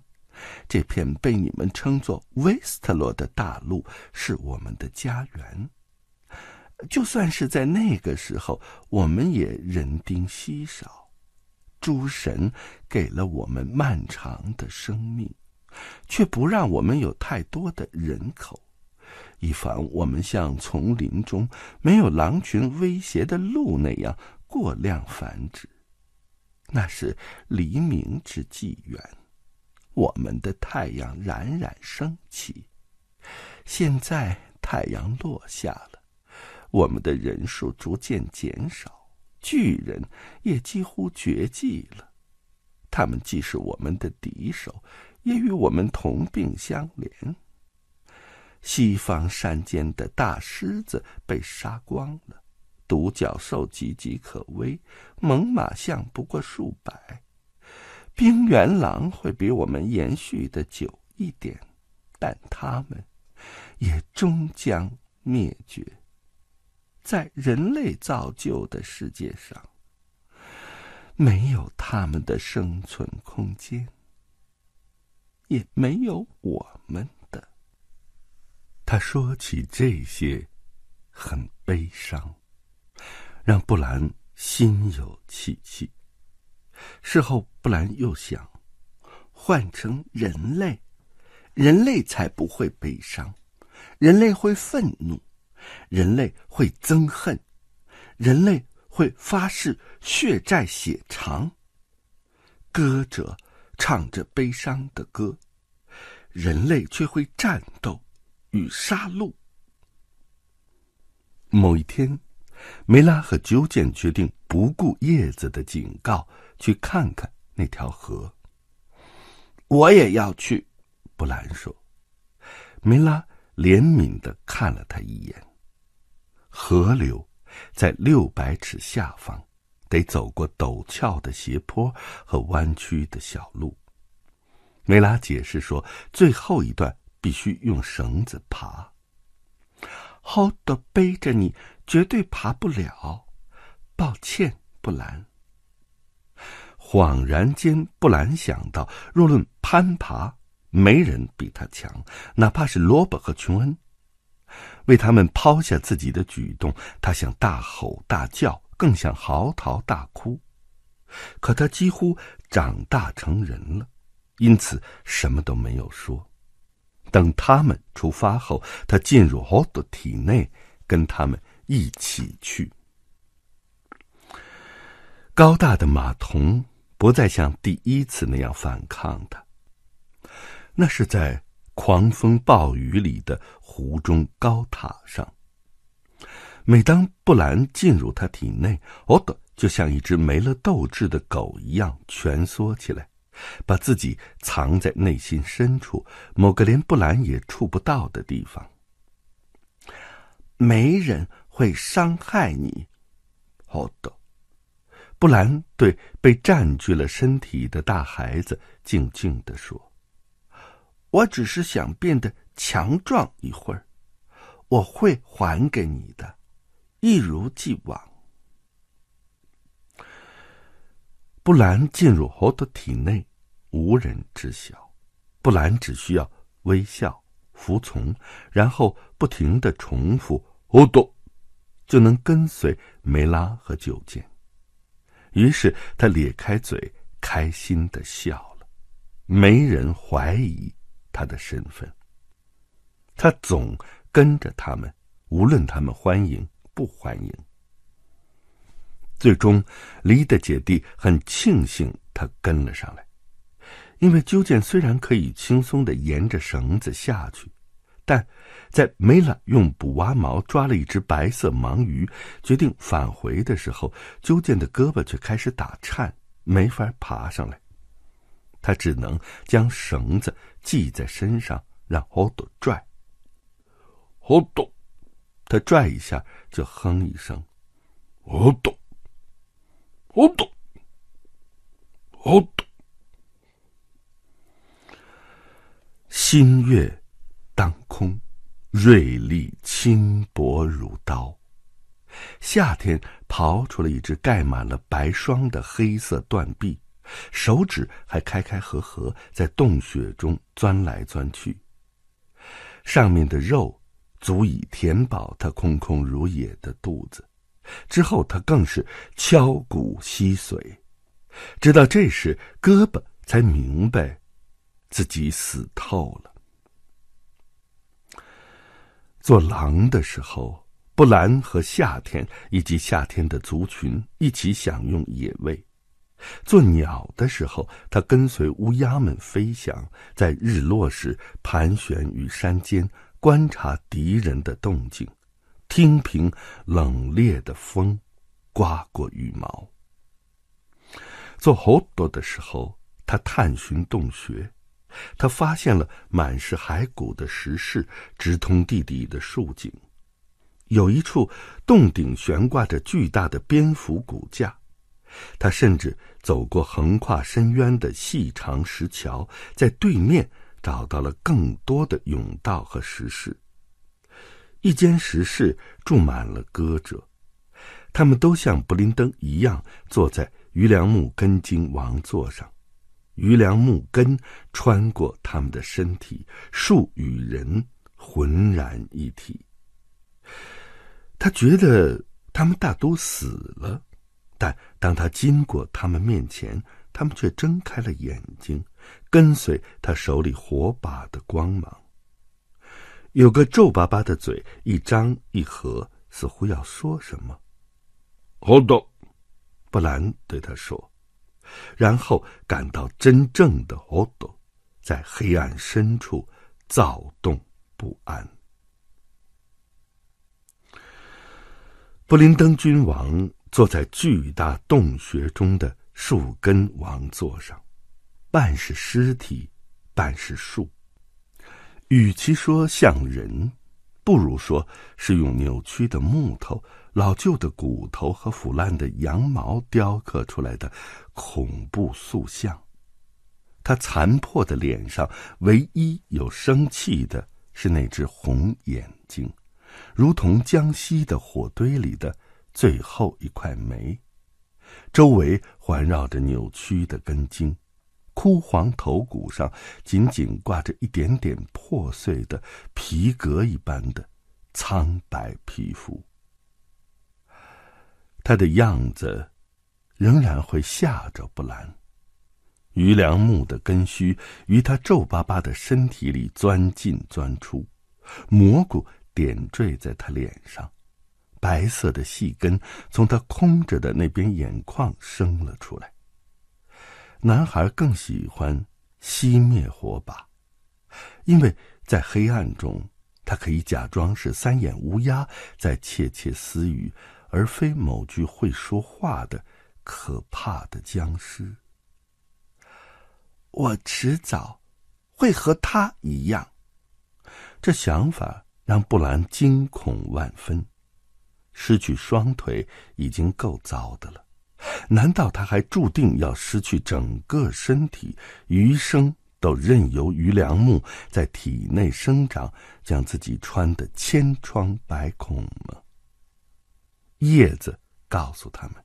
这片被你们称作威斯特洛的大陆是我们的家园。就算是在那个时候，我们也人丁稀少。诸神给了我们漫长的生命，却不让我们有太多的人口，以防我们像丛林中没有狼群威胁的鹿那样过量繁殖。那是黎明之纪元，我们的太阳冉冉升起。现在太阳落下了，我们的人数逐渐减少，巨人也几乎绝迹了。他们既是我们的敌手，也与我们同病相怜。西方山间的大狮子被杀光了。独角兽岌岌可危，猛犸象不过数百，冰原狼会比我们延续的久一点，但它们也终将灭绝，在人类造就的世界上，没有他们的生存空间，也没有我们的。他说起这些，很悲伤。让布兰心有戚戚。事后，布兰又想，换成人类，人类才不会悲伤，人类会愤怒，人类会憎恨，人类会发誓血债血偿。歌者唱着悲伤的歌，人类却会战斗与杀戮。某一天。梅拉和九健决定不顾叶子的警告去看看那条河。我也要去，布兰说。梅拉怜悯的看了他一眼。河流在六百尺下方，得走过陡峭的斜坡和弯曲的小路。梅拉解释说，最后一段必须用绳子爬。好，的背着你。绝对爬不了，抱歉，布兰。恍然间，布兰想到，若论攀爬，没人比他强，哪怕是罗伯和琼恩。为他们抛下自己的举动，他想大吼大叫，更想嚎啕大哭，可他几乎长大成人了，因此什么都没有说。等他们出发后，他进入奥德体内，跟他们。一起去。高大的马童不再像第一次那样反抗他。那是在狂风暴雨里的湖中高塔上。每当布兰进入他体内，哦的，就像一只没了斗志的狗一样蜷缩起来，把自己藏在内心深处某个连布兰也触不到的地方。没人。会伤害你，好的，布兰对被占据了身体的大孩子静静的说：“我只是想变得强壮一会儿，我会还给你的，一如既往。”布兰进入猴的体内，无人知晓。布兰只需要微笑、服从，然后不停的重复：“奥德。”就能跟随梅拉和九剑，于是他咧开嘴，开心的笑了。没人怀疑他的身份。他总跟着他们，无论他们欢迎不欢迎。最终，离的姐弟很庆幸他跟了上来，因为九剑虽然可以轻松的沿着绳子下去，但。在梅拉用捕蛙毛抓了一只白色盲鱼，决定返回的时候，鸠健的胳膊却开始打颤，没法爬上来。他只能将绳子系在身上，让奥多拽。奥多，他拽一下就哼一声。奥多，奥多，奥多。新月当空。锐利、轻薄如刀。夏天刨出了一只盖满了白霜的黑色断臂，手指还开开合合，在洞穴中钻来钻去。上面的肉足以填饱他空空如也的肚子。之后，他更是敲骨吸髓，直到这时，胳膊才明白自己死透了。做狼的时候，布兰和夏天以及夏天的族群一起享用野味；做鸟的时候，他跟随乌鸦们飞翔，在日落时盘旋于山间，观察敌人的动静，听凭冷冽的风刮过羽毛；做猴多的时候，他探寻洞穴。他发现了满是骸骨的石室，直通地底的竖井。有一处洞顶悬挂着巨大的蝙蝠骨架。他甚至走过横跨深渊的细长石桥，在对面找到了更多的甬道和石室。一间石室住满了歌者，他们都像布林登一样，坐在余梁木根茎王座上。余良木根穿过他们的身体，树与人浑然一体。他觉得他们大都死了，但当他经过他们面前，他们却睁开了眼睛，跟随他手里火把的光芒。有个皱巴巴的嘴一张一合，似乎要说什么 h o l d 布兰对他说。”然后感到真正的奥 o 在黑暗深处躁动不安。布林登君王坐在巨大洞穴中的树根王座上，半是尸体，半是树。与其说像人。不如说是用扭曲的木头、老旧的骨头和腐烂的羊毛雕刻出来的恐怖塑像。他残破的脸上，唯一有生气的是那只红眼睛，如同江西的火堆里的最后一块煤，周围环绕着扭曲的根茎。枯黄头骨上紧紧挂着一点点破碎的皮革一般的苍白皮肤，他的样子仍然会吓着布兰。余良木的根须于他皱巴巴的身体里钻进钻出，蘑菇点缀在他脸上，白色的细根从他空着的那边眼眶生了出来。男孩更喜欢熄灭火把，因为在黑暗中，他可以假装是三眼乌鸦在窃窃私语，而非某具会说话的可怕的僵尸。我迟早会和他一样，这想法让布兰惊恐万分。失去双腿已经够糟的了。难道他还注定要失去整个身体，余生都任由余良木在体内生长，将自己穿得千疮百孔吗？叶子告诉他们，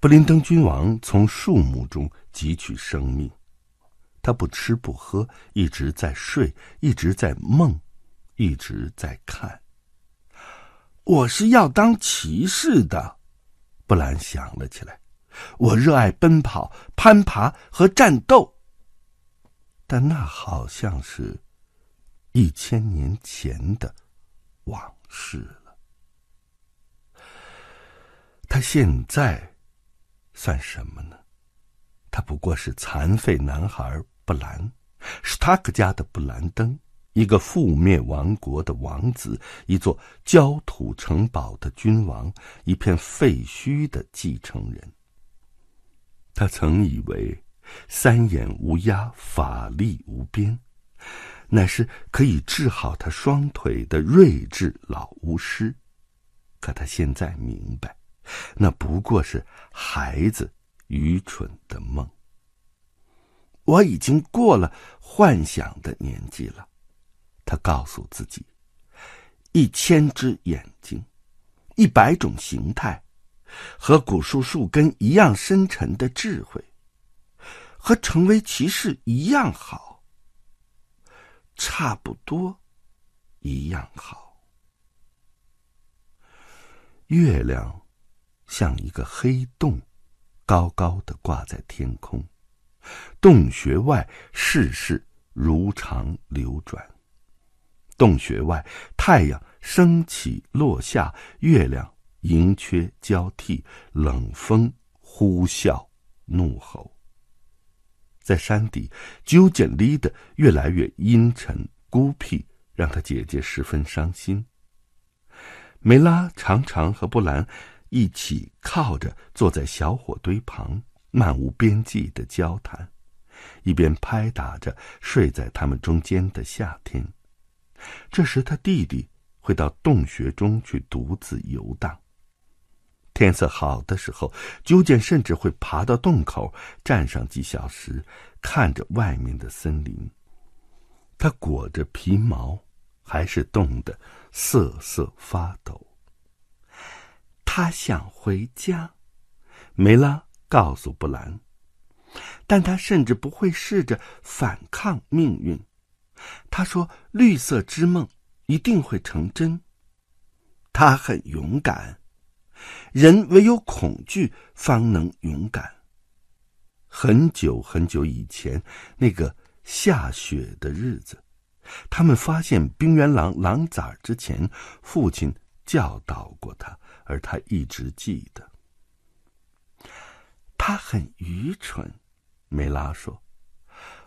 布林登君王从树木中汲取生命，他不吃不喝，一直在睡，一直在梦，一直在看。我是要当骑士的。布兰想了起来，我热爱奔跑、攀爬和战斗，但那好像是，一千年前的往事了。他现在算什么呢？他不过是残废男孩布兰，史塔克家的布兰登。一个覆灭亡国的王子，一座焦土城堡的君王，一片废墟的继承人。他曾以为，三眼乌鸦法力无边，乃是可以治好他双腿的睿智老巫师。可他现在明白，那不过是孩子愚蠢的梦。我已经过了幻想的年纪了。他告诉自己：“一千只眼睛，一百种形态，和古树树根一样深沉的智慧，和成为骑士一样好。差不多，一样好。”月亮像一个黑洞，高高的挂在天空。洞穴外，世事如常流转。洞穴外，太阳升起落下，月亮盈缺交替，冷风呼啸怒吼。在山底，鸠简丽的越来越阴沉孤僻，让他姐姐十分伤心。梅拉常常和布兰一起靠着坐在小火堆旁，漫无边际的交谈，一边拍打着睡在他们中间的夏天。这时，他弟弟会到洞穴中去独自游荡。天色好的时候，鸠简甚至会爬到洞口站上几小时，看着外面的森林。他裹着皮毛，还是冻得瑟瑟发抖。他想回家，梅拉告诉布兰，但他甚至不会试着反抗命运。他说：“绿色之梦一定会成真。”他很勇敢，人唯有恐惧方能勇敢。很久很久以前，那个下雪的日子，他们发现冰原狼狼崽之前，父亲教导过他，而他一直记得。他很愚蠢，梅拉说。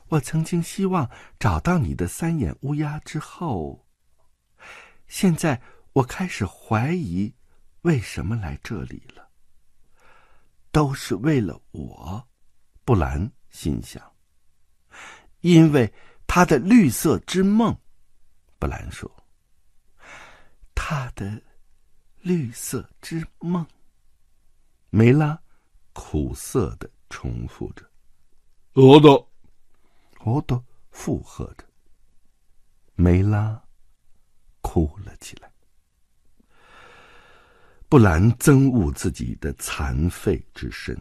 我曾经希望找到你的三眼乌鸦之后，现在我开始怀疑，为什么来这里了。都是为了我，布兰心想。因为他的绿色之梦，布兰说。他的绿色之梦，梅拉苦涩的重复着。鹅的。摩多附和着。梅拉哭了起来。布兰憎恶自己的残废之身，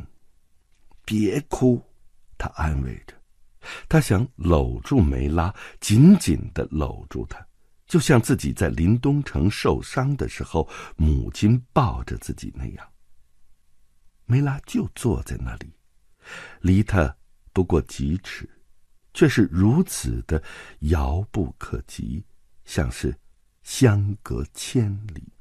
别哭，他安慰着。他想搂住梅拉，紧紧的搂住她，就像自己在林东城受伤的时候，母亲抱着自己那样。梅拉就坐在那里，离他不过几尺。却是如此的遥不可及，像是相隔千里。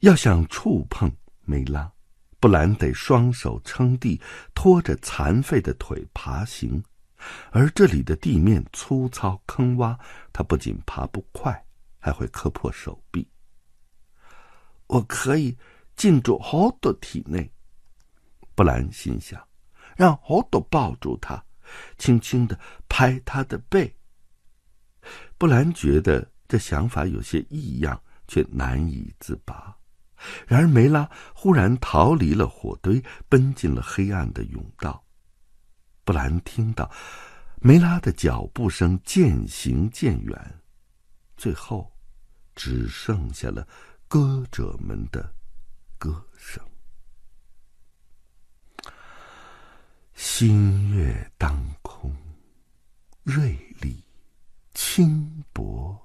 要想触碰梅拉，布兰得双手撑地，拖着残废的腿爬行，而这里的地面粗糙坑洼，他不仅爬不快，还会磕破手臂。我可以进入奥多体内，布兰心想。让猴都抱住他，轻轻的拍他的背。布兰觉得这想法有些异样，却难以自拔。然而梅拉忽然逃离了火堆，奔进了黑暗的甬道。布兰听到梅拉的脚步声渐行渐远，最后只剩下了歌者们的歌声。星月当空，锐利、轻薄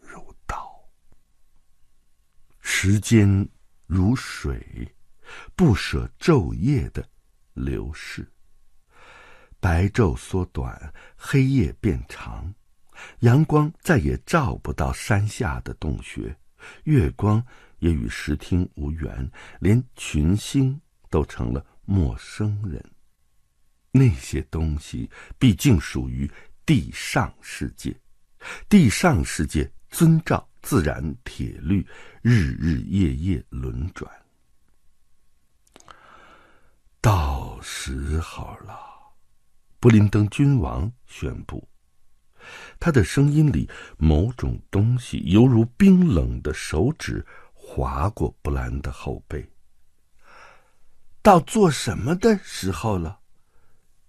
如刀。时间如水，不舍昼夜的流逝。白昼缩短，黑夜变长，阳光再也照不到山下的洞穴，月光也与石厅无缘，连群星都成了陌生人。那些东西毕竟属于地上世界，地上世界遵照自然铁律，日日夜夜轮转。到时候了，布林登君王宣布，他的声音里某种东西犹如冰冷的手指划过布兰的后背。到做什么的时候了？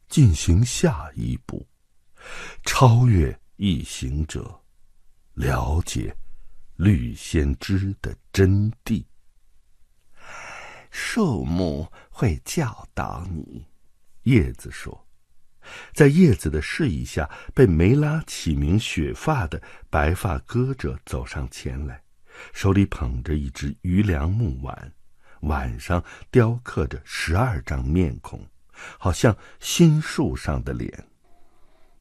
进行下一步，超越一行者，了解律先知的真谛。树木会教导你，叶子说。在叶子的示意下，被梅拉起名“雪发”的白发歌者走上前来，手里捧着一只余梁木碗，碗上雕刻着十二张面孔。好像新树上的脸，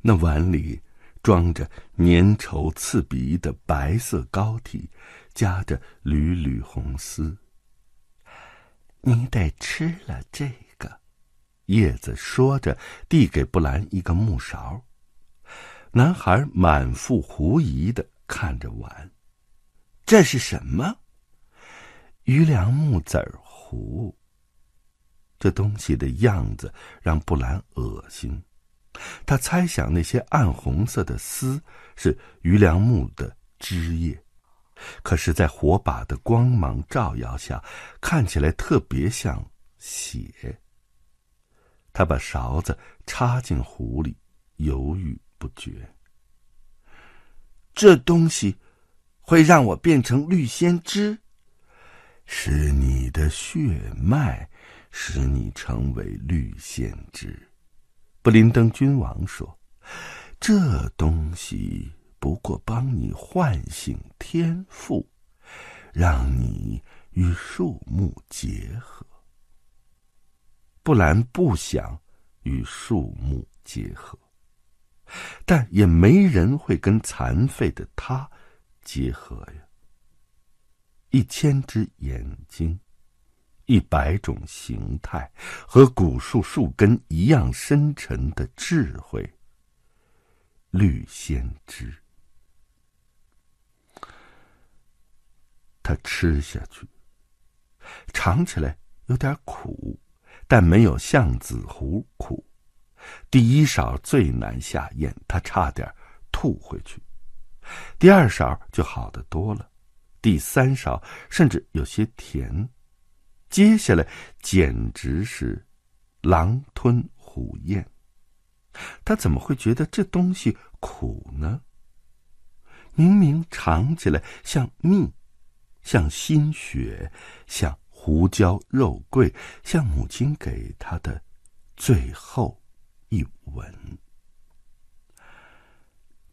那碗里装着粘稠刺鼻的白色膏体，夹着缕缕红丝。你得吃了这个叶子，说着递给布兰一个木勺。男孩满腹狐疑的看着碗，这是什么？余粮木籽糊。这东西的样子让布兰恶心。他猜想那些暗红色的丝是榆梁木的枝叶，可是，在火把的光芒照耀下，看起来特别像血。他把勺子插进壶里，犹豫不决。这东西会让我变成绿先知？是你的血脉。使你成为绿仙子，布林登君王说：“这东西不过帮你唤醒天赋，让你与树木结合。”布兰不想与树木结合，但也没人会跟残废的他结合呀。一千只眼睛。一百种形态和古树树根一样深沉的智慧。绿先知，他吃下去，尝起来有点苦，但没有橡子糊苦。第一勺最难下咽，他差点吐回去；第二勺就好得多了，第三勺甚至有些甜。接下来简直是狼吞虎咽。他怎么会觉得这东西苦呢？明明尝起来像蜜，像心血，像胡椒、肉桂，像母亲给他的最后一吻。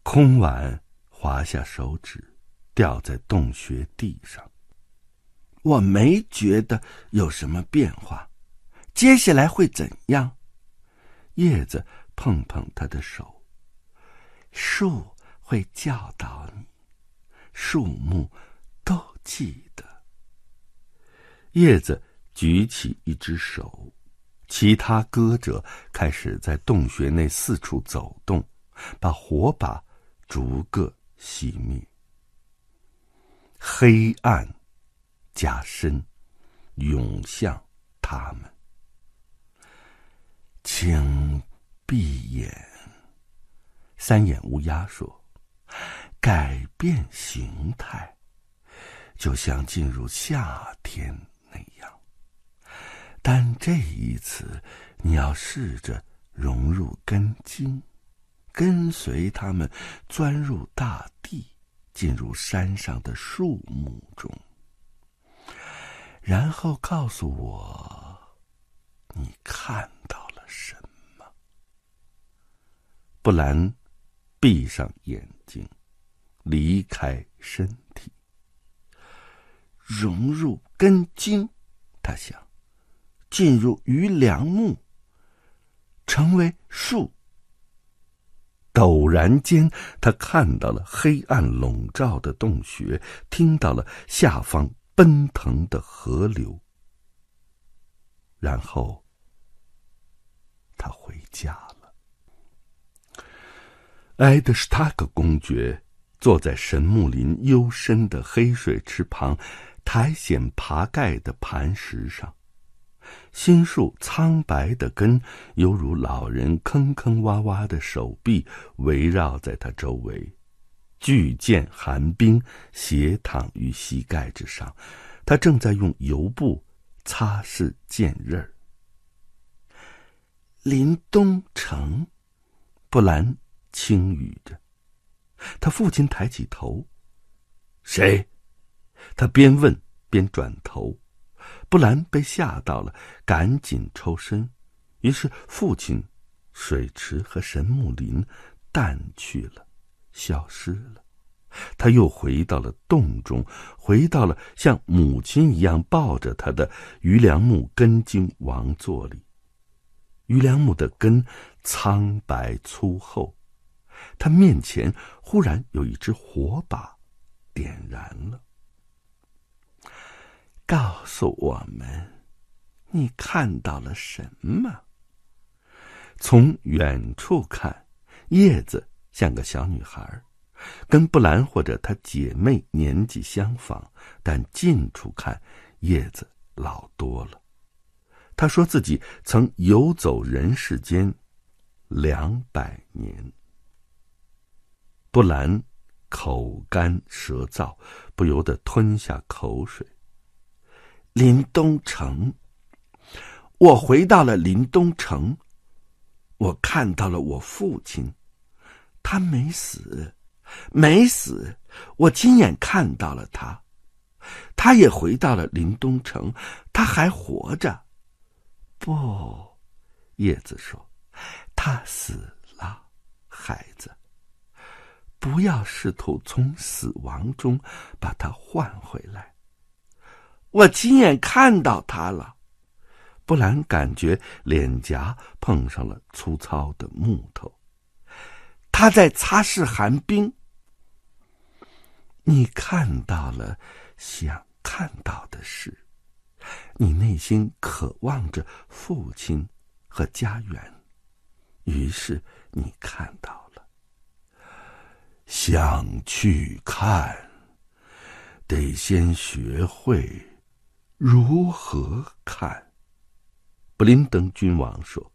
空碗滑下手指，掉在洞穴地上。我没觉得有什么变化，接下来会怎样？叶子碰碰他的手，树会教导你，树木都记得。叶子举起一只手，其他歌者开始在洞穴内四处走动，把火把逐个熄灭。黑暗。加深，涌向他们。请闭眼。三眼乌鸦说：“改变形态，就像进入夏天那样。但这一次，你要试着融入根茎，跟随它们，钻入大地，进入山上的树木中。”然后告诉我，你看到了什么？布兰闭上眼睛，离开身体，融入根茎。他想进入于梁木，成为树。陡然间，他看到了黑暗笼罩的洞穴，听到了下方。奔腾的河流。然后，他回家了。埃德施塔克公爵坐在神木林幽深的黑水池旁，苔藓爬盖的磐石上，新树苍白的根犹如老人坑坑洼洼的手臂，围绕在他周围。巨剑寒冰斜躺于膝盖之上，他正在用油布擦拭剑刃林东城，布兰轻语着，他父亲抬起头：“谁？”他边问边转头，布兰被吓到了，赶紧抽身。于是，父亲、水池和神木林淡去了。消失了，他又回到了洞中，回到了像母亲一样抱着他的于良木根茎王座里。于良木的根苍白粗厚，他面前忽然有一只火把，点燃了。告诉我们，你看到了什么？从远处看，叶子。像个小女孩，跟布兰或者她姐妹年纪相仿，但近处看，叶子老多了。她说自己曾游走人世间两百年。布兰口干舌燥，不由得吞下口水。林东城，我回到了林东城，我看到了我父亲。他没死，没死，我亲眼看到了他，他也回到了林东城，他还活着。不，叶子说，他死了，孩子，不要试图从死亡中把他换回来。我亲眼看到他了，布兰感觉脸颊碰上了粗糙的木头。他在擦拭寒冰。你看到了想看到的事，你内心渴望着父亲和家园，于是你看到了。想去看，得先学会如何看。布林登君王说。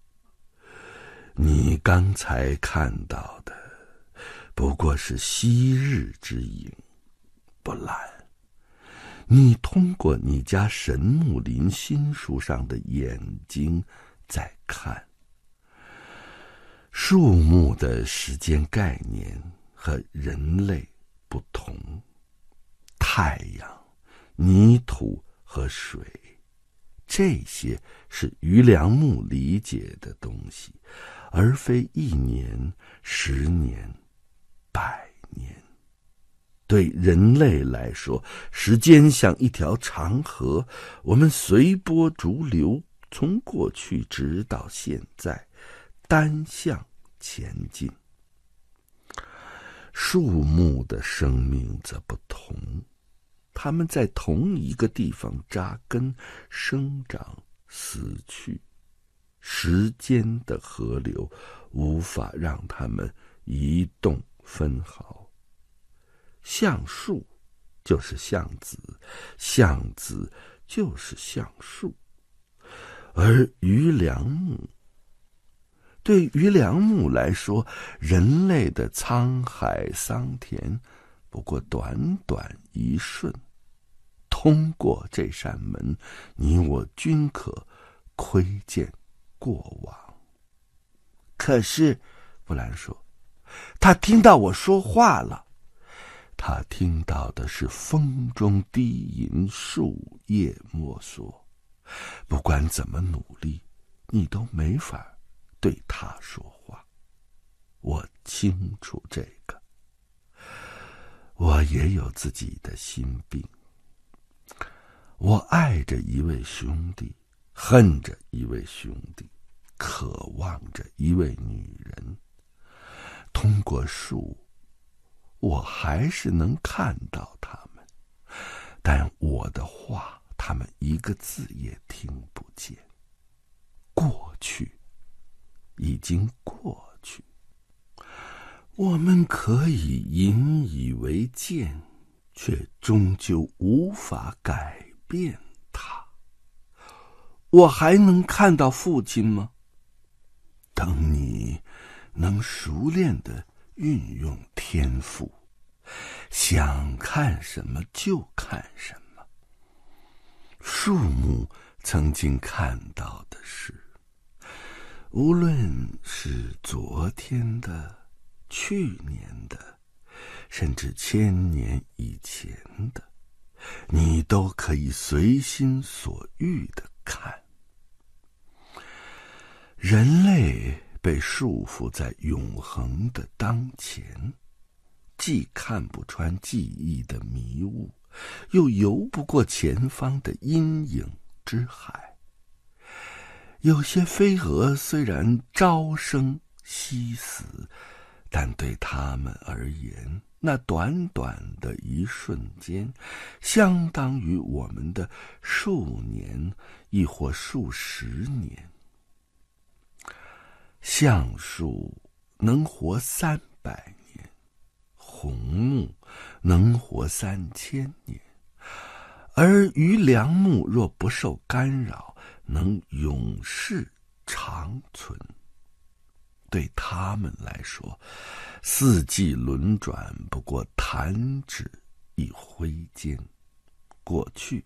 你刚才看到的，不过是昔日之影。不蓝，你通过你家神木林新树上的眼睛在看。树木的时间概念和人类不同。太阳、泥土和水，这些是余良木理解的东西。而非一年、十年、百年。对人类来说，时间像一条长河，我们随波逐流，从过去直到现在，单向前进。树木的生命则不同，它们在同一个地方扎根、生长、死去。时间的河流无法让他们移动分毫。橡树就是橡子，橡子就是橡树。而余良木，对于良木来说，人类的沧海桑田不过短短一瞬。通过这扇门，你我均可窥见。过往。可是，布兰说，他听到我说话了。他听到的是风中低吟，树叶摸索。不管怎么努力，你都没法对他说话。我清楚这个。我也有自己的心病。我爱着一位兄弟。恨着一位兄弟，渴望着一位女人。通过树，我还是能看到他们，但我的话，他们一个字也听不见。过去，已经过去，我们可以引以为鉴，却终究无法改变它。我还能看到父亲吗？等你能熟练的运用天赋，想看什么就看什么。树木曾经看到的是，无论是昨天的、去年的，甚至千年以前的，你都可以随心所欲的。看，人类被束缚在永恒的当前，既看不穿记忆的迷雾，又游不过前方的阴影之海。有些飞蛾虽然朝生夕死，但对他们而言，那短短的一瞬间，相当于我们的数年，亦或数十年。橡树能活三百年，红木能活三千年，而榆梁木若不受干扰，能永世长存。对他们来说，四季轮转不过弹指一挥间。过去，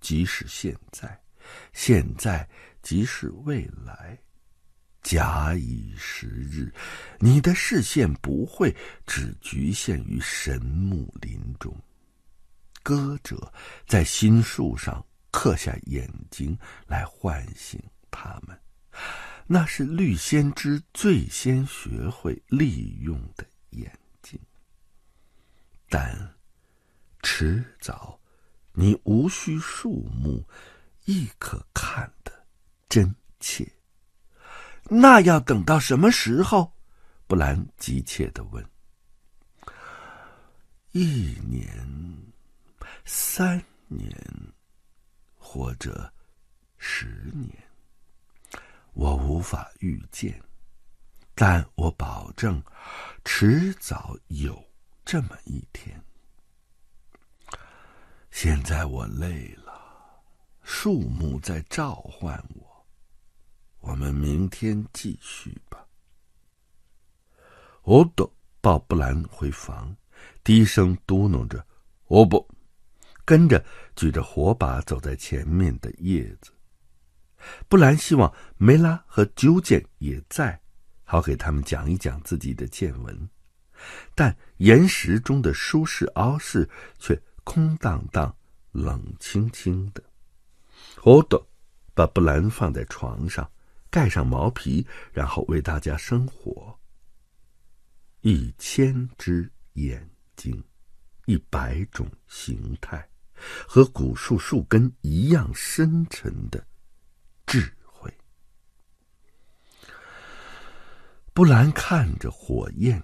即是现在；现在，即是未来。假以时日，你的视线不会只局限于神木林中。歌者在新树上刻下眼睛，来唤醒他们。那是绿仙知最先学会利用的眼睛，但迟早，你无需树木，亦可看得真切。那要等到什么时候？布兰急切的问。一年，三年，或者十年。我无法预见，但我保证，迟早有这么一天。现在我累了，树木在召唤我。我们明天继续吧。欧多抱布兰回房，低声嘟囔着：“欧布。”跟着举着火把走在前面的叶子。布兰希望梅拉和鸠健也在，好给他们讲一讲自己的见闻。但岩石中的舒适凹室却空荡荡、冷清清的。奥多把布兰放在床上，盖上毛皮，然后为大家生火。一千只眼睛，一百种形态，和古树树根一样深沉的。智慧。布兰看着火焰，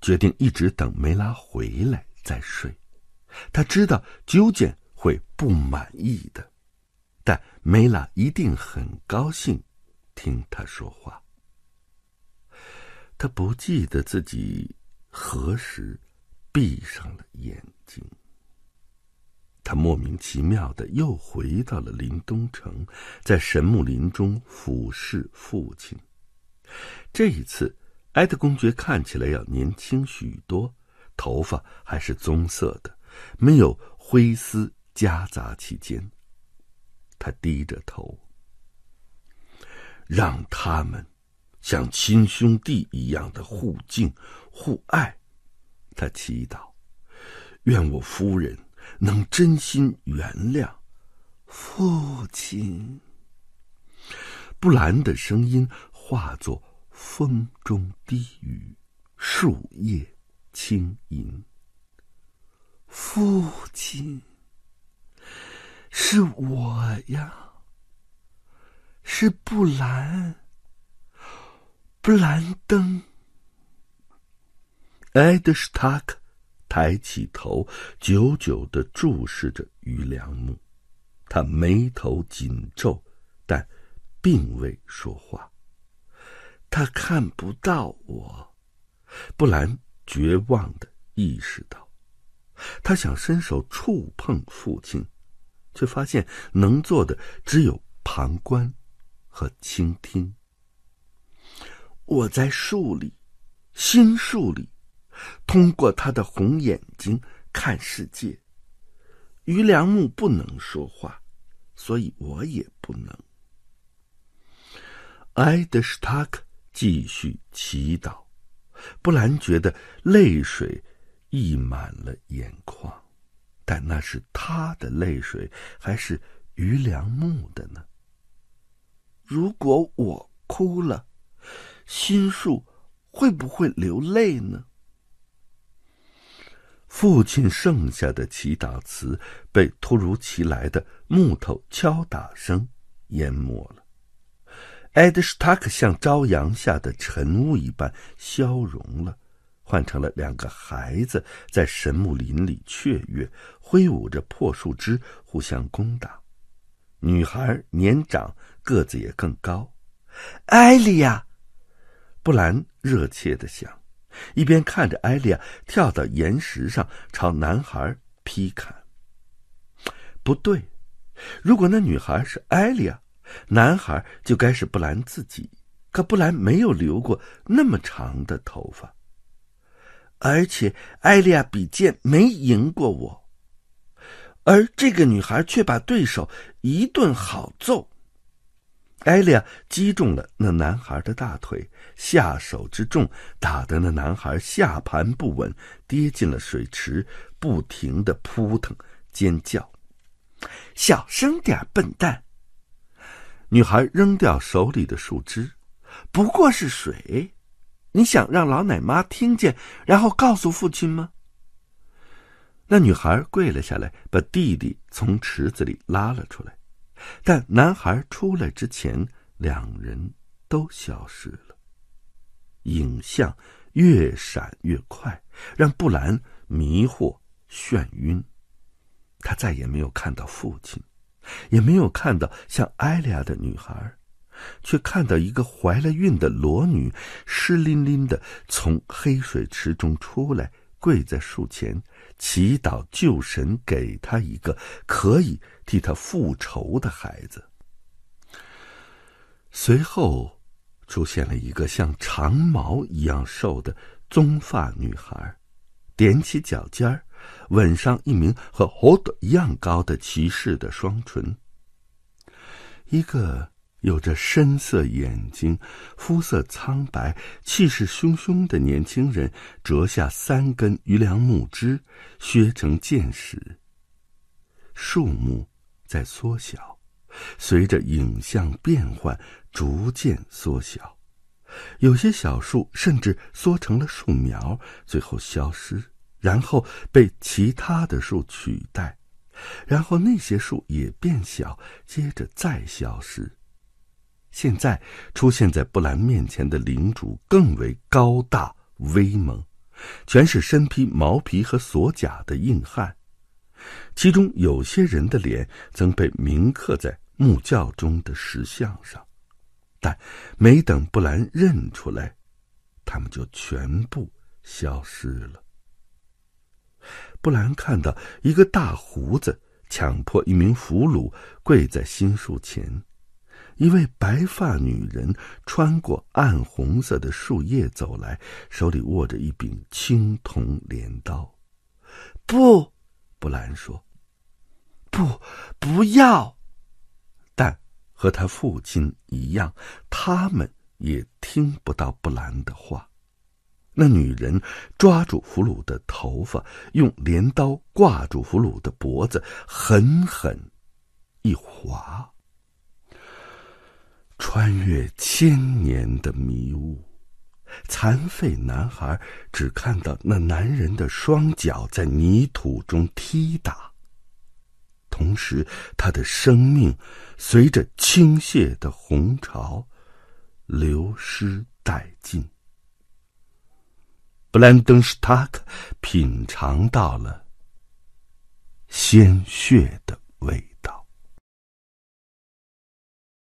决定一直等梅拉回来再睡。他知道究简会不满意的，但梅拉一定很高兴听他说话。他不记得自己何时闭上了眼睛。他莫名其妙的又回到了林东城，在神木林中俯视父亲。这一次，埃德公爵看起来要年轻许多，头发还是棕色的，没有灰丝夹杂其间。他低着头，让他们像亲兄弟一样的互敬互爱。他祈祷，愿我夫人。能真心原谅，父亲。布兰的声音化作风中低语，树叶轻吟。父亲，是我呀，是布兰，布兰登，埃德斯塔克。抬起头，久久的注视着于良木，他眉头紧皱，但并未说话。他看不到我，布兰绝望的意识到，他想伸手触碰父亲，却发现能做的只有旁观和倾听。我在树里，新树里。通过他的红眼睛看世界，于良木不能说话，所以我也不能。埃德史塔克继续祈祷。布兰觉得泪水溢满了眼眶，但那是他的泪水，还是于良木的呢？如果我哭了，心术会不会流泪呢？父亲剩下的祈祷词被突如其来的木头敲打声淹没了。艾德史塔克像朝阳下的晨雾一般消融了，换成了两个孩子在神木林里雀跃，挥舞着破树枝互相攻打。女孩年长，个子也更高。艾莉亚，布兰热切的想。一边看着艾利亚跳到岩石上，朝男孩劈砍。不对，如果那女孩是艾利亚，男孩就该是布兰自己。可布兰没有留过那么长的头发。而且艾利亚比剑没赢过我，而这个女孩却把对手一顿好揍。艾利亚击中了那男孩的大腿，下手之重，打得那男孩下盘不稳，跌进了水池，不停的扑腾尖叫。小声点，笨蛋！女孩扔掉手里的树枝，不过是水，你想让老奶妈听见，然后告诉父亲吗？那女孩跪了下来，把弟弟从池子里拉了出来。但男孩出来之前，两人都消失了。影像越闪越快，让布兰迷惑眩晕。他再也没有看到父亲，也没有看到像埃利亚的女孩，却看到一个怀了孕的裸女，湿淋淋的从黑水池中出来，跪在树前祈祷，救神给她一个可以。替他复仇的孩子。随后，出现了一个像长毛一样瘦的棕发女孩，踮起脚尖儿，吻上一名和猴一样高的骑士的双唇。一个有着深色眼睛、肤色苍白、气势汹汹的年轻人，折下三根余梁木枝，削成剑矢。树木。在缩小，随着影像变换，逐渐缩小。有些小树甚至缩成了树苗，最后消失，然后被其他的树取代，然后那些树也变小，接着再消失。现在出现在布兰面前的领主更为高大威猛，全是身披毛皮和锁甲的硬汉。其中有些人的脸曾被铭刻在木教中的石像上，但没等布兰认出来，他们就全部消失了。布兰看到一个大胡子强迫一名俘虏跪在新树前，一位白发女人穿过暗红色的树叶走来，手里握着一柄青铜镰刀。不。布兰说：“不，不要！”但和他父亲一样，他们也听不到布兰的话。那女人抓住俘虏的头发，用镰刀挂住俘虏的脖子，狠狠一划，穿越千年的迷雾。残废男孩只看到那男人的双脚在泥土中踢打，同时他的生命随着倾泻的洪潮流失殆尽。布兰登斯塔克品尝到了鲜血的味道。